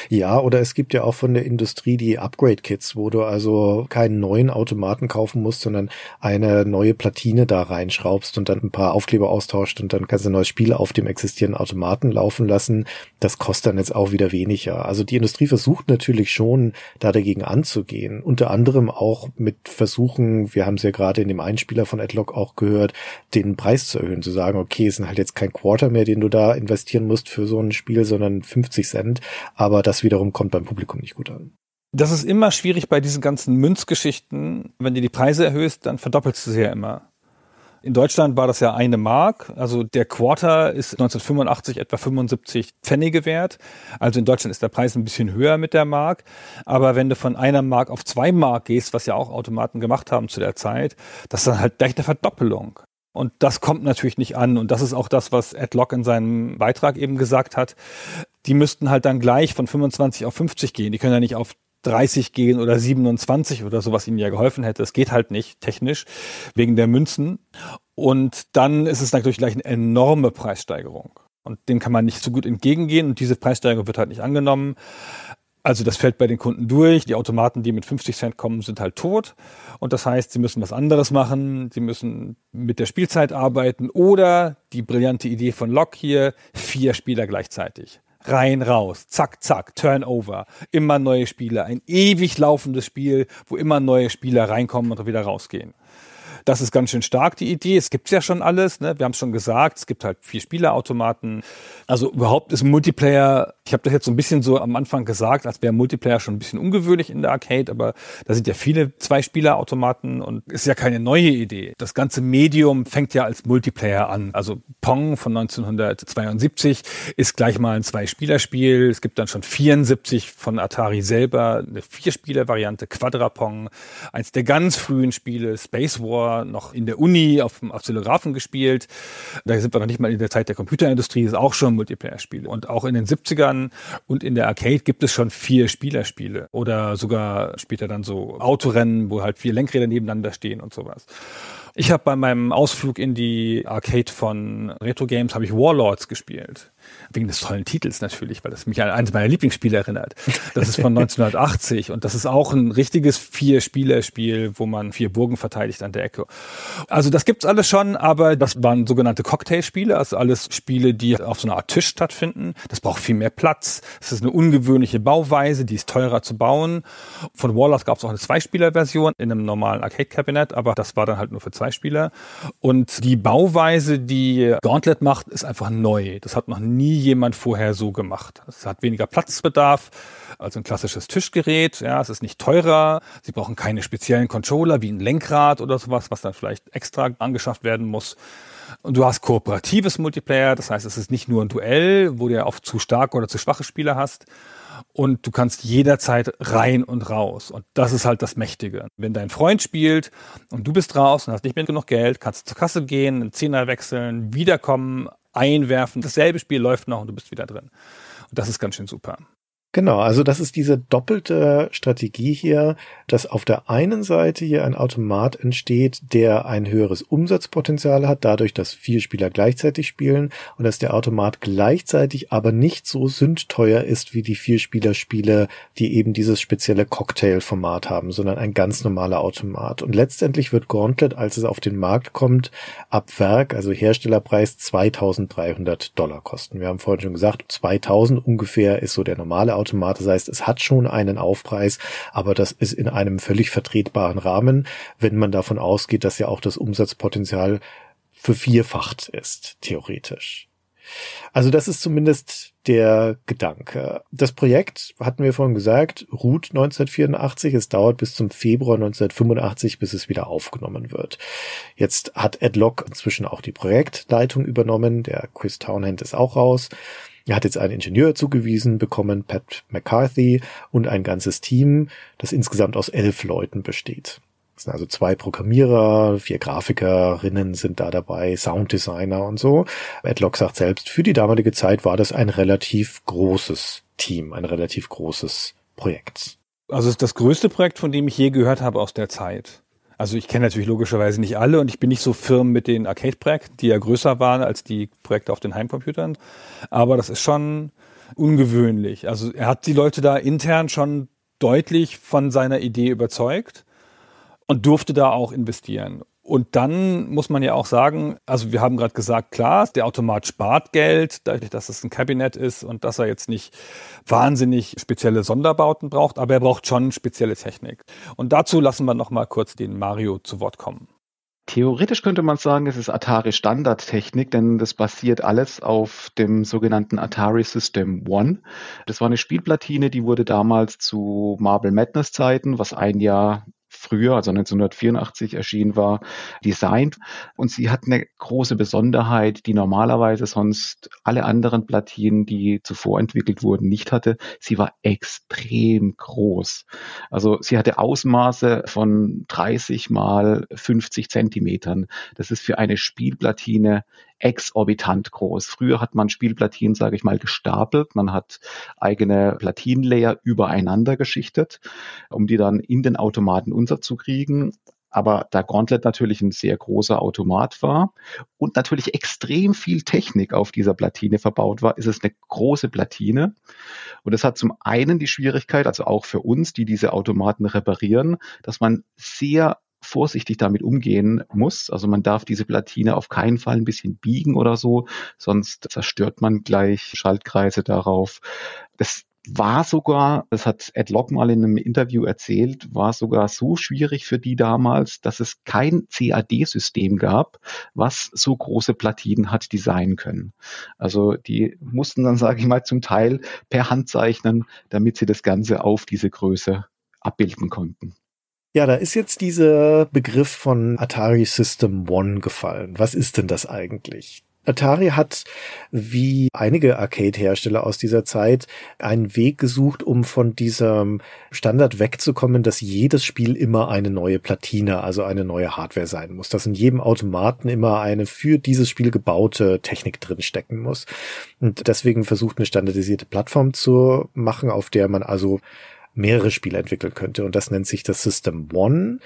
ja, oder es gibt ja auch von der Industrie die Upgrade-Kits, wo du also keinen neuen Automaten kaufen musst, sondern eine neue Platine da reinschraubst und dann ein paar Aufkleber austauscht und dann kannst du ein neues Spiel auf dem existierenden Automaten laufen lassen. Das kostet dann jetzt auch wieder weniger. Also die Industrie versucht natürlich schon, da dagegen anzugehen. Unter anderem auch mit Versuchen, wir haben es ja gerade in dem Einspieler von Adlock auch gehört, den Preis zu erhöhen, zu sagen, okay, es sind halt jetzt kein Quarter mehr, den du da investieren musst für so ein Spiel, sondern 50 Cent entscheidend, aber das wiederum kommt beim Publikum nicht gut an. Das ist immer schwierig bei diesen ganzen Münzgeschichten. Wenn du die Preise erhöhst, dann verdoppelst du sie ja immer. In Deutschland war das ja eine Mark. Also der Quarter ist 1985 etwa 75 Pfennige wert. Also in Deutschland ist der Preis ein bisschen höher mit der Mark. Aber wenn du von einer Mark auf zwei Mark gehst, was ja auch Automaten gemacht haben zu der Zeit, das ist dann halt gleich eine Verdoppelung. Und das kommt natürlich nicht an. Und das ist auch das, was Ed Locke in seinem Beitrag eben gesagt hat die müssten halt dann gleich von 25 auf 50 gehen. Die können ja nicht auf 30 gehen oder 27 oder sowas was ihnen ja geholfen hätte. Es geht halt nicht technisch wegen der Münzen. Und dann ist es natürlich gleich eine enorme Preissteigerung. Und dem kann man nicht so gut entgegengehen. Und diese Preissteigerung wird halt nicht angenommen. Also das fällt bei den Kunden durch. Die Automaten, die mit 50 Cent kommen, sind halt tot. Und das heißt, sie müssen was anderes machen. Sie müssen mit der Spielzeit arbeiten oder die brillante Idee von Locke hier, vier Spieler gleichzeitig rein, raus, zack, zack, Turnover, immer neue Spieler, ein ewig laufendes Spiel, wo immer neue Spieler reinkommen und wieder rausgehen. Das ist ganz schön stark, die Idee. Es gibt's ja schon alles, ne? wir haben es schon gesagt, es gibt halt vier Spielerautomaten. Also überhaupt ist Multiplayer ich habe das jetzt so ein bisschen so am Anfang gesagt, als wäre Multiplayer schon ein bisschen ungewöhnlich in der Arcade, aber da sind ja viele Zwei-Spieler-Automaten und ist ja keine neue Idee. Das ganze Medium fängt ja als Multiplayer an. Also Pong von 1972 ist gleich mal ein Zwei-Spieler-Spiel. Es gibt dann schon 74 von Atari selber eine Vier-Spieler-Variante, Quadrapong, eins der ganz frühen Spiele, Space War, noch in der Uni auf dem Accelerafen gespielt. Da sind wir noch nicht mal in der Zeit der Computerindustrie, ist auch schon ein Multiplayer-Spiel. Und auch in den 70ern kann. Und in der Arcade gibt es schon vier Spielerspiele oder sogar später dann so Autorennen, wo halt vier Lenkräder nebeneinander stehen und sowas. Ich habe bei meinem Ausflug in die Arcade von Retro Games habe ich Warlords gespielt wegen des tollen Titels natürlich, weil das mich an eines meiner Lieblingsspiele erinnert. Das ist von 1980 (laughs) und das ist auch ein richtiges Vier-Spieler-Spiel, wo man vier Burgen verteidigt an der Ecke. Also das gibt's alles schon, aber das waren sogenannte Cocktail-Spiele, also alles Spiele, die auf so einer Art Tisch stattfinden. Das braucht viel mehr Platz. Es ist eine ungewöhnliche Bauweise, die ist teurer zu bauen. Von Warlords gab's auch eine Zweispieler-Version in einem normalen Arcade-Kabinett, aber das war dann halt nur für zwei Spieler. Und die Bauweise, die Gauntlet macht, ist einfach neu. Das hat noch nie jemand vorher so gemacht. Es hat weniger Platzbedarf als ein klassisches Tischgerät. Ja, es ist nicht teurer. Sie brauchen keine speziellen Controller wie ein Lenkrad oder sowas, was dann vielleicht extra angeschafft werden muss. Und du hast kooperatives Multiplayer. Das heißt, es ist nicht nur ein Duell, wo du ja oft zu starke oder zu schwache Spieler hast. Und du kannst jederzeit rein und raus. Und das ist halt das Mächtige. Wenn dein Freund spielt und du bist raus und hast nicht mehr genug Geld, kannst du zur Kasse gehen, einen Zehner wechseln, wiederkommen, einwerfen. Dasselbe Spiel läuft noch und du bist wieder drin. Und das ist ganz schön super. Genau, also das ist diese doppelte Strategie hier, dass auf der einen Seite hier ein Automat entsteht, der ein höheres Umsatzpotenzial hat, dadurch, dass vier Spieler gleichzeitig spielen und dass der Automat gleichzeitig aber nicht so sündteuer ist wie die Vierspieler-Spiele, die eben dieses spezielle Cocktail-Format haben, sondern ein ganz normaler Automat. Und letztendlich wird Gauntlet, als es auf den Markt kommt, ab Werk, also Herstellerpreis 2300 Dollar kosten. Wir haben vorhin schon gesagt, 2000 ungefähr ist so der normale Automat. Automat. Das heißt, es hat schon einen Aufpreis, aber das ist in einem völlig vertretbaren Rahmen, wenn man davon ausgeht, dass ja auch das Umsatzpotenzial vervierfacht ist, theoretisch. Also das ist zumindest der Gedanke. Das Projekt, hatten wir vorhin gesagt, ruht 1984. Es dauert bis zum Februar 1985, bis es wieder aufgenommen wird. Jetzt hat Adlock inzwischen auch die Projektleitung übernommen. Der Chris Townhand ist auch raus. Er hat jetzt einen Ingenieur zugewiesen bekommen, Pat McCarthy, und ein ganzes Team, das insgesamt aus elf Leuten besteht. Es sind also zwei Programmierer, vier Grafikerinnen sind da dabei, Sounddesigner und so. Adlock sagt selbst, für die damalige Zeit war das ein relativ großes Team, ein relativ großes Projekt. Also es ist das größte Projekt, von dem ich je gehört habe aus der Zeit. Also ich kenne natürlich logischerweise nicht alle und ich bin nicht so firm mit den Arcade-Projekten, die ja größer waren als die Projekte auf den Heimcomputern. Aber das ist schon ungewöhnlich. Also er hat die Leute da intern schon deutlich von seiner Idee überzeugt und durfte da auch investieren. Und dann muss man ja auch sagen, also wir haben gerade gesagt, klar, der Automat spart Geld, dadurch, dass es ein Kabinett ist und dass er jetzt nicht wahnsinnig spezielle Sonderbauten braucht, aber er braucht schon spezielle Technik. Und dazu lassen wir nochmal kurz den Mario zu Wort kommen. Theoretisch könnte man sagen, es ist Atari Standardtechnik, denn das basiert alles auf dem sogenannten Atari System One. Das war eine Spielplatine, die wurde damals zu Marble Madness Zeiten, was ein Jahr früher, also 1984 erschienen war, designt. Und sie hat eine große Besonderheit, die normalerweise sonst alle anderen Platinen, die zuvor entwickelt wurden, nicht hatte. Sie war extrem groß. Also sie hatte Ausmaße von 30 mal 50 Zentimetern. Das ist für eine Spielplatine exorbitant groß. Früher hat man Spielplatinen, sage ich mal, gestapelt. Man hat eigene Platinenlayer übereinander geschichtet, um die dann in den Automaten unterzukriegen aber da Gauntlet natürlich ein sehr großer Automat war und natürlich extrem viel Technik auf dieser Platine verbaut war, ist es eine große Platine. Und das hat zum einen die Schwierigkeit, also auch für uns, die diese Automaten reparieren, dass man sehr vorsichtig damit umgehen muss. Also man darf diese Platine auf keinen Fall ein bisschen biegen oder so, sonst zerstört man gleich Schaltkreise darauf. Das war sogar, das hat Ed Lock mal in einem Interview erzählt, war sogar so schwierig für die damals, dass es kein CAD-System gab, was so große Platinen hat designen können. Also die mussten dann, sage ich mal, zum Teil per Hand zeichnen, damit sie das Ganze auf diese Größe abbilden konnten. Ja, da ist jetzt dieser Begriff von Atari System One gefallen. Was ist denn das eigentlich? Atari hat, wie einige Arcade-Hersteller aus dieser Zeit, einen Weg gesucht, um von diesem Standard wegzukommen, dass jedes Spiel immer eine neue Platine, also eine neue Hardware sein muss, dass in jedem Automaten immer eine für dieses Spiel gebaute Technik drinstecken muss. Und deswegen versucht, eine standardisierte Plattform zu machen, auf der man also mehrere Spiele entwickeln könnte. Und das nennt sich das System One.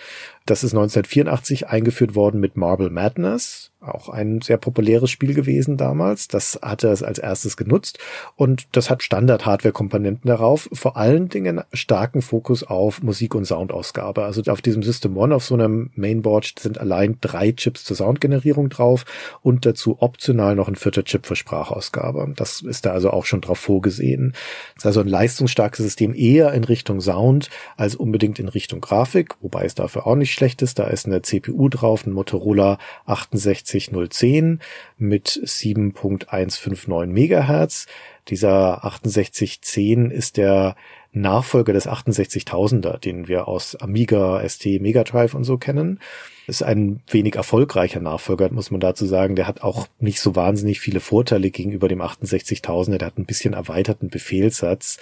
Das ist 1984 eingeführt worden mit Marble Madness auch ein sehr populäres Spiel gewesen damals. Das hatte es als erstes genutzt und das hat Standard-Hardware-Komponenten darauf, vor allen Dingen starken Fokus auf Musik- und Soundausgabe. Also auf diesem System One, auf so einem Mainboard sind allein drei Chips zur Soundgenerierung drauf und dazu optional noch ein vierter Chip für Sprachausgabe. Das ist da also auch schon drauf vorgesehen. Das ist also ein leistungsstarkes System eher in Richtung Sound als unbedingt in Richtung Grafik, wobei es dafür auch nicht schlecht ist. Da ist eine CPU drauf, ein Motorola 68 68010 mit 7.159 Megahertz. Dieser 6810 ist der Nachfolger des 68000er, den wir aus Amiga, ST, Megadrive und so kennen. Ist ein wenig erfolgreicher Nachfolger, muss man dazu sagen. Der hat auch nicht so wahnsinnig viele Vorteile gegenüber dem 68000er. Der hat ein bisschen erweiterten Befehlssatz.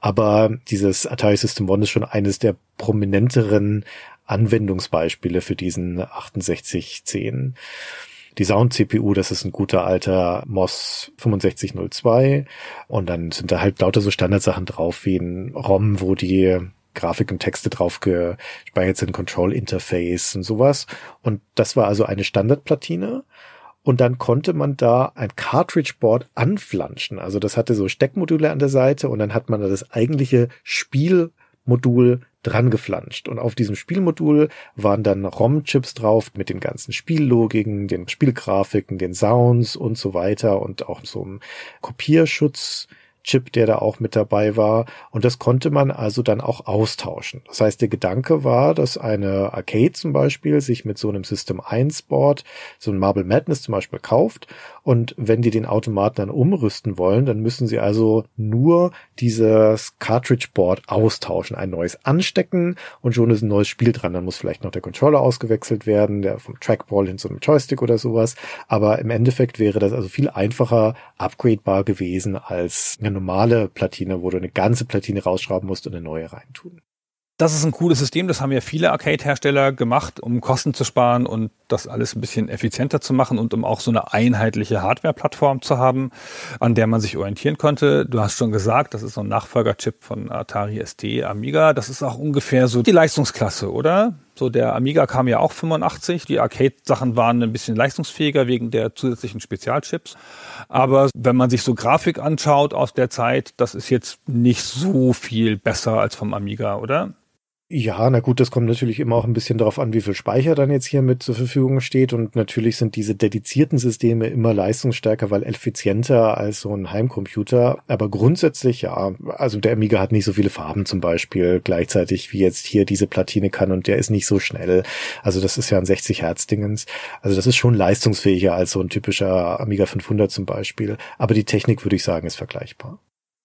Aber dieses Atari System One ist schon eines der prominenteren Anwendungsbeispiele für diesen 6810 die Sound-CPU, das ist ein guter alter MOS 6502. Und dann sind da halt lauter so Standardsachen drauf, wie ein ROM, wo die Grafik und Texte drauf gespeichert sind, Control Interface und sowas. Und das war also eine Standardplatine. Und dann konnte man da ein Cartridge-Board anflanschen. Also das hatte so Steckmodule an der Seite und dann hat man da das eigentliche Spielmodul drangeflanscht. Und auf diesem Spielmodul waren dann ROM-Chips drauf mit den ganzen Spiellogiken, den Spielgrafiken, den Sounds und so weiter und auch so einem Kopierschutz Chip, der da auch mit dabei war. Und das konnte man also dann auch austauschen. Das heißt, der Gedanke war, dass eine Arcade zum Beispiel sich mit so einem System 1 Board, so ein Marble Madness zum Beispiel kauft. Und wenn die den Automaten dann umrüsten wollen, dann müssen sie also nur dieses Cartridge Board austauschen, ein neues anstecken und schon ist ein neues Spiel dran. Dann muss vielleicht noch der Controller ausgewechselt werden, der vom Trackball hin zu einem Joystick oder sowas. Aber im Endeffekt wäre das also viel einfacher upgradebar gewesen als eine normale Platine, wo du eine ganze Platine rausschrauben musst und eine neue reintun. Das ist ein cooles System, das haben ja viele Arcade-Hersteller gemacht, um Kosten zu sparen und das alles ein bisschen effizienter zu machen und um auch so eine einheitliche Hardware-Plattform zu haben, an der man sich orientieren konnte. Du hast schon gesagt, das ist so ein Nachfolgerchip von Atari ST Amiga. Das ist auch ungefähr so die Leistungsklasse, oder? So, der Amiga kam ja auch 85. Die Arcade-Sachen waren ein bisschen leistungsfähiger wegen der zusätzlichen Spezialchips. Aber wenn man sich so Grafik anschaut aus der Zeit, das ist jetzt nicht so viel besser als vom Amiga, oder? Ja, na gut, das kommt natürlich immer auch ein bisschen darauf an, wie viel Speicher dann jetzt hier mit zur Verfügung steht. Und natürlich sind diese dedizierten Systeme immer leistungsstärker, weil effizienter als so ein Heimcomputer. Aber grundsätzlich ja, also der Amiga hat nicht so viele Farben zum Beispiel gleichzeitig, wie jetzt hier diese Platine kann und der ist nicht so schnell. Also das ist ja ein 60 Hertz Dingens. Also das ist schon leistungsfähiger als so ein typischer Amiga 500 zum Beispiel. Aber die Technik würde ich sagen ist vergleichbar.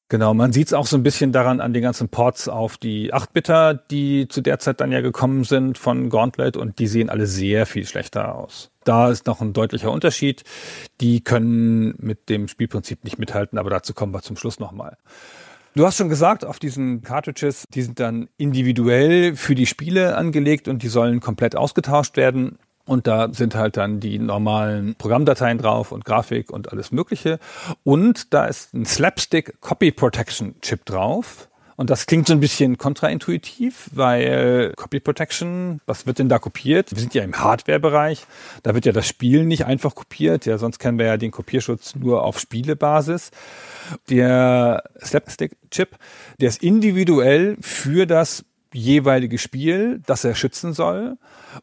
Genau, man sieht es auch so ein bisschen daran an den ganzen Ports auf die 8-Bitter, die zu der Zeit dann ja gekommen sind von Gauntlet und die sehen alle sehr viel schlechter aus. Da ist noch ein deutlicher Unterschied. Die können mit dem Spielprinzip nicht mithalten, aber dazu kommen wir zum Schluss nochmal. Du hast schon gesagt, auf diesen Cartridges, die sind dann individuell für die Spiele angelegt und die sollen komplett ausgetauscht werden. Und da sind halt dann die normalen Programmdateien drauf und Grafik und alles Mögliche. Und da ist ein Slapstick Copy Protection Chip drauf. Und das klingt so ein bisschen kontraintuitiv, weil Copy Protection, was wird denn da kopiert? Wir sind ja im Hardware-Bereich. Da wird ja das Spiel nicht einfach kopiert. Ja, sonst kennen wir ja den Kopierschutz nur auf Spielebasis. Der Slapstick-Chip, der ist individuell für das jeweilige Spiel, das er schützen soll.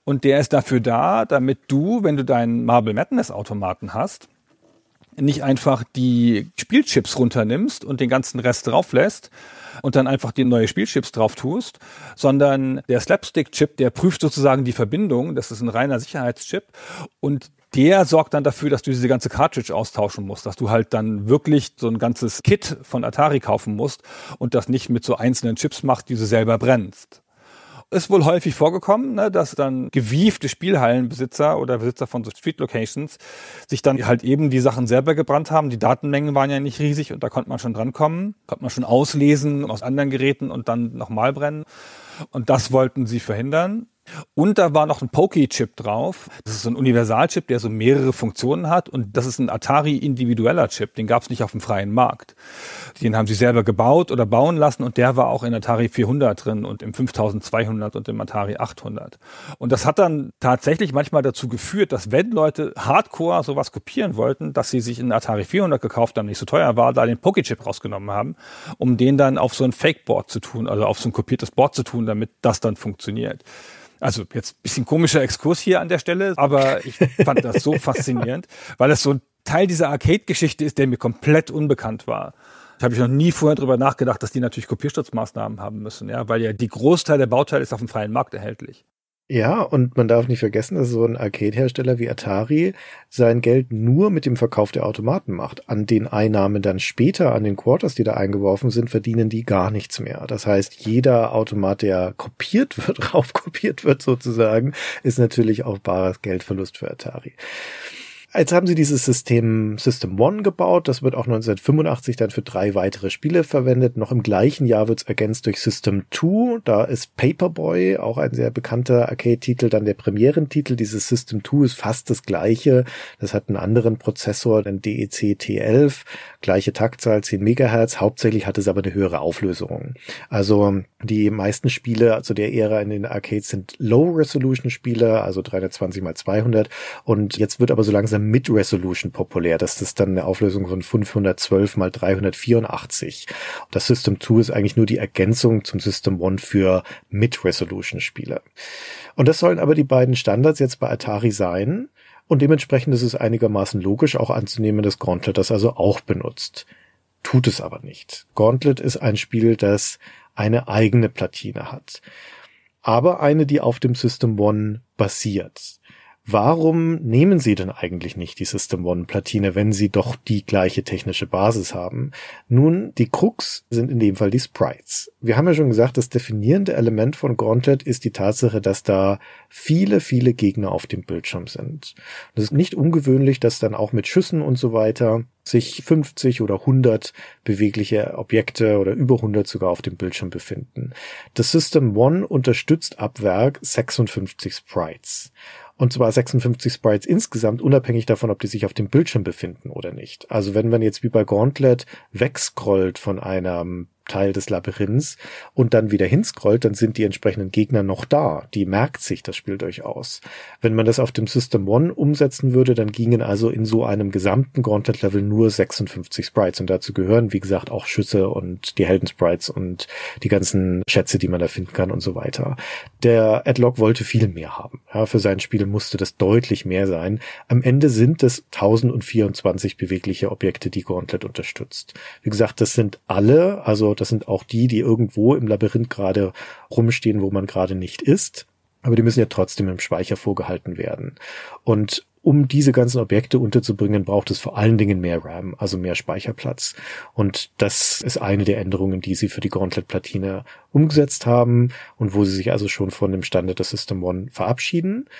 Und der ist dafür da, damit du, wenn du deinen Marble Madness Automaten hast, nicht einfach die Spielchips runternimmst und den ganzen Rest drauflässt und dann einfach die neue Spielchips drauf tust, sondern der Slapstick-Chip, der prüft sozusagen die Verbindung, das ist ein reiner Sicherheitschip und der sorgt dann dafür, dass du diese ganze Cartridge austauschen musst, dass du halt dann wirklich so ein ganzes Kit von Atari kaufen musst und das nicht mit so einzelnen Chips macht, die du selber brennst ist wohl häufig vorgekommen, ne, dass dann gewiefte Spielhallenbesitzer oder Besitzer von so Street Locations sich dann halt eben die Sachen selber gebrannt haben. Die Datenmengen waren ja nicht riesig und da konnte man schon drankommen, konnte man schon auslesen aus anderen Geräten und dann nochmal brennen. Und das wollten sie verhindern. Und da war noch ein Pokey-Chip drauf. Das ist so ein Universalchip, der so mehrere Funktionen hat. Und das ist ein Atari-individueller Chip. Den gab es nicht auf dem freien Markt. Den haben sie selber gebaut oder bauen lassen. Und der war auch in Atari 400 drin und im 5200 und im Atari 800. Und das hat dann tatsächlich manchmal dazu geführt, dass wenn Leute hardcore sowas kopieren wollten, dass sie sich einen Atari 400 gekauft haben, nicht so teuer war, da den Pokey-Chip rausgenommen haben, um den dann auf so ein Fake-Board zu tun, also auf so ein kopiertes Board zu tun, damit das dann funktioniert. Also jetzt ein bisschen komischer Exkurs hier an der Stelle, aber ich fand das so (laughs) faszinierend, weil es so ein Teil dieser Arcade-Geschichte ist, der mir komplett unbekannt war. Da habe ich noch nie vorher drüber nachgedacht, dass die natürlich Kopiersturzmaßnahmen haben müssen, ja, weil ja die Großteil der Bauteile ist auf dem freien Markt erhältlich. Ja, und man darf nicht vergessen, dass so ein Arcade-Hersteller wie Atari sein Geld nur mit dem Verkauf der Automaten macht. An den Einnahmen dann später, an den Quarters, die da eingeworfen sind, verdienen die gar nichts mehr. Das heißt, jeder Automat, der kopiert wird, (laughs) raufkopiert wird sozusagen, ist natürlich auch bares Geldverlust für Atari. Jetzt haben sie dieses System System One gebaut. Das wird auch 1985 dann für drei weitere Spiele verwendet. Noch im gleichen Jahr wird es ergänzt durch System Two. Da ist Paperboy, auch ein sehr bekannter Arcade-Titel, dann der Premierentitel. Dieses System Two ist fast das gleiche. Das hat einen anderen Prozessor, den DEC T11. Gleiche Taktzahl, 10 Megahertz. Hauptsächlich hat es aber eine höhere Auflösung. Also die meisten Spiele zu der Ära in den Arcades sind Low-Resolution-Spiele, also 320 mal 200. Und jetzt wird aber so langsam mit Resolution populär. Das ist dann eine Auflösung von 512 mal 384. Das System 2 ist eigentlich nur die Ergänzung zum System 1 für mit Resolution Spiele. Und das sollen aber die beiden Standards jetzt bei Atari sein. Und dementsprechend ist es einigermaßen logisch auch anzunehmen, dass Gauntlet das also auch benutzt. Tut es aber nicht. Gauntlet ist ein Spiel, das eine eigene Platine hat. Aber eine, die auf dem System One basiert. Warum nehmen Sie denn eigentlich nicht die System One Platine, wenn Sie doch die gleiche technische Basis haben? Nun, die Krux sind in dem Fall die Sprites. Wir haben ja schon gesagt, das definierende Element von Gauntlet ist die Tatsache, dass da viele, viele Gegner auf dem Bildschirm sind. Das ist nicht ungewöhnlich, dass dann auch mit Schüssen und so weiter sich 50 oder 100 bewegliche Objekte oder über 100 sogar auf dem Bildschirm befinden. Das System One unterstützt ab Werk 56 Sprites. Und zwar 56 Sprites insgesamt, unabhängig davon, ob die sich auf dem Bildschirm befinden oder nicht. Also wenn man jetzt wie bei Gauntlet wegscrollt von einem Teil des Labyrinths und dann wieder hinscrollt, dann sind die entsprechenden Gegner noch da. Die merkt sich das Spiel durchaus. Wenn man das auf dem System One umsetzen würde, dann gingen also in so einem gesamten Gauntlet-Level nur 56 Sprites und dazu gehören, wie gesagt, auch Schüsse und die Heldensprites und die ganzen Schätze, die man da finden kann und so weiter. Der Adlock wollte viel mehr haben. Ja, für sein Spiel musste das deutlich mehr sein. Am Ende sind es 1024 bewegliche Objekte, die Gauntlet unterstützt. Wie gesagt, das sind alle, also das sind auch die, die irgendwo im Labyrinth gerade rumstehen, wo man gerade nicht ist. Aber die müssen ja trotzdem im Speicher vorgehalten werden. Und um diese ganzen Objekte unterzubringen, braucht es vor allen Dingen mehr RAM, also mehr Speicherplatz. Und das ist eine der Änderungen, die sie für die Gauntlet-Platine umgesetzt haben und wo sie sich also schon von dem Standard der System One verabschieden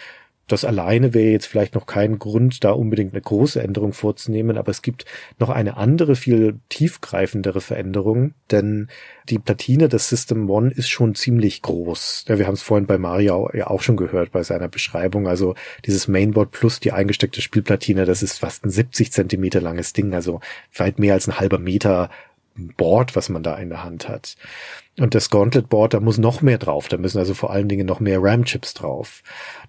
das alleine wäre jetzt vielleicht noch kein Grund, da unbedingt eine große Änderung vorzunehmen, aber es gibt noch eine andere, viel tiefgreifendere Veränderung, denn die Platine des System One ist schon ziemlich groß. Ja, wir haben es vorhin bei Mario ja auch schon gehört bei seiner Beschreibung. Also dieses Mainboard plus die eingesteckte Spielplatine, das ist fast ein 70 Zentimeter langes Ding, also weit mehr als ein halber Meter Board, was man da in der Hand hat. Und das Gauntlet-Board, da muss noch mehr drauf. Da müssen also vor allen Dingen noch mehr RAM-Chips drauf.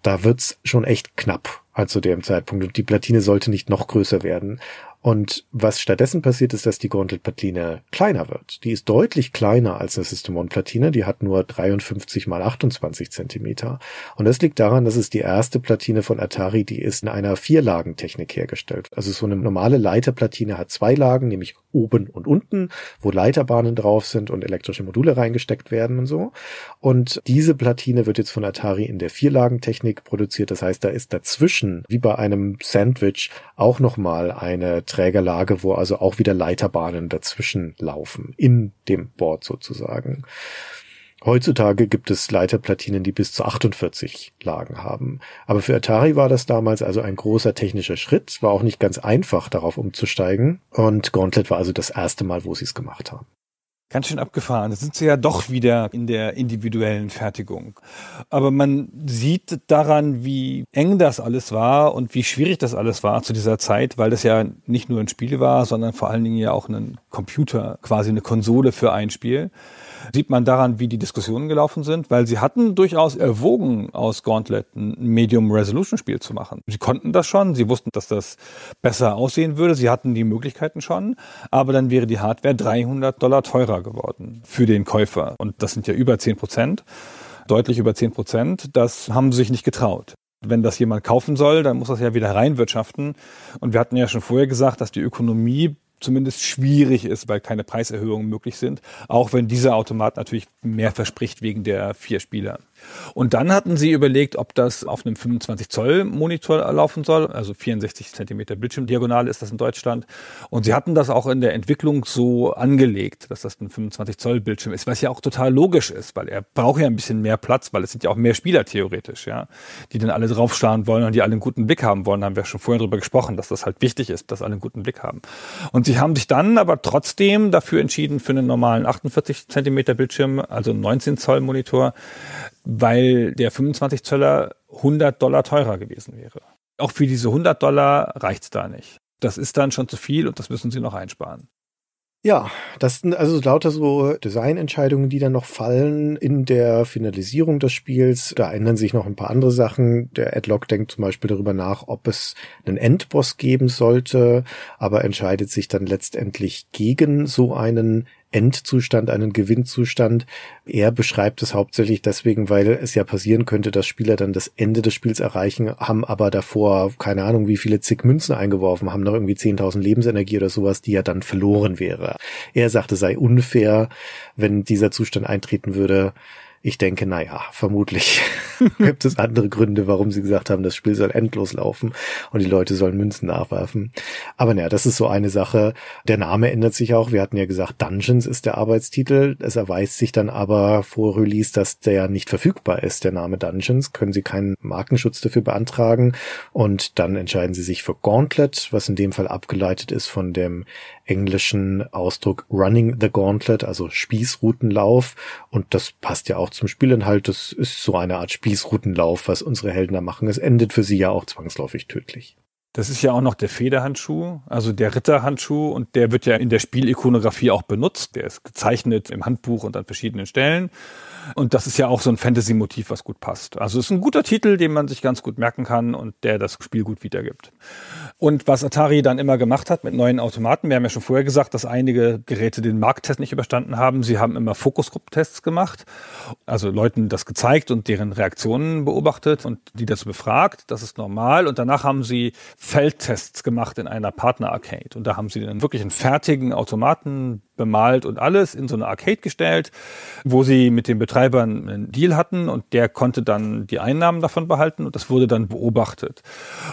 Da wird's schon echt knapp also zu dem Zeitpunkt. Und die Platine sollte nicht noch größer werden. Und was stattdessen passiert, ist, dass die Gauntlet-Platine kleiner wird. Die ist deutlich kleiner als eine System-on-Platine. Die hat nur 53 mal 28 Zentimeter. Und das liegt daran, dass es die erste Platine von Atari, die ist in einer Vierlagentechnik hergestellt. Also so eine normale Leiterplatine hat zwei Lagen, nämlich oben und unten, wo Leiterbahnen drauf sind und elektrische Module reingesteckt werden und so. Und diese Platine wird jetzt von Atari in der Vierlagentechnik produziert. Das heißt, da ist dazwischen, wie bei einem Sandwich, auch nochmal eine Trägerlage, wo also auch wieder Leiterbahnen dazwischen laufen, in dem Board sozusagen. Heutzutage gibt es Leiterplatinen, die bis zu 48 Lagen haben. Aber für Atari war das damals also ein großer technischer Schritt, war auch nicht ganz einfach, darauf umzusteigen. Und Gauntlet war also das erste Mal, wo sie es gemacht haben. Ganz schön abgefahren. Da sind sie ja doch wieder in der individuellen Fertigung. Aber man sieht daran, wie eng das alles war und wie schwierig das alles war zu dieser Zeit, weil das ja nicht nur ein Spiel war, sondern vor allen Dingen ja auch ein Computer, quasi eine Konsole für ein Spiel sieht man daran, wie die Diskussionen gelaufen sind, weil sie hatten durchaus erwogen, aus Gauntlet ein Medium-Resolution-Spiel zu machen. Sie konnten das schon, sie wussten, dass das besser aussehen würde, sie hatten die Möglichkeiten schon, aber dann wäre die Hardware 300 Dollar teurer geworden für den Käufer. Und das sind ja über 10 Prozent, deutlich über 10 Prozent. Das haben sie sich nicht getraut wenn das jemand kaufen soll, dann muss das ja wieder reinwirtschaften. Und wir hatten ja schon vorher gesagt, dass die Ökonomie zumindest schwierig ist, weil keine Preiserhöhungen möglich sind. Auch wenn dieser Automat natürlich mehr verspricht wegen der vier Spieler. Und dann hatten sie überlegt, ob das auf einem 25 Zoll Monitor laufen soll, also 64 Zentimeter Bildschirmdiagonale ist das in Deutschland. Und sie hatten das auch in der Entwicklung so angelegt, dass das ein 25 Zoll Bildschirm ist, was ja auch total logisch ist, weil er braucht ja ein bisschen mehr Platz, weil es sind ja auch mehr Spieler theoretisch, ja, die dann alle draufstarren wollen und die alle einen guten Blick haben wollen. Da haben wir schon vorher drüber gesprochen, dass das halt wichtig ist, dass alle einen guten Blick haben. Und sie haben sich dann aber trotzdem dafür entschieden, für einen normalen 48 Zentimeter Bildschirm, also einen 19 Zoll Monitor, weil der 25 Zöller 100 Dollar teurer gewesen wäre. Auch für diese 100 Dollar reicht es da nicht. Das ist dann schon zu viel und das müssen sie noch einsparen. Ja, das sind also lauter so Designentscheidungen, die dann noch fallen in der Finalisierung des Spiels. Da ändern sich noch ein paar andere Sachen. Der Adlock denkt zum Beispiel darüber nach, ob es einen Endboss geben sollte, aber entscheidet sich dann letztendlich gegen so einen Endzustand, einen Gewinnzustand. Er beschreibt es hauptsächlich deswegen, weil es ja passieren könnte, dass Spieler dann das Ende des Spiels erreichen, haben aber davor keine Ahnung, wie viele zig Münzen eingeworfen, haben noch irgendwie 10.000 Lebensenergie oder sowas, die ja dann verloren wäre. Er sagte, sei unfair, wenn dieser Zustand eintreten würde, ich denke, naja, vermutlich (laughs) gibt es andere Gründe, warum sie gesagt haben, das Spiel soll endlos laufen und die Leute sollen Münzen nachwerfen. Aber naja, das ist so eine Sache. Der Name ändert sich auch. Wir hatten ja gesagt, Dungeons ist der Arbeitstitel. Es erweist sich dann aber vor Release, dass der ja nicht verfügbar ist, der Name Dungeons. Können sie keinen Markenschutz dafür beantragen. Und dann entscheiden sie sich für Gauntlet, was in dem Fall abgeleitet ist von dem englischen Ausdruck Running the Gauntlet, also Spießrutenlauf. Und das passt ja auch zum Spielinhalt, das ist so eine Art Spießrutenlauf, was unsere Helden da machen. Es endet für sie ja auch zwangsläufig tödlich. Das ist ja auch noch der Federhandschuh, also der Ritterhandschuh und der wird ja in der Spielikonografie auch benutzt. Der ist gezeichnet im Handbuch und an verschiedenen Stellen. Und das ist ja auch so ein Fantasy-Motiv, was gut passt. Also es ist ein guter Titel, den man sich ganz gut merken kann und der das Spiel gut wiedergibt. Und was Atari dann immer gemacht hat mit neuen Automaten, wir haben ja schon vorher gesagt, dass einige Geräte den Markttest nicht überstanden haben. Sie haben immer Fokusgrupptests gemacht, also Leuten das gezeigt und deren Reaktionen beobachtet und die dazu befragt. Das ist normal. Und danach haben sie Feldtests gemacht in einer Partner-Arcade. Und da haben sie dann wirklich einen fertigen Automaten bemalt und alles in so eine Arcade gestellt, wo sie mit dem Betreuer Betreibern einen Deal hatten und der konnte dann die Einnahmen davon behalten und das wurde dann beobachtet.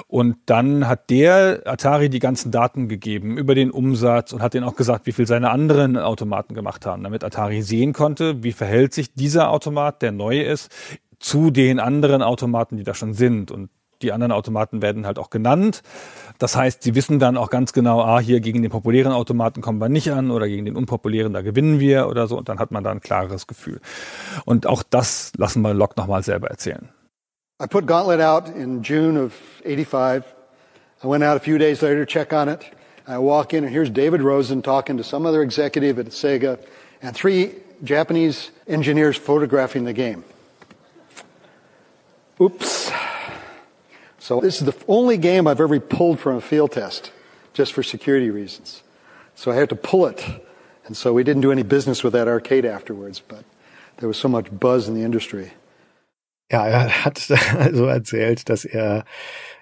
Und dann hat der Atari die ganzen Daten gegeben über den Umsatz und hat denen auch gesagt, wie viel seine anderen Automaten gemacht haben, damit Atari sehen konnte, wie verhält sich dieser Automat, der neu ist, zu den anderen Automaten, die da schon sind. Und die anderen Automaten werden halt auch genannt. Das heißt, sie wissen dann auch ganz genau, ah, hier gegen den populären Automaten kommen wir nicht an oder gegen den unpopulären, da gewinnen wir oder so. Und dann hat man da ein klareres Gefühl. Und auch das lassen wir Locke nochmal selber erzählen. I put Gauntlet out in June of 85. I went out a few days later to check on it. I walk in and here's David Rosen talking to some other executive at Sega and three Japanese engineers photographing the game. Oops. So this is the only game I've ever pulled from a field test, just for security reasons. So I had to pull it. And so we didn't do any business with that arcade afterwards, but there was so much buzz in the industry. Ja, er hat (laughs) so erzählt, dass er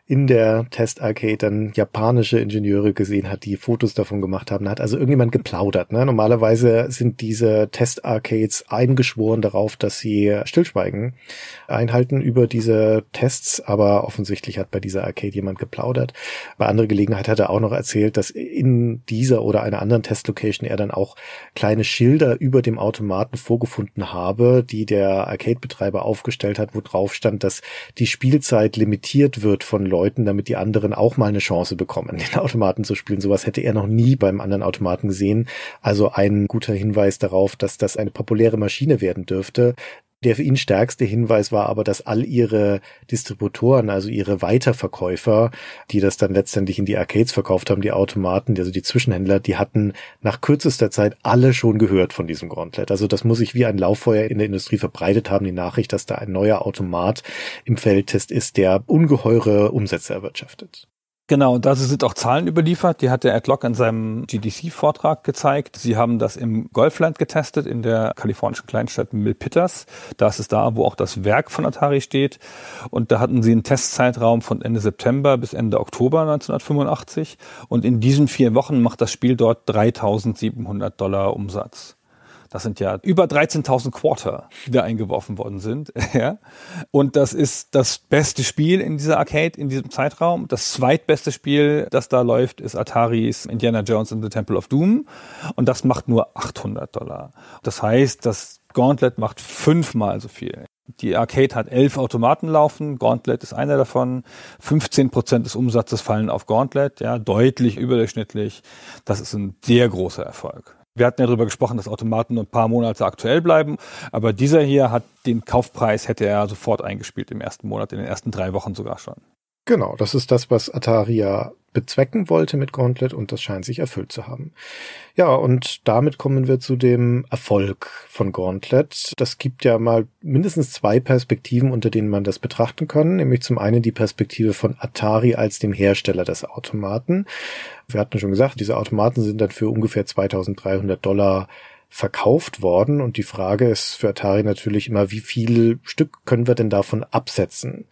in der Test Arcade dann japanische Ingenieure gesehen hat, die Fotos davon gemacht haben. Da hat also irgendjemand geplaudert. Ne? Normalerweise sind diese Test Arcades eingeschworen darauf, dass sie Stillschweigen einhalten über diese Tests, aber offensichtlich hat bei dieser Arcade jemand geplaudert. Bei anderer Gelegenheit hat er auch noch erzählt, dass in dieser oder einer anderen Testlocation er dann auch kleine Schilder über dem Automaten vorgefunden habe, die der Arcade-Betreiber aufgestellt hat, wo drauf stand, dass die Spielzeit limitiert wird von Leuten, Leuten, damit die anderen auch mal eine Chance bekommen, (laughs) den Automaten zu spielen. Sowas hätte er noch nie beim anderen Automaten gesehen. Also ein guter Hinweis darauf, dass das eine populäre Maschine werden dürfte, der für ihn stärkste Hinweis war aber, dass all ihre Distributoren, also ihre Weiterverkäufer, die das dann letztendlich in die Arcades verkauft haben, die Automaten, also die Zwischenhändler, die hatten nach kürzester Zeit alle schon gehört von diesem Gauntlet. Also das muss sich wie ein Lauffeuer in der Industrie verbreitet haben, die Nachricht, dass da ein neuer Automat im Feldtest ist, der ungeheure Umsätze erwirtschaftet. Genau, und dazu sind auch Zahlen überliefert. Die hat der Adlock in seinem GDC-Vortrag gezeigt. Sie haben das im Golfland getestet, in der kalifornischen Kleinstadt Milpitas. Das ist da, wo auch das Werk von Atari steht. Und da hatten sie einen Testzeitraum von Ende September bis Ende Oktober 1985. Und in diesen vier Wochen macht das Spiel dort 3700 Dollar Umsatz. Das sind ja über 13.000 Quarter, die da eingeworfen worden sind. (laughs) ja. Und das ist das beste Spiel in dieser Arcade, in diesem Zeitraum. Das zweitbeste Spiel, das da läuft, ist Ataris Indiana Jones and the Temple of Doom. Und das macht nur 800 Dollar. Das heißt, das Gauntlet macht fünfmal so viel. Die Arcade hat elf Automaten laufen, Gauntlet ist einer davon. 15 Prozent des Umsatzes fallen auf Gauntlet, ja, deutlich überdurchschnittlich. Das ist ein sehr großer Erfolg. Wir hatten ja darüber gesprochen, dass Automaten nur ein paar Monate aktuell bleiben, aber dieser hier hat den Kaufpreis, hätte er sofort eingespielt im ersten Monat, in den ersten drei Wochen sogar schon. Genau, das ist das, was Ataria bezwecken wollte mit Gauntlet und das scheint sich erfüllt zu haben. Ja, und damit kommen wir zu dem Erfolg von Gauntlet. Das gibt ja mal mindestens zwei Perspektiven, unter denen man das betrachten kann, nämlich zum einen die Perspektive von Atari als dem Hersteller des Automaten. Wir hatten schon gesagt, diese Automaten sind dann für ungefähr 2300 Dollar verkauft worden und die Frage ist für Atari natürlich immer, wie viel Stück können wir denn davon absetzen?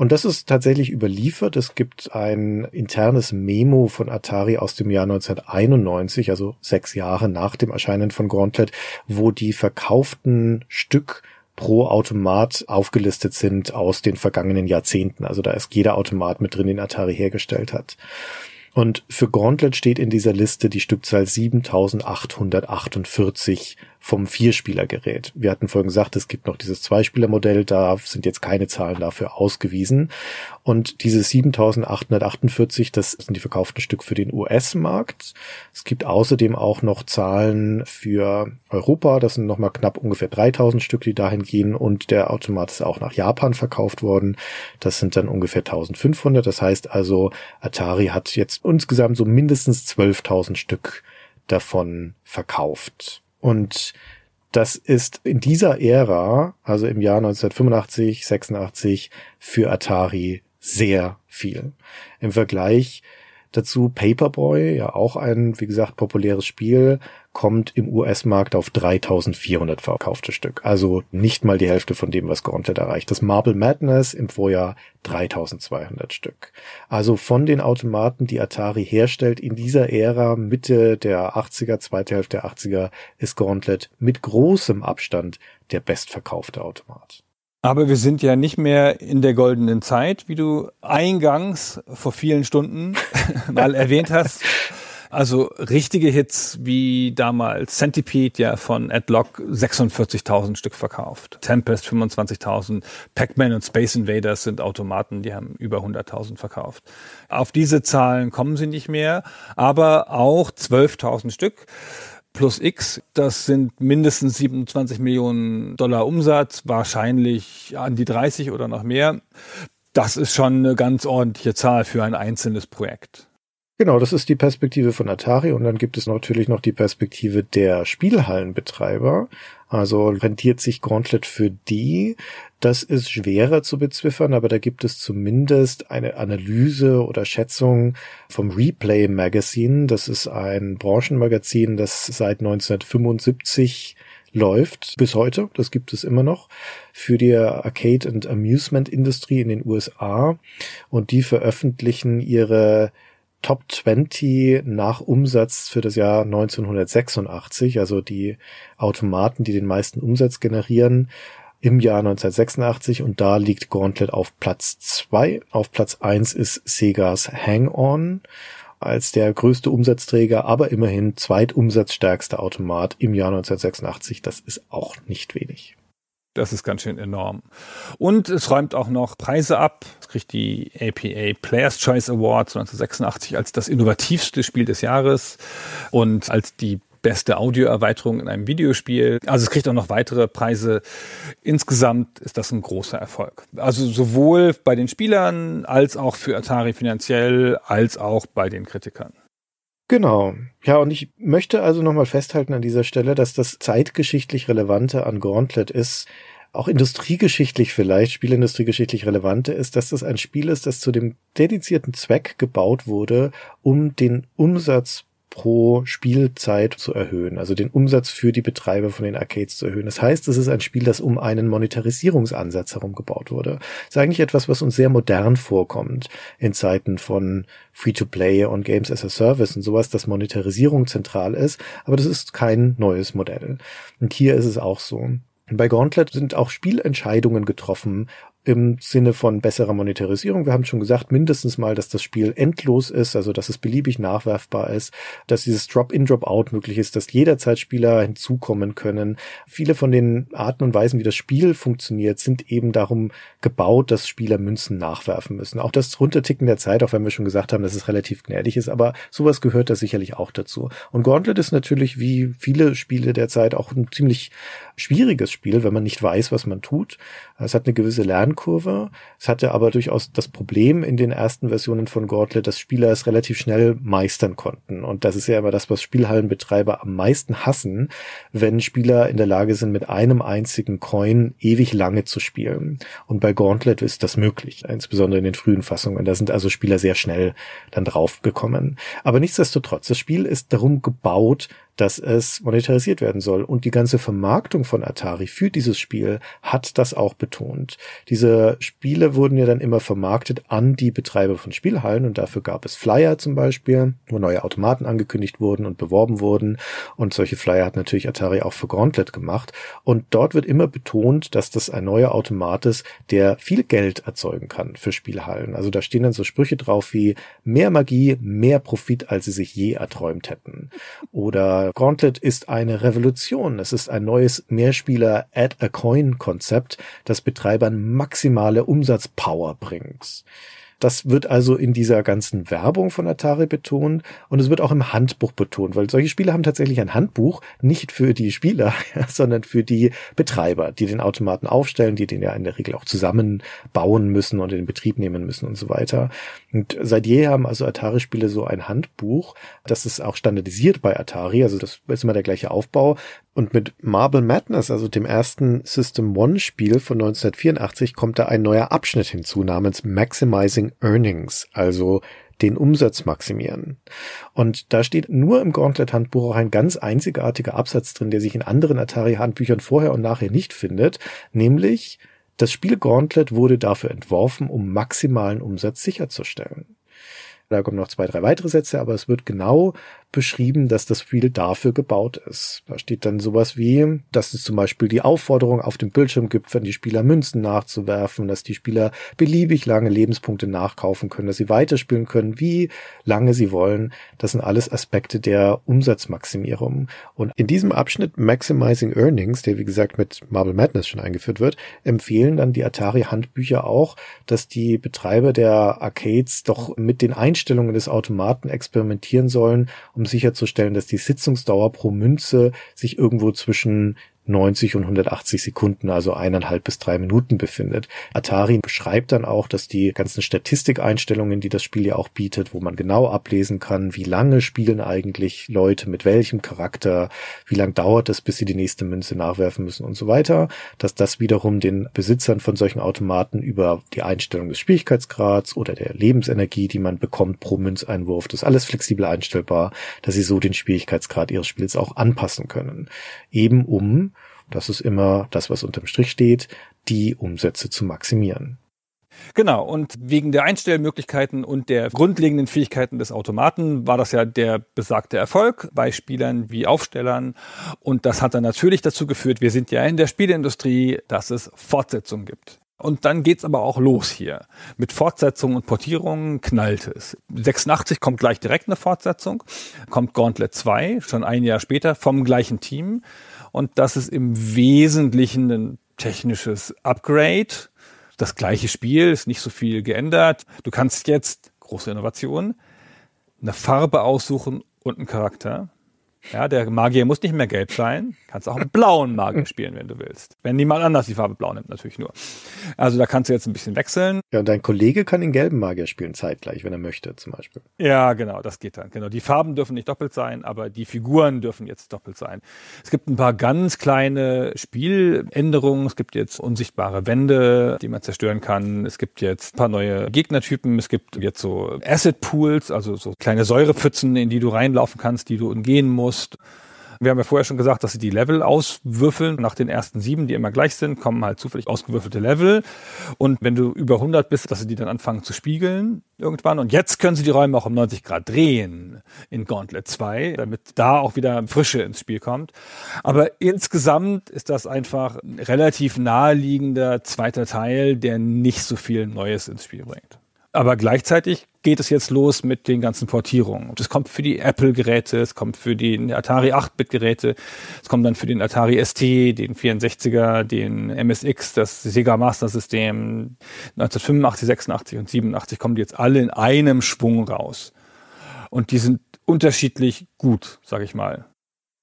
Und das ist tatsächlich überliefert. Es gibt ein internes Memo von Atari aus dem Jahr 1991, also sechs Jahre nach dem Erscheinen von Gauntlet, wo die verkauften Stück pro Automat aufgelistet sind aus den vergangenen Jahrzehnten. Also da ist jeder Automat mit drin, den Atari hergestellt hat. Und für Gauntlet steht in dieser Liste die Stückzahl 7848 vom Vierspielergerät. Wir hatten vorhin gesagt, es gibt noch dieses Zweispielermodell, da sind jetzt keine Zahlen dafür ausgewiesen. Und diese 7848, das sind die verkauften Stück für den US-Markt. Es gibt außerdem auch noch Zahlen für Europa, das sind nochmal knapp ungefähr 3000 Stück, die dahin gehen. Und der Automat ist auch nach Japan verkauft worden. Das sind dann ungefähr 1500. Das heißt also, Atari hat jetzt insgesamt so mindestens 12.000 Stück davon verkauft. Und das ist in dieser Ära, also im Jahr 1985, 86, für Atari sehr viel. Im Vergleich Dazu Paperboy, ja auch ein, wie gesagt, populäres Spiel, kommt im US-Markt auf 3400 verkaufte Stück. Also nicht mal die Hälfte von dem, was Gauntlet erreicht. Das Marble Madness im Vorjahr 3200 Stück. Also von den Automaten, die Atari herstellt, in dieser Ära, Mitte der 80er, zweite Hälfte der 80er, ist Gauntlet mit großem Abstand der bestverkaufte Automat. Aber wir sind ja nicht mehr in der goldenen Zeit, wie du eingangs vor vielen Stunden (laughs) mal erwähnt hast. Also richtige Hits wie damals Centipede ja von Adlock 46.000 Stück verkauft, Tempest 25.000, Pac-Man und Space Invaders sind Automaten, die haben über 100.000 verkauft. Auf diese Zahlen kommen sie nicht mehr, aber auch 12.000 Stück plus X. Das sind mindestens 27 Millionen Dollar Umsatz, wahrscheinlich an die 30 oder noch mehr. Das ist schon eine ganz ordentliche Zahl für ein einzelnes Projekt. Genau, das ist die Perspektive von Atari und dann gibt es natürlich noch die Perspektive der Spielhallenbetreiber. Also rentiert sich Gauntlet für die? Das ist schwerer zu bezwiffern, aber da gibt es zumindest eine Analyse oder Schätzung vom Replay Magazine. Das ist ein Branchenmagazin, das seit 1975 läuft bis heute, das gibt es immer noch, für die Arcade- and Amusement-Industrie in den USA. Und die veröffentlichen ihre Top 20 nach Umsatz für das Jahr 1986, also die Automaten, die den meisten Umsatz generieren im Jahr 1986 und da liegt Gauntlet auf Platz 2. Auf Platz 1 ist Segas Hang-On als der größte Umsatzträger, aber immerhin zweitumsatzstärkster Automat im Jahr 1986. Das ist auch nicht wenig. Das ist ganz schön enorm. Und es räumt auch noch Preise ab. Es kriegt die APA Players Choice Award 1986 als das innovativste Spiel des Jahres und als die beste Audioerweiterung in einem Videospiel. Also es kriegt auch noch weitere Preise. Insgesamt ist das ein großer Erfolg. Also sowohl bei den Spielern als auch für Atari finanziell als auch bei den Kritikern. Genau. Ja, und ich möchte also nochmal festhalten an dieser Stelle, dass das zeitgeschichtlich Relevante an Gauntlet ist, auch industriegeschichtlich vielleicht, spielindustriegeschichtlich relevante ist, dass das ein Spiel ist, das zu dem dedizierten Zweck gebaut wurde, um den Umsatz pro Spielzeit zu erhöhen, also den Umsatz für die Betreiber von den Arcades zu erhöhen. Das heißt, es ist ein Spiel, das um einen Monetarisierungsansatz herum gebaut wurde. Das ist eigentlich etwas, was uns sehr modern vorkommt in Zeiten von Free-to-Play und Games as a Service und sowas, dass Monetarisierung zentral ist, aber das ist kein neues Modell. Und hier ist es auch so. bei Gauntlet sind auch Spielentscheidungen getroffen, im Sinne von besserer Monetarisierung. Wir haben schon gesagt, mindestens mal, dass das Spiel endlos ist, also dass es beliebig nachwerfbar ist, dass dieses Drop-in, Drop-out möglich ist, dass jederzeit Spieler hinzukommen können. Viele von den Arten und Weisen, wie das Spiel funktioniert, sind eben darum gebaut, dass Spieler Münzen nachwerfen müssen. Auch das Runterticken der Zeit, auch wenn wir schon gesagt haben, dass es relativ gnädig ist, aber sowas gehört da sicherlich auch dazu. Und Gauntlet ist natürlich wie viele Spiele der Zeit auch ein ziemlich schwieriges Spiel, wenn man nicht weiß, was man tut. Es hat eine gewisse Lern Lernkurve. Es hatte aber durchaus das Problem in den ersten Versionen von Gauntlet, dass Spieler es relativ schnell meistern konnten. Und das ist ja immer das, was Spielhallenbetreiber am meisten hassen, wenn Spieler in der Lage sind, mit einem einzigen Coin ewig lange zu spielen. Und bei Gauntlet ist das möglich, insbesondere in den frühen Fassungen. Da sind also Spieler sehr schnell dann draufgekommen. Aber nichtsdestotrotz, das Spiel ist darum gebaut, dass es monetarisiert werden soll. Und die ganze Vermarktung von Atari für dieses Spiel hat das auch betont. Diese Spiele wurden ja dann immer vermarktet an die Betreiber von Spielhallen und dafür gab es Flyer zum Beispiel, wo neue Automaten angekündigt wurden und beworben wurden. Und solche Flyer hat natürlich Atari auch für Gauntlet gemacht. Und dort wird immer betont, dass das ein neuer Automat ist, der viel Geld erzeugen kann für Spielhallen. Also da stehen dann so Sprüche drauf wie mehr Magie, mehr Profit, als sie sich je erträumt hätten. Oder Gauntlet ist eine Revolution. Es ist ein neues Mehrspieler-Add-a-Coin-Konzept, das Betreibern maximale Umsatzpower bringt. Das wird also in dieser ganzen Werbung von Atari betont und es wird auch im Handbuch betont, weil solche Spiele haben tatsächlich ein Handbuch, nicht für die Spieler, (laughs) sondern für die Betreiber, die den Automaten aufstellen, die den ja in der Regel auch zusammenbauen müssen und in Betrieb nehmen müssen und so weiter. Und seit jeher haben also Atari-Spiele so ein Handbuch. Das ist auch standardisiert bei Atari. Also das ist immer der gleiche Aufbau. Und mit Marble Madness, also dem ersten System One Spiel von 1984, kommt da ein neuer Abschnitt hinzu namens Maximizing Earnings. Also den Umsatz maximieren. Und da steht nur im Gauntlet-Handbuch auch ein ganz einzigartiger Absatz drin, der sich in anderen Atari-Handbüchern vorher und nachher nicht findet, nämlich das Spiel Gauntlet wurde dafür entworfen, um maximalen Umsatz sicherzustellen. Da kommen noch zwei, drei weitere Sätze, aber es wird genau beschrieben, dass das Spiel dafür gebaut ist. Da steht dann sowas wie, dass es zum Beispiel die Aufforderung auf dem Bildschirm gibt, wenn die Spieler Münzen nachzuwerfen, dass die Spieler beliebig lange Lebenspunkte nachkaufen können, dass sie weiterspielen können, wie lange sie wollen. Das sind alles Aspekte der Umsatzmaximierung. Und in diesem Abschnitt Maximizing Earnings, der wie gesagt mit Marble Madness schon eingeführt wird, empfehlen dann die Atari-Handbücher auch, dass die Betreiber der Arcades doch mit den Einstellungen des Automaten experimentieren sollen, um sicherzustellen, dass die Sitzungsdauer pro Münze sich irgendwo zwischen 90 und 180 Sekunden, also eineinhalb bis drei Minuten befindet. Atari beschreibt dann auch, dass die ganzen Statistikeinstellungen, die das Spiel ja auch bietet, wo man genau ablesen kann, wie lange spielen eigentlich Leute mit welchem Charakter, wie lange dauert es, bis sie die nächste Münze nachwerfen müssen und so weiter, dass das wiederum den Besitzern von solchen Automaten über die Einstellung des Schwierigkeitsgrads oder der Lebensenergie, die man bekommt pro Münzeinwurf, das alles flexibel einstellbar, dass sie so den Schwierigkeitsgrad ihres Spiels auch anpassen können. Eben um das ist immer das, was unterm Strich steht, die Umsätze zu maximieren. Genau, und wegen der Einstellmöglichkeiten und der grundlegenden Fähigkeiten des Automaten war das ja der besagte Erfolg bei Spielern wie Aufstellern. Und das hat dann natürlich dazu geführt, wir sind ja in der Spieleindustrie, dass es Fortsetzungen gibt. Und dann geht es aber auch los hier. Mit Fortsetzungen und Portierungen knallt es. 86 kommt gleich direkt eine Fortsetzung, kommt Gauntlet 2, schon ein Jahr später, vom gleichen Team. Und das ist im Wesentlichen ein technisches Upgrade. Das gleiche Spiel ist nicht so viel geändert. Du kannst jetzt, große Innovation, eine Farbe aussuchen und einen Charakter. Ja, der Magier muss nicht mehr gelb sein. Kannst auch einen blauen Magier spielen, wenn du willst. Wenn niemand anders die Farbe blau nimmt, natürlich nur. Also da kannst du jetzt ein bisschen wechseln. Ja, und dein Kollege kann den gelben Magier spielen, zeitgleich, wenn er möchte, zum Beispiel. Ja, genau, das geht dann. Genau. Die Farben dürfen nicht doppelt sein, aber die Figuren dürfen jetzt doppelt sein. Es gibt ein paar ganz kleine Spieländerungen. Es gibt jetzt unsichtbare Wände, die man zerstören kann. Es gibt jetzt ein paar neue Gegnertypen. Es gibt jetzt so Acid Pools, also so kleine Säurepfützen, in die du reinlaufen kannst, die du umgehen musst musst. Wir haben ja vorher schon gesagt, dass sie die Level auswürfeln. Nach den ersten sieben, die immer gleich sind, kommen halt zufällig ausgewürfelte Level. Und wenn du über 100 bist, dass sie die dann anfangen zu spiegeln irgendwann. Und jetzt können sie die Räume auch um 90 Grad drehen in Gauntlet 2, damit da auch wieder Frische ins Spiel kommt. Aber insgesamt ist das einfach ein relativ naheliegender zweiter Teil, der nicht so viel Neues ins Spiel bringt. Aber gleichzeitig geht es jetzt los mit den ganzen Portierungen. Und es kommt für die Apple-Geräte, es kommt für die Atari 8-Bit-Geräte, es kommt dann für den Atari ST, den 64er, den MSX, das Sega Master System. 1985, 86 und 87 kommen die jetzt alle in einem Schwung raus. Und die sind unterschiedlich gut, sag ich mal.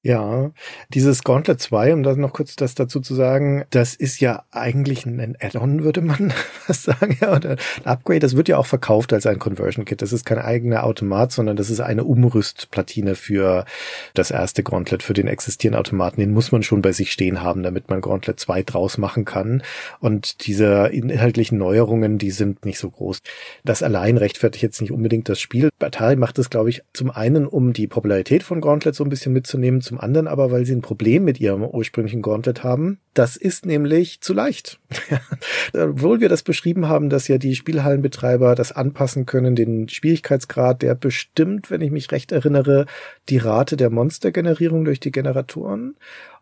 Ja, dieses Gauntlet 2, um das noch kurz das dazu zu sagen, das ist ja eigentlich ein Add-on, würde man was (laughs) sagen, ja, oder ein Upgrade. Das wird ja auch verkauft als ein Conversion Kit. Das ist kein eigener Automat, sondern das ist eine Umrüstplatine für das erste Gauntlet, für den existierenden Automaten. Den muss man schon bei sich stehen haben, damit man Gauntlet 2 draus machen kann. Und diese inhaltlichen Neuerungen, die sind nicht so groß. Das allein rechtfertigt jetzt nicht unbedingt das Spiel. Atari macht es, glaube ich, zum einen, um die Popularität von Gauntlet so ein bisschen mitzunehmen, zum anderen aber, weil sie ein Problem mit ihrem ursprünglichen Gauntlet haben. Das ist nämlich zu leicht. (laughs) Obwohl wir das beschrieben haben, dass ja die Spielhallenbetreiber das anpassen können, den Schwierigkeitsgrad, der bestimmt, wenn ich mich recht erinnere, die Rate der Monstergenerierung durch die Generatoren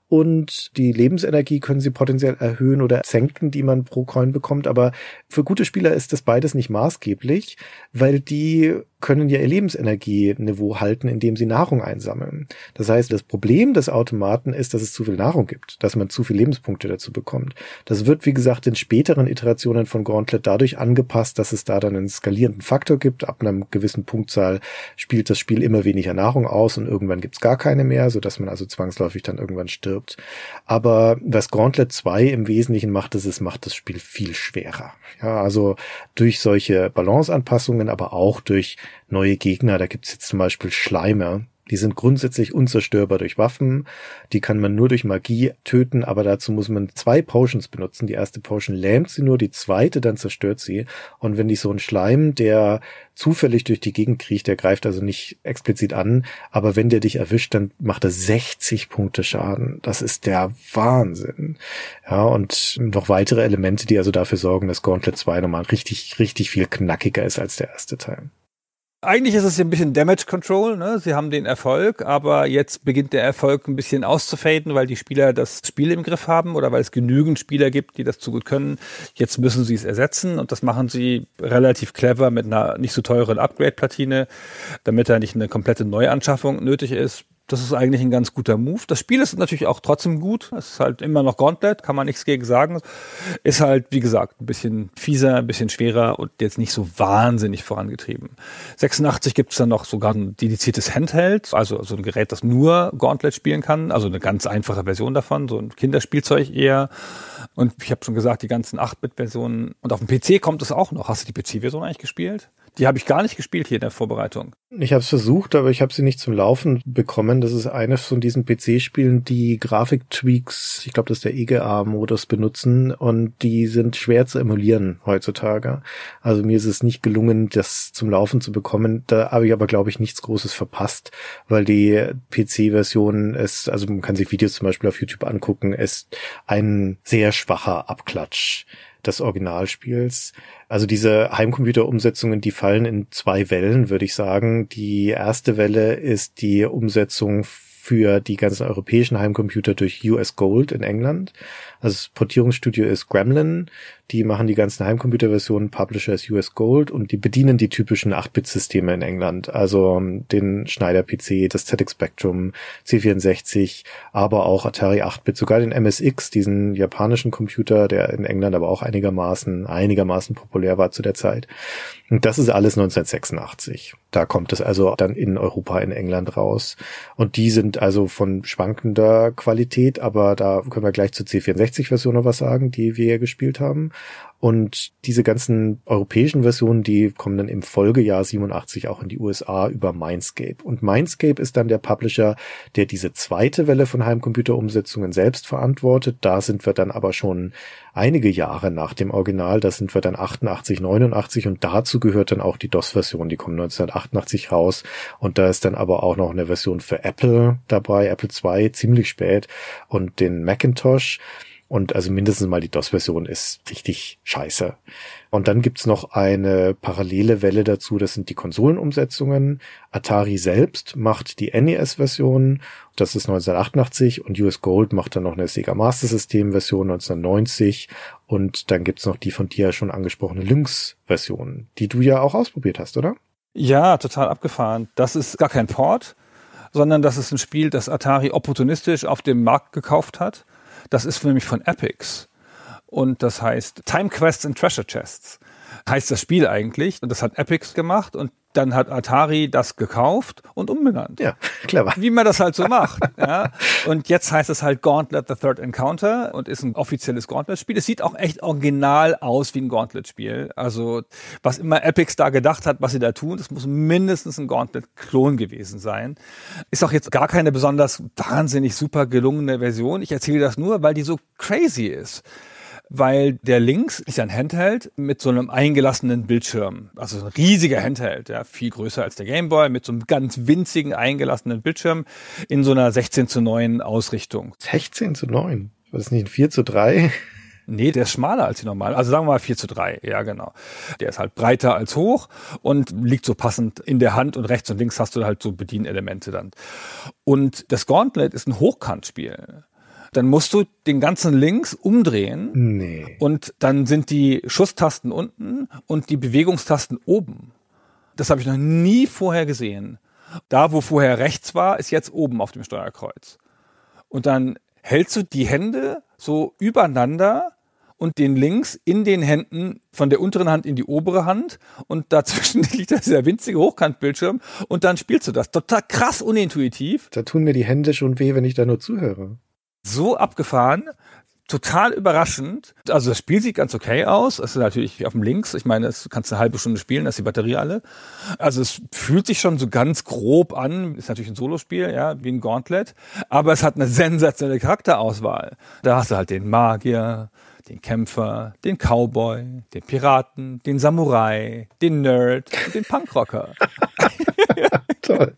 und die Lebensenergie können sie potenziell erhöhen oder senken, die man pro Coin bekommt. Aber für gute Spieler ist das beides nicht maßgeblich, weil die können ja ihr Lebensenergieniveau halten, indem sie Nahrung einsammeln. Das heißt, das Problem des Automaten ist, dass es zu viel Nahrung gibt, dass man zu viel Lebenspunkte dazu bekommt. Das wird, wie gesagt, in späteren Iterationen von Gauntlet dadurch angepasst, dass es da dann einen skalierenden Faktor gibt. Ab einer gewissen Punktzahl spielt das Spiel immer weniger Nahrung aus und irgendwann gibt's gar keine mehr, sodass man also zwangsläufig dann irgendwann stirbt. Aber was Gauntlet 2 im Wesentlichen macht, ist, es macht das Spiel viel schwerer. Ja, also durch solche Balanceanpassungen, aber auch durch neue Gegner. Da gibt's jetzt zum Beispiel Schleimer. Die sind grundsätzlich unzerstörbar durch Waffen. Die kann man nur durch Magie töten, aber dazu muss man zwei Potions benutzen. Die erste Potion lähmt sie nur, die zweite dann zerstört sie. Und wenn dich so ein Schleim, der zufällig durch die Gegend kriecht, der greift also nicht explizit an, aber wenn der dich erwischt, dann macht er 60 Punkte Schaden. Das ist der Wahnsinn. Ja, und noch weitere Elemente, die also dafür sorgen, dass Gauntlet 2 nochmal richtig, richtig viel knackiger ist als der erste Teil. Eigentlich ist es ein bisschen Damage Control. Ne? Sie haben den Erfolg, aber jetzt beginnt der Erfolg ein bisschen auszufaden, weil die Spieler das Spiel im Griff haben oder weil es genügend Spieler gibt, die das zu gut können. Jetzt müssen sie es ersetzen und das machen sie relativ clever mit einer nicht so teuren Upgrade-Platine, damit da nicht eine komplette Neuanschaffung nötig ist. Das ist eigentlich ein ganz guter Move. Das Spiel ist natürlich auch trotzdem gut. Es ist halt immer noch Gauntlet, kann man nichts gegen sagen. Ist halt, wie gesagt, ein bisschen fieser, ein bisschen schwerer und jetzt nicht so wahnsinnig vorangetrieben. 86 gibt es dann noch sogar ein dediziertes Handheld, also so ein Gerät, das nur Gauntlet spielen kann. Also eine ganz einfache Version davon, so ein Kinderspielzeug eher. Und ich habe schon gesagt, die ganzen 8-Bit-Versionen. Und auf dem PC kommt es auch noch. Hast du die PC-Version eigentlich gespielt? Die habe ich gar nicht gespielt hier in der Vorbereitung. Ich habe es versucht, aber ich habe sie nicht zum Laufen bekommen. Das ist eines von diesen PC-Spielen, die Grafik-Tweaks, ich glaube, das ist der EGA-Modus benutzen und die sind schwer zu emulieren heutzutage. Also mir ist es nicht gelungen, das zum Laufen zu bekommen. Da habe ich aber, glaube ich, nichts Großes verpasst, weil die PC-Version ist, also man kann sich Videos zum Beispiel auf YouTube angucken, ist ein sehr schwacher Abklatsch des Originalspiels. Also diese Heimcomputer-Umsetzungen, die fallen in zwei Wellen, würde ich sagen. Die erste Welle ist die Umsetzung für die ganzen europäischen Heimcomputer durch US Gold in England. Also das Portierungsstudio ist Gremlin. Die machen die ganzen Heimcomputerversionen, Publisher ist US Gold und die bedienen die typischen 8-Bit-Systeme in England. Also ähm, den Schneider-PC, das ZX Spectrum, C64, aber auch Atari 8-Bit, sogar den MSX, diesen japanischen Computer, der in England aber auch einigermaßen, einigermaßen populär war zu der Zeit. Und das ist alles 1986. Da kommt es also dann in Europa, in England raus. Und die sind also von schwankender Qualität, aber da können wir gleich zur C64-Version noch was sagen, die wir gespielt haben. Und diese ganzen europäischen Versionen, die kommen dann im Folgejahr 87 auch in die USA über Mindscape. Und Mindscape ist dann der Publisher, der diese zweite Welle von Heimcomputerumsetzungen selbst verantwortet. Da sind wir dann aber schon einige Jahre nach dem Original. Da sind wir dann 88, 89 und dazu gehört dann auch die DOS-Version. Die kommt 1988 raus und da ist dann aber auch noch eine Version für Apple dabei, Apple II, ziemlich spät und den Macintosh. Und also mindestens mal die DOS-Version ist richtig scheiße. Und dann gibt's noch eine parallele Welle dazu, das sind die Konsolenumsetzungen. Atari selbst macht die NES-Version, das ist 1988, und US Gold macht dann noch eine Sega Master System-Version 1990. Und dann gibt's noch die von dir schon angesprochene Lynx-Version, die du ja auch ausprobiert hast, oder? Ja, total abgefahren. Das ist gar kein Port, sondern das ist ein Spiel, das Atari opportunistisch auf dem Markt gekauft hat das ist nämlich von Epics. Und das heißt Time Quests and Treasure Chests heißt das Spiel eigentlich. Und das hat Epics gemacht und dann hat Atari das gekauft und umbenannt. Ja, (laughs) clever. Wie man das halt so macht. (laughs) ja. Und jetzt heißt es halt Gauntlet The Third Encounter und ist ein offizielles Gauntlet-Spiel. Es sieht auch echt original aus wie ein Gauntlet-Spiel. Also, was immer Epics da gedacht hat, was sie da tun, das muss mindestens ein Gauntlet-Klon gewesen sein. Ist auch jetzt gar keine besonders wahnsinnig super gelungene Version. Ich erzähle das nur, weil die so crazy ist weil der links ist ein Handheld mit so einem eingelassenen Bildschirm. Also ein riesiger Handheld, ja, viel größer als der Gameboy, mit so einem ganz winzigen eingelassenen Bildschirm in so einer 16 zu 9 Ausrichtung. 16 zu 9? Was ist nicht ein 4 zu 3? Nee, der ist schmaler als die normale. Also sagen wir mal 4 zu 3. Ja, genau. Der ist halt breiter als hoch und liegt so passend in der Hand und rechts und links hast du halt so Bedienelemente dann. Und das Gauntlet ist ein Hochkantspiel dann musst du den ganzen Links umdrehen. Nee. Und dann sind die Schusstasten unten und die Bewegungstasten oben. Das habe ich noch nie vorher gesehen. Da, wo vorher rechts war, ist jetzt oben auf dem Steuerkreuz. Und dann hältst du die Hände so übereinander und den links in den Händen von der unteren Hand in die obere Hand und dazwischen (laughs) liegt da dieser winzige Hochkantbildschirm und dann spielst du das. Total krass unintuitiv. Da tun mir die Hände schon weh, wenn ich da nur zuhöre so abgefahren, total überraschend. Also das Spiel sieht ganz okay aus. Es ist natürlich auf dem Links. Ich meine, es kannst eine halbe Stunde spielen, da ist die Batterie alle. Also es fühlt sich schon so ganz grob an. Ist natürlich ein Solospiel, ja, wie ein Gauntlet. Aber es hat eine sensationelle Charakterauswahl. Da hast du halt den Magier, den Kämpfer, den Cowboy, den Piraten, den Samurai, den Nerd und den Punkrocker. (laughs) (laughs) Toll.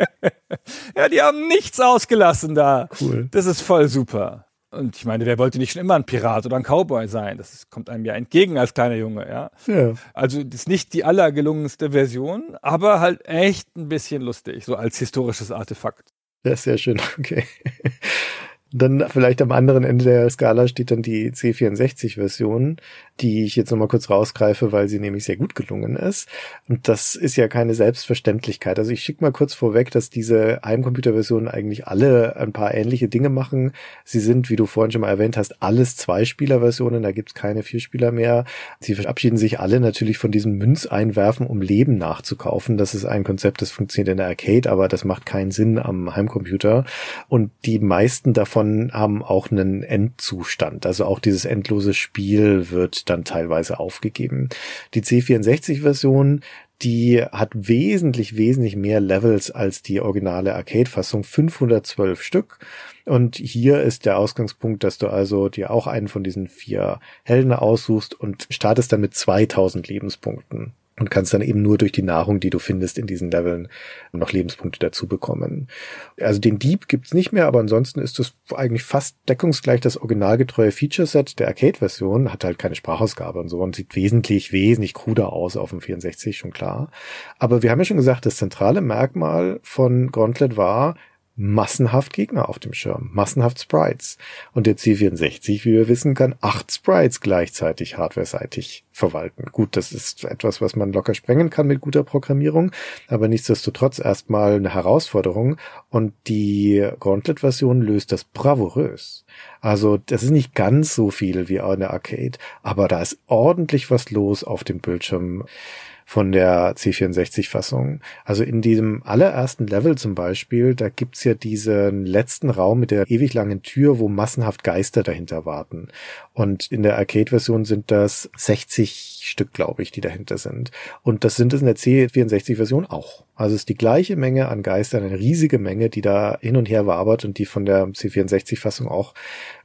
Ja, die haben nichts ausgelassen da. Cool. Das ist voll super. Und ich meine, wer wollte nicht schon immer ein Pirat oder ein Cowboy sein? Das kommt einem ja entgegen als kleiner Junge, ja. ja. Also das ist nicht die allergelungenste Version, aber halt echt ein bisschen lustig, so als historisches Artefakt. Das ist sehr schön, (laughs) okay. Dann vielleicht am anderen Ende der Skala steht dann die C64-Version die ich jetzt nochmal kurz rausgreife, weil sie nämlich sehr gut gelungen ist. Und das ist ja keine Selbstverständlichkeit. Also ich schicke mal kurz vorweg, dass diese Heimcomputerversionen eigentlich alle ein paar ähnliche Dinge machen. Sie sind, wie du vorhin schon mal erwähnt hast, alles zwei versionen da gibt's keine Vierspieler mehr. Sie verabschieden sich alle natürlich von diesem Münzeinwerfen, um Leben nachzukaufen. Das ist ein Konzept, das funktioniert in der Arcade, aber das macht keinen Sinn am Heimcomputer. Und die meisten davon haben auch einen Endzustand. Also auch dieses endlose Spiel wird dann teilweise aufgegeben. Die C64-Version, die hat wesentlich, wesentlich mehr Levels als die originale Arcade-Fassung, 512 Stück. Und hier ist der Ausgangspunkt, dass du also dir auch einen von diesen vier Helden aussuchst und startest dann mit 2000 Lebenspunkten und kannst dann eben nur durch die Nahrung, die du findest in diesen Leveln, noch Lebenspunkte dazu bekommen. Also den Dieb gibt's nicht mehr, aber ansonsten ist es eigentlich fast deckungsgleich das originalgetreue Feature-Set der Arcade-Version, hat halt keine Sprachausgabe und so und sieht wesentlich, wesentlich kruder aus auf dem 64, schon klar. Aber wir haben ja schon gesagt, das zentrale Merkmal von Gauntlet war, massenhaft Gegner auf dem Schirm, massenhaft Sprites. Und der C64, wie wir wissen, kann acht Sprites gleichzeitig hardware-seitig verwalten. Gut, das ist etwas, was man locker sprengen kann mit guter Programmierung, aber nichtsdestotrotz erstmal eine Herausforderung. Und die Gauntlet-Version löst das bravourös. Also das ist nicht ganz so viel wie eine Arcade, aber da ist ordentlich was los auf dem Bildschirm von der C64-Fassung. Also in diesem allerersten Level zum Beispiel, da gibt's ja diesen letzten Raum mit der ewig langen Tür, wo massenhaft Geister dahinter warten. Und in der Arcade-Version sind das 60 Stück, glaube ich, die dahinter sind. Und das sind es in der C64-Version auch. Also es ist die gleiche Menge an Geistern, eine riesige Menge, die da hin und her wabert und die von der C64-Fassung auch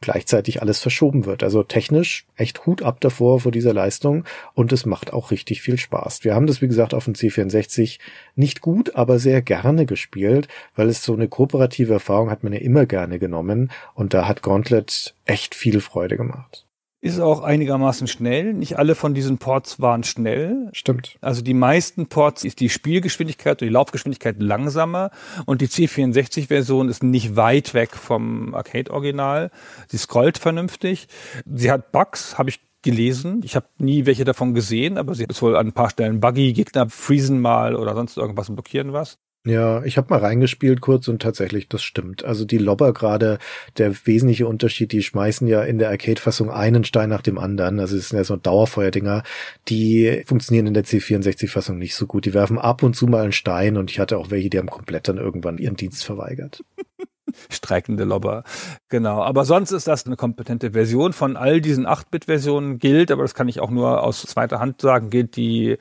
gleichzeitig alles verschoben wird. Also technisch echt Hut ab davor vor dieser Leistung und es macht auch richtig viel Spaß. Wir haben das, wie gesagt, auf dem C64 nicht gut, aber sehr gerne gespielt, weil es so eine kooperative Erfahrung hat man ja immer gerne genommen und da hat Gauntlet echt viel Freude gemacht ist auch einigermaßen schnell. Nicht alle von diesen Ports waren schnell. Stimmt. Also die meisten Ports ist die Spielgeschwindigkeit und die Laufgeschwindigkeit langsamer und die C64-Version ist nicht weit weg vom Arcade-Original. Sie scrollt vernünftig. Sie hat Bugs, habe ich gelesen. Ich habe nie welche davon gesehen, aber sie ist wohl an ein paar Stellen buggy, Gegner freezen mal oder sonst irgendwas und blockieren was. Ja, ich habe mal reingespielt kurz und tatsächlich, das stimmt. Also die Lobber gerade, der wesentliche Unterschied, die schmeißen ja in der Arcade-Fassung einen Stein nach dem anderen. Also es sind ja so Dauerfeuerdinger, die funktionieren in der C64-Fassung nicht so gut. Die werfen ab und zu mal einen Stein und ich hatte auch welche, die haben komplett dann irgendwann ihren Dienst verweigert. (laughs) streikende Lobber. Genau. Aber sonst ist das eine kompetente Version. Von all diesen 8-Bit-Versionen gilt, aber das kann ich auch nur aus zweiter Hand sagen, gilt die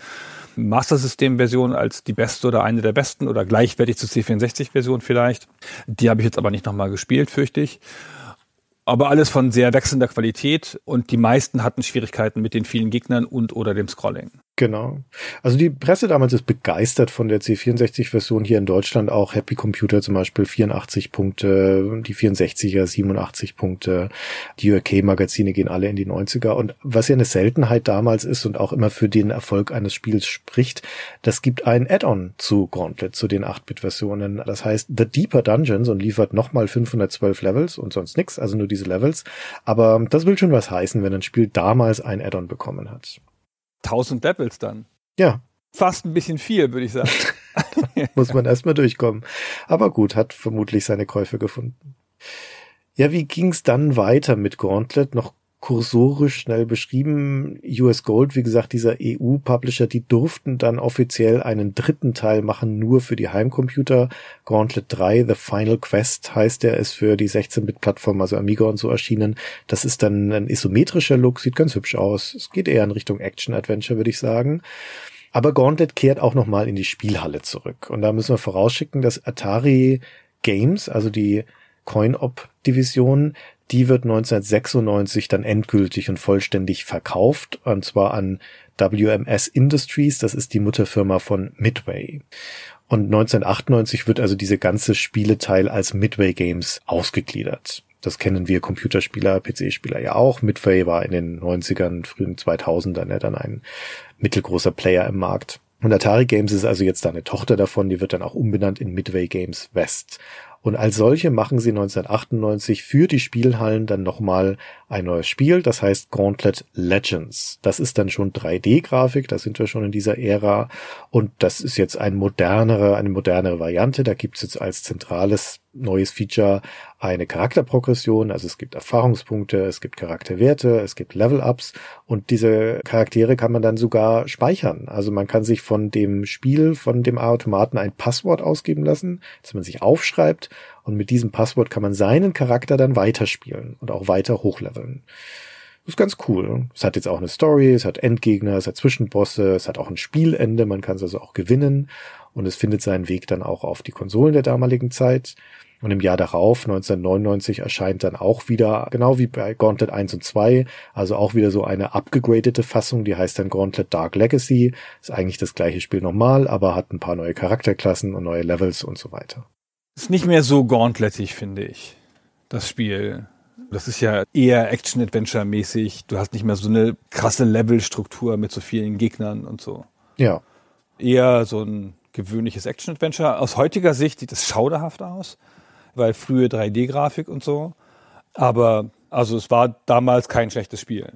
Master System Version als die beste oder eine der besten oder gleichwertig zur C64 Version vielleicht. Die habe ich jetzt aber nicht nochmal gespielt, fürchte ich. Aber alles von sehr wechselnder Qualität und die meisten hatten Schwierigkeiten mit den vielen Gegnern und oder dem Scrolling. Genau. Also die Presse damals ist begeistert von der C64-Version hier in Deutschland auch. Happy Computer zum Beispiel 84 Punkte, die 64er 87 Punkte, die UK-Magazine gehen alle in die 90er. Und was ja eine Seltenheit damals ist und auch immer für den Erfolg eines Spiels spricht, das gibt ein Add-on zu Gauntlet, zu den 8-Bit-Versionen. Das heißt The Deeper Dungeons und liefert nochmal 512 Levels und sonst nichts, also nur diese Levels. Aber das will schon was heißen, wenn ein Spiel damals ein Add-on bekommen hat. 1000 Levels dann. Ja. Fast ein bisschen viel, würde ich sagen. (laughs) (laughs) Muss man erstmal durchkommen. Aber gut, hat vermutlich seine Käufe gefunden. Ja, wie ging's dann weiter mit Gauntlet? Noch kursorisch schnell beschrieben. US Gold, wie gesagt, dieser EU-Publisher, die durften dann offiziell einen dritten Teil machen, nur für die Heimcomputer. Gauntlet 3, The Final Quest heißt der, ist für die 16-Bit-Plattform, also Amiga und so erschienen. Das ist dann ein isometrischer Look, sieht ganz hübsch aus. Es geht eher in Richtung Action-Adventure, würde ich sagen. Aber Gauntlet kehrt auch nochmal in die Spielhalle zurück. Und da müssen wir vorausschicken, dass Atari Games, also die Coin-Op-Division, die wird 1996 dann endgültig und vollständig verkauft, und zwar an WMS Industries, das ist die Mutterfirma von Midway. Und 1998 wird also diese ganze Spieleteil als Midway Games ausgegliedert. Das kennen wir Computerspieler, PC-Spieler ja auch. Midway war in den 90ern, frühen 2000ern ja dann ein mittelgroßer Player im Markt. Und Atari Games ist also jetzt da eine Tochter davon, die wird dann auch umbenannt in Midway Games West. Und als solche machen sie 1998 für die Spielhallen dann nochmal ein neues Spiel, das heißt Gauntlet Legends. Das ist dann schon 3D-Grafik, da sind wir schon in dieser Ära. Und das ist jetzt ein modernere, eine modernere Variante. Da gibt's jetzt als zentrales neues Feature eine Charakterprogression, also es gibt Erfahrungspunkte, es gibt Charakterwerte, es gibt Level-Ups und diese Charaktere kann man dann sogar speichern. Also man kann sich von dem Spiel, von dem Automaten ein Passwort ausgeben lassen, das man sich aufschreibt und mit diesem Passwort kann man seinen Charakter dann weiterspielen und auch weiter hochleveln. Das ist ganz cool. Es hat jetzt auch eine Story, es hat Endgegner, es hat Zwischenbosse, es hat auch ein Spielende, man kann es also auch gewinnen und es findet seinen Weg dann auch auf die Konsolen der damaligen Zeit. Und im Jahr darauf, 1999, erscheint dann auch wieder, genau wie bei Gauntlet 1 und 2, also auch wieder so eine abgegradete Fassung, die heißt dann Gauntlet Dark Legacy. Ist eigentlich das gleiche Spiel nochmal, aber hat ein paar neue Charakterklassen und neue Levels und so weiter. Ist nicht mehr so gauntletig, finde ich, das Spiel. Das ist ja eher Action-Adventure-mäßig. Du hast nicht mehr so eine krasse Levelstruktur mit so vielen Gegnern und so. Ja. Eher so ein gewöhnliches Action-Adventure. Aus heutiger Sicht sieht es schauderhaft aus weil frühe 3D-Grafik und so. Aber also es war damals kein schlechtes Spiel.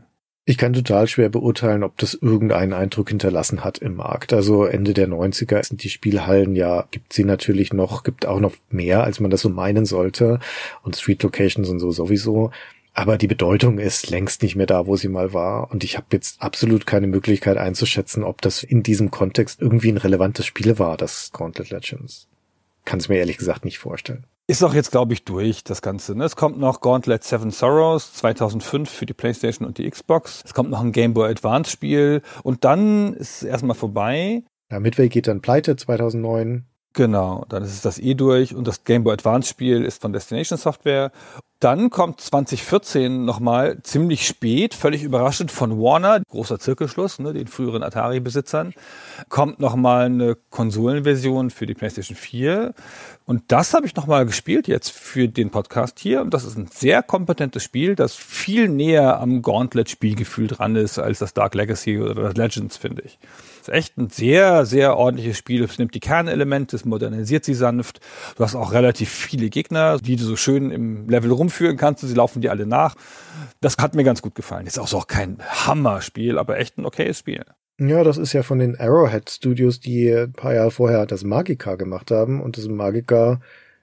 Ich kann total schwer beurteilen, ob das irgendeinen Eindruck hinterlassen hat im Markt. Also Ende der 90er sind die Spielhallen ja, gibt sie natürlich noch, gibt auch noch mehr, als man das so meinen sollte. Und Street Locations und so sowieso. Aber die Bedeutung ist längst nicht mehr da, wo sie mal war. Und ich habe jetzt absolut keine Möglichkeit einzuschätzen, ob das in diesem Kontext irgendwie ein relevantes Spiel war, das Gauntlet Legends. Kann es mir ehrlich gesagt nicht vorstellen. Ist auch jetzt, glaube ich, durch, das Ganze. Ne? Es kommt noch Gauntlet Seven Sorrows 2005 für die PlayStation und die Xbox. Es kommt noch ein Game Boy Advance Spiel. Und dann ist es erstmal vorbei. Ja, Midway geht dann pleite 2009. Genau, dann ist es das eh durch. Und das Game Boy Advance Spiel ist von Destination Software. Dann kommt 2014 nochmal ziemlich spät, völlig überraschend von Warner, großer Zirkelschluss, ne, den früheren Atari-Besitzern, kommt nochmal eine Konsolenversion für die PlayStation 4. Und das habe ich nochmal gespielt jetzt für den Podcast hier. Und das ist ein sehr kompetentes Spiel, das viel näher am Gauntlet-Spielgefühl dran ist als das Dark Legacy oder das Legends, finde ich. Ist echt ein sehr, sehr ordentliches Spiel. Es nimmt die Kernelemente, es modernisiert sie sanft. Du hast auch relativ viele Gegner, die du so schön im Level rum rumführen kannst und sie laufen dir alle nach. Das hat mir ganz gut gefallen. Ist auch so kein Hammerspiel, aber echt ein okayes Spiel. Ja, das ist ja von den Arrowhead Studios, die ein paar Jahre vorher das Magica gemacht haben. Und das Magica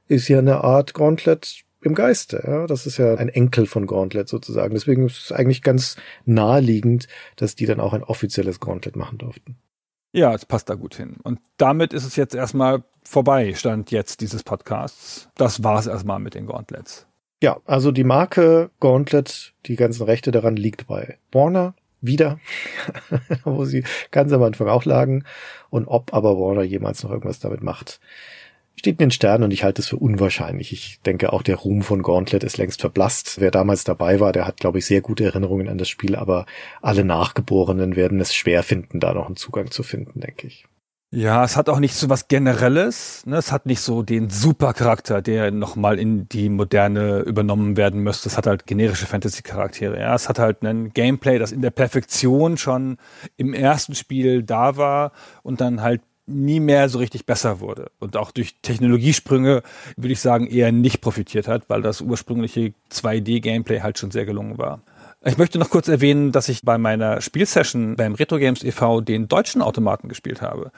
ist ja eine Art Gauntlet im Geiste. Ja? Das ist ja ein Enkel von Gauntlet sozusagen. Deswegen ist es eigentlich ganz naheliegend, dass die dann auch ein offizielles Gauntlet machen durften. Ja, es passt da gut hin. Und damit ist es jetzt erstmal vorbei, stand jetzt dieses Podcasts. Das war es erstmal mit den Gauntlets. Ja, also die Marke Gauntlet, die ganzen Rechte daran liegt bei Warner wieder, (laughs) wo sie ganz am Anfang auch lagen. Und ob aber Warner jemals noch irgendwas damit macht, steht in den Sternen und ich halte es für unwahrscheinlich. Ich denke, auch der Ruhm von Gauntlet ist längst verblasst. Wer damals dabei war, der hat, glaube ich, sehr gute Erinnerungen an das Spiel, aber alle Nachgeborenen werden es schwer finden, da noch einen Zugang zu finden, denke ich. Ja, es hat auch nicht so was Generelles. Ne? Es hat nicht so den Supercharakter, der nochmal in die Moderne übernommen werden müsste. Es hat halt generische Fantasy-Charaktere. Ja? Es hat halt ein Gameplay, das in der Perfektion schon im ersten Spiel da war und dann halt nie mehr so richtig besser wurde und auch durch Technologiesprünge, würde ich sagen, eher nicht profitiert hat, weil das ursprüngliche 2D-Gameplay halt schon sehr gelungen war. Ich möchte noch kurz erwähnen, dass ich bei meiner Spielsession beim Retro Games e.V. den deutschen Automaten gespielt habe.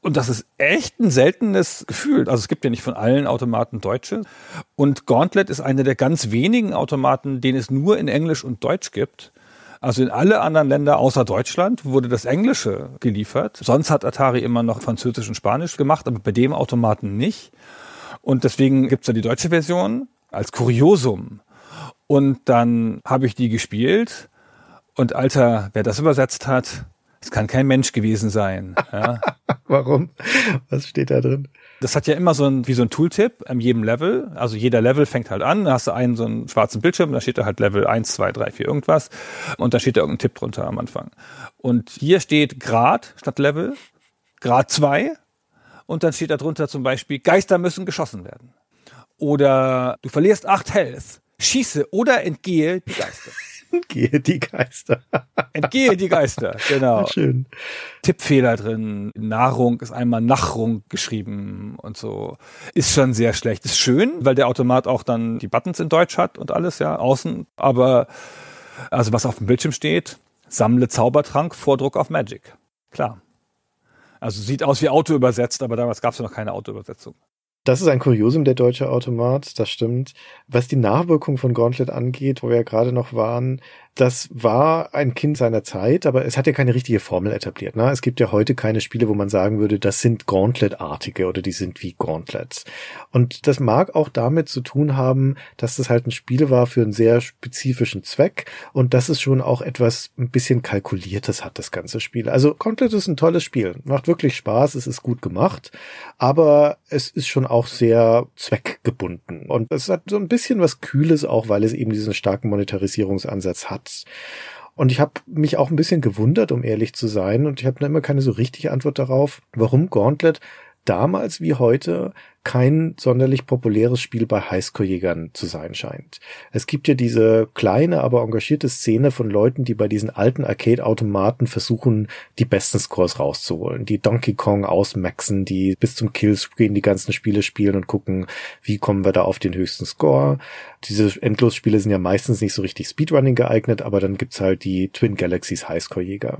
Und das ist echt ein seltenes Gefühl. Also es gibt ja nicht von allen Automaten deutsche. Und Gauntlet ist einer der ganz wenigen Automaten, den es nur in Englisch und Deutsch gibt. Also in alle anderen Länder außer Deutschland wurde das Englische geliefert. Sonst hat Atari immer noch Französisch und Spanisch gemacht, aber bei dem Automaten nicht. Und deswegen gibt's da die deutsche Version als Kuriosum. Und dann habe ich die gespielt. Und Alter, wer das übersetzt hat, es kann kein Mensch gewesen sein. Ja. (laughs) Warum? Was steht da drin? Das hat ja immer so ein, wie so ein Tooltip an jedem Level. Also jeder Level fängt halt an, da hast du einen so einen schwarzen Bildschirm, da steht da halt Level 1, 2, 3, 4 irgendwas. Und da steht da irgendein Tipp drunter am Anfang. Und hier steht Grad statt Level, Grad 2. Und dann steht da drunter zum Beispiel, Geister müssen geschossen werden. Oder du verlierst 8 Health schieße oder entgehe die Geister. (laughs) Entgehe die Geister. Entgehe die Geister, genau. (laughs) Schön. Tippfehler drin. Nahrung ist einmal Nachrung geschrieben und so. Ist schon sehr schlecht. Ist schön, weil der Automat auch dann die Buttons in Deutsch hat und alles, ja, außen. Aber, also was auf dem Bildschirm steht, sammle Zaubertrank, Vordruck auf Magic. Klar. Also sieht aus wie Auto übersetzt, aber damals gab es ja noch keine Autoübersetzung. Das ist ein Kuriosum der deutsche Automat, das stimmt. Was die Nachwirkung von Gauntlet angeht, wo wir ja gerade noch waren, das war ein Kind seiner Zeit, aber es hat ja keine richtige Formel etabliert. Ne? Es gibt ja heute keine Spiele, wo man sagen würde, das sind Gauntlet-artige oder die sind wie Gauntlets. Und das mag auch damit zu tun haben, dass das halt ein Spiel war für einen sehr spezifischen Zweck und dass es schon auch etwas ein bisschen kalkuliertes hat, das ganze Spiel. Also Gauntlet ist ein tolles Spiel, macht wirklich Spaß, es ist gut gemacht, aber es ist schon auch sehr zweckgebunden und es hat so ein bisschen was Kühles auch, weil es eben diesen starken Monetarisierungsansatz hat. März. Und ich habe mich auch ein bisschen gewundert, um ehrlich zu sein, und ich habe immer keine so richtige Antwort darauf, warum Gauntlet damals wie heute kein sonderlich populäres Spiel bei Highscore-Jägern zu sein scheint. Es gibt ja diese kleine, aber engagierte Szene von Leuten, die bei diesen alten Arcade-Automaten versuchen, die besten Scores rauszuholen, die Donkey Kong ausmaxen, die bis zum Killscreen die ganzen Spiele spielen und gucken, wie kommen wir da auf den höchsten Score. Diese Endlosspiele sind ja meistens nicht so richtig Speedrunning geeignet, aber dann gibt's halt die Twin Galaxies Highscore-Jäger.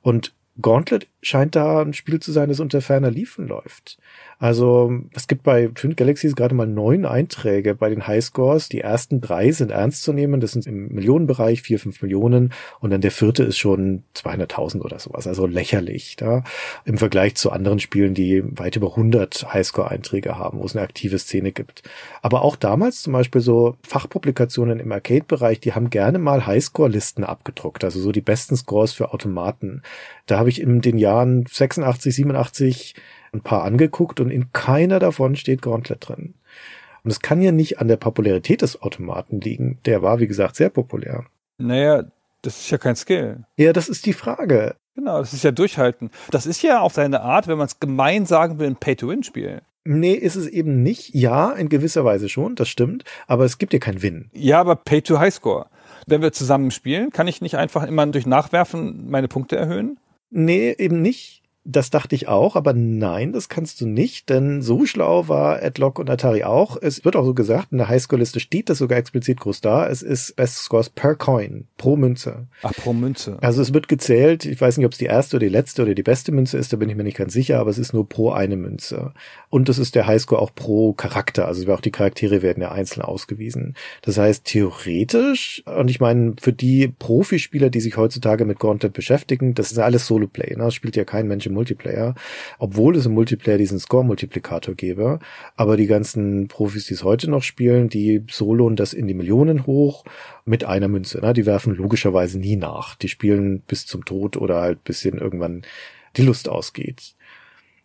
Und Gauntlet scheint da ein Spiel zu sein, das unter ferner Liefen läuft. Also es gibt bei Twin Galaxies gerade mal neun Einträge bei den Highscores. Die ersten drei sind ernst zu nehmen. Das sind im Millionenbereich vier, fünf Millionen. Und dann der vierte ist schon 200.000 oder sowas. Also lächerlich da im Vergleich zu anderen Spielen, die weit über 100 Highscore-Einträge haben, wo es eine aktive Szene gibt. Aber auch damals zum Beispiel so Fachpublikationen im Arcade-Bereich, die haben gerne mal Highscore-Listen abgedruckt. Also so die besten Scores für Automaten. Da habe ich in den Jahren 86, 87 ein paar angeguckt und in keiner davon steht Gauntlet drin. Und es kann ja nicht an der Popularität des Automaten liegen. Der war, wie gesagt, sehr populär. Naja, das ist ja kein Skill. Ja, das ist die Frage. Genau, das ist ja Durchhalten. Das ist ja auf seine Art, wenn man es gemein sagen will, ein Pay-to-Win-Spiel. Nee, ist es eben nicht. Ja, in gewisser Weise schon, das stimmt, aber es gibt ja kein Win. Ja, aber Pay-to-Highscore. Wenn wir zusammen spielen, kann ich nicht einfach immer durch Nachwerfen meine Punkte erhöhen? Nee, eben nicht. Das dachte ich auch, aber nein, das kannst du nicht, denn so schlau war Adlock und Atari auch. Es wird auch so gesagt, in der Highscore-Liste steht das sogar explizit groß da. Es ist Best Scores per Coin, pro Münze. Ach, pro Münze. Also es wird gezählt. Ich weiß nicht, ob es die erste oder die letzte oder die beste Münze ist, da bin ich mir nicht ganz sicher, aber es ist nur pro eine Münze. Und das ist der Highscore auch pro Charakter. Also auch die Charaktere werden ja einzeln ausgewiesen. Das heißt, theoretisch, und ich meine, für die Profispieler, die sich heutzutage mit Content beschäftigen, das ist alles Solo-Play. Ne? Das spielt ja kein Mensch im Multiplayer, obwohl es im Multiplayer diesen Score-Multiplikator gäbe. Aber die ganzen Profis, die es heute noch spielen, die soloen das in die Millionen hoch mit einer Münze. Ne? Die werfen logischerweise nie nach. Die spielen bis zum Tod oder halt bis ihnen irgendwann die Lust ausgeht.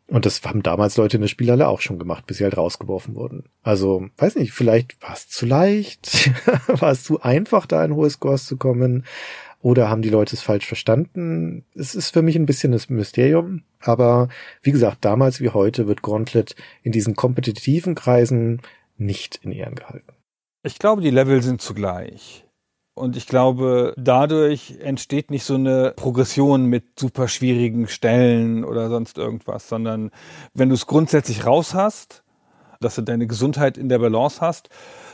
Und das haben damals Leute in der Spielhalle auch schon gemacht, bis sie halt rausgeworfen wurden. Also, weiß nicht, vielleicht war es zu leicht, war es zu einfach, da in hohe Scores zu kommen. Oder haben die Leute es falsch verstanden? Es ist für mich ein bisschen das Mysterium. Aber wie gesagt, damals wie heute wird Gauntlet in diesen kompetitiven Kreisen nicht in Ehren gehalten. Ich glaube, die Level sind zugleich. Und ich glaube, dadurch entsteht nicht so eine Progression mit super schwierigen Stellen oder sonst irgendwas, sondern wenn du es grundsätzlich raus hast, dass du deine Gesundheit in der Balance hast,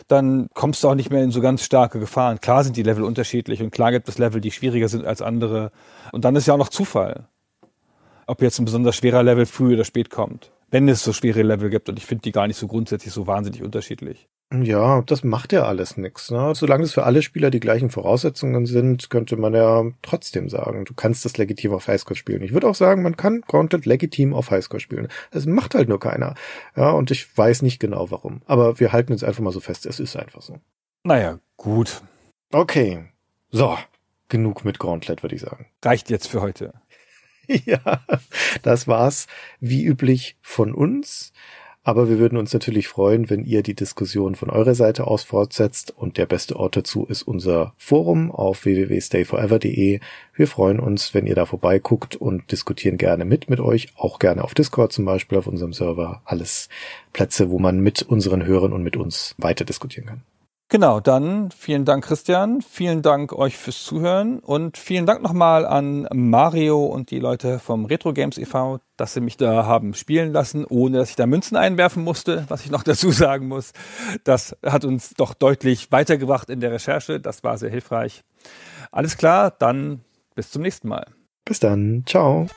dann kommst du auch nicht mehr in so ganz starke Gefahren. Klar sind die Level unterschiedlich und klar gibt es Level, die schwieriger sind als andere. Und dann ist ja auch noch Zufall, ob jetzt ein besonders schwerer Level früh oder spät kommt. Wenn es so schwere Level gibt und ich finde die gar nicht so grundsätzlich so wahnsinnig unterschiedlich. Ja, das macht ja alles nichts. Ne? Solange es für alle Spieler die gleichen Voraussetzungen sind, könnte man ja trotzdem sagen, du kannst das legitim auf Highscore spielen. Ich würde auch sagen, man kann Gauntlet legitim auf Highscore spielen. Das macht halt nur keiner. Ja, und ich weiß nicht genau warum. Aber wir halten jetzt einfach mal so fest, es ist einfach so. Naja, gut. Okay. So, genug mit Gauntlet, würde ich sagen. Reicht jetzt für heute. (laughs) ja, das war's wie üblich von uns. Aber wir würden uns natürlich freuen, wenn ihr die Diskussion von eurer Seite aus fortsetzt und der beste Ort dazu ist unser Forum auf www.stayforever.de. Wir freuen uns, wenn ihr da vorbeiguckt und diskutieren gerne mit mit euch, auch gerne auf Discord zum Beispiel, auf unserem Server. Alles Plätze, wo man mit unseren Hörern und mit uns weiter diskutieren kann. Genau, dann vielen Dank, Christian. Vielen Dank euch fürs Zuhören und vielen Dank nochmal an Mario und die Leute vom Retro Games e.V., dass sie mich da haben spielen lassen, ohne dass ich da Münzen einwerfen musste, was ich noch (laughs) dazu sagen muss. Das hat uns doch deutlich weitergebracht in der Recherche. Das war sehr hilfreich. Alles klar, dann bis zum nächsten Mal. Bis dann. Ciao.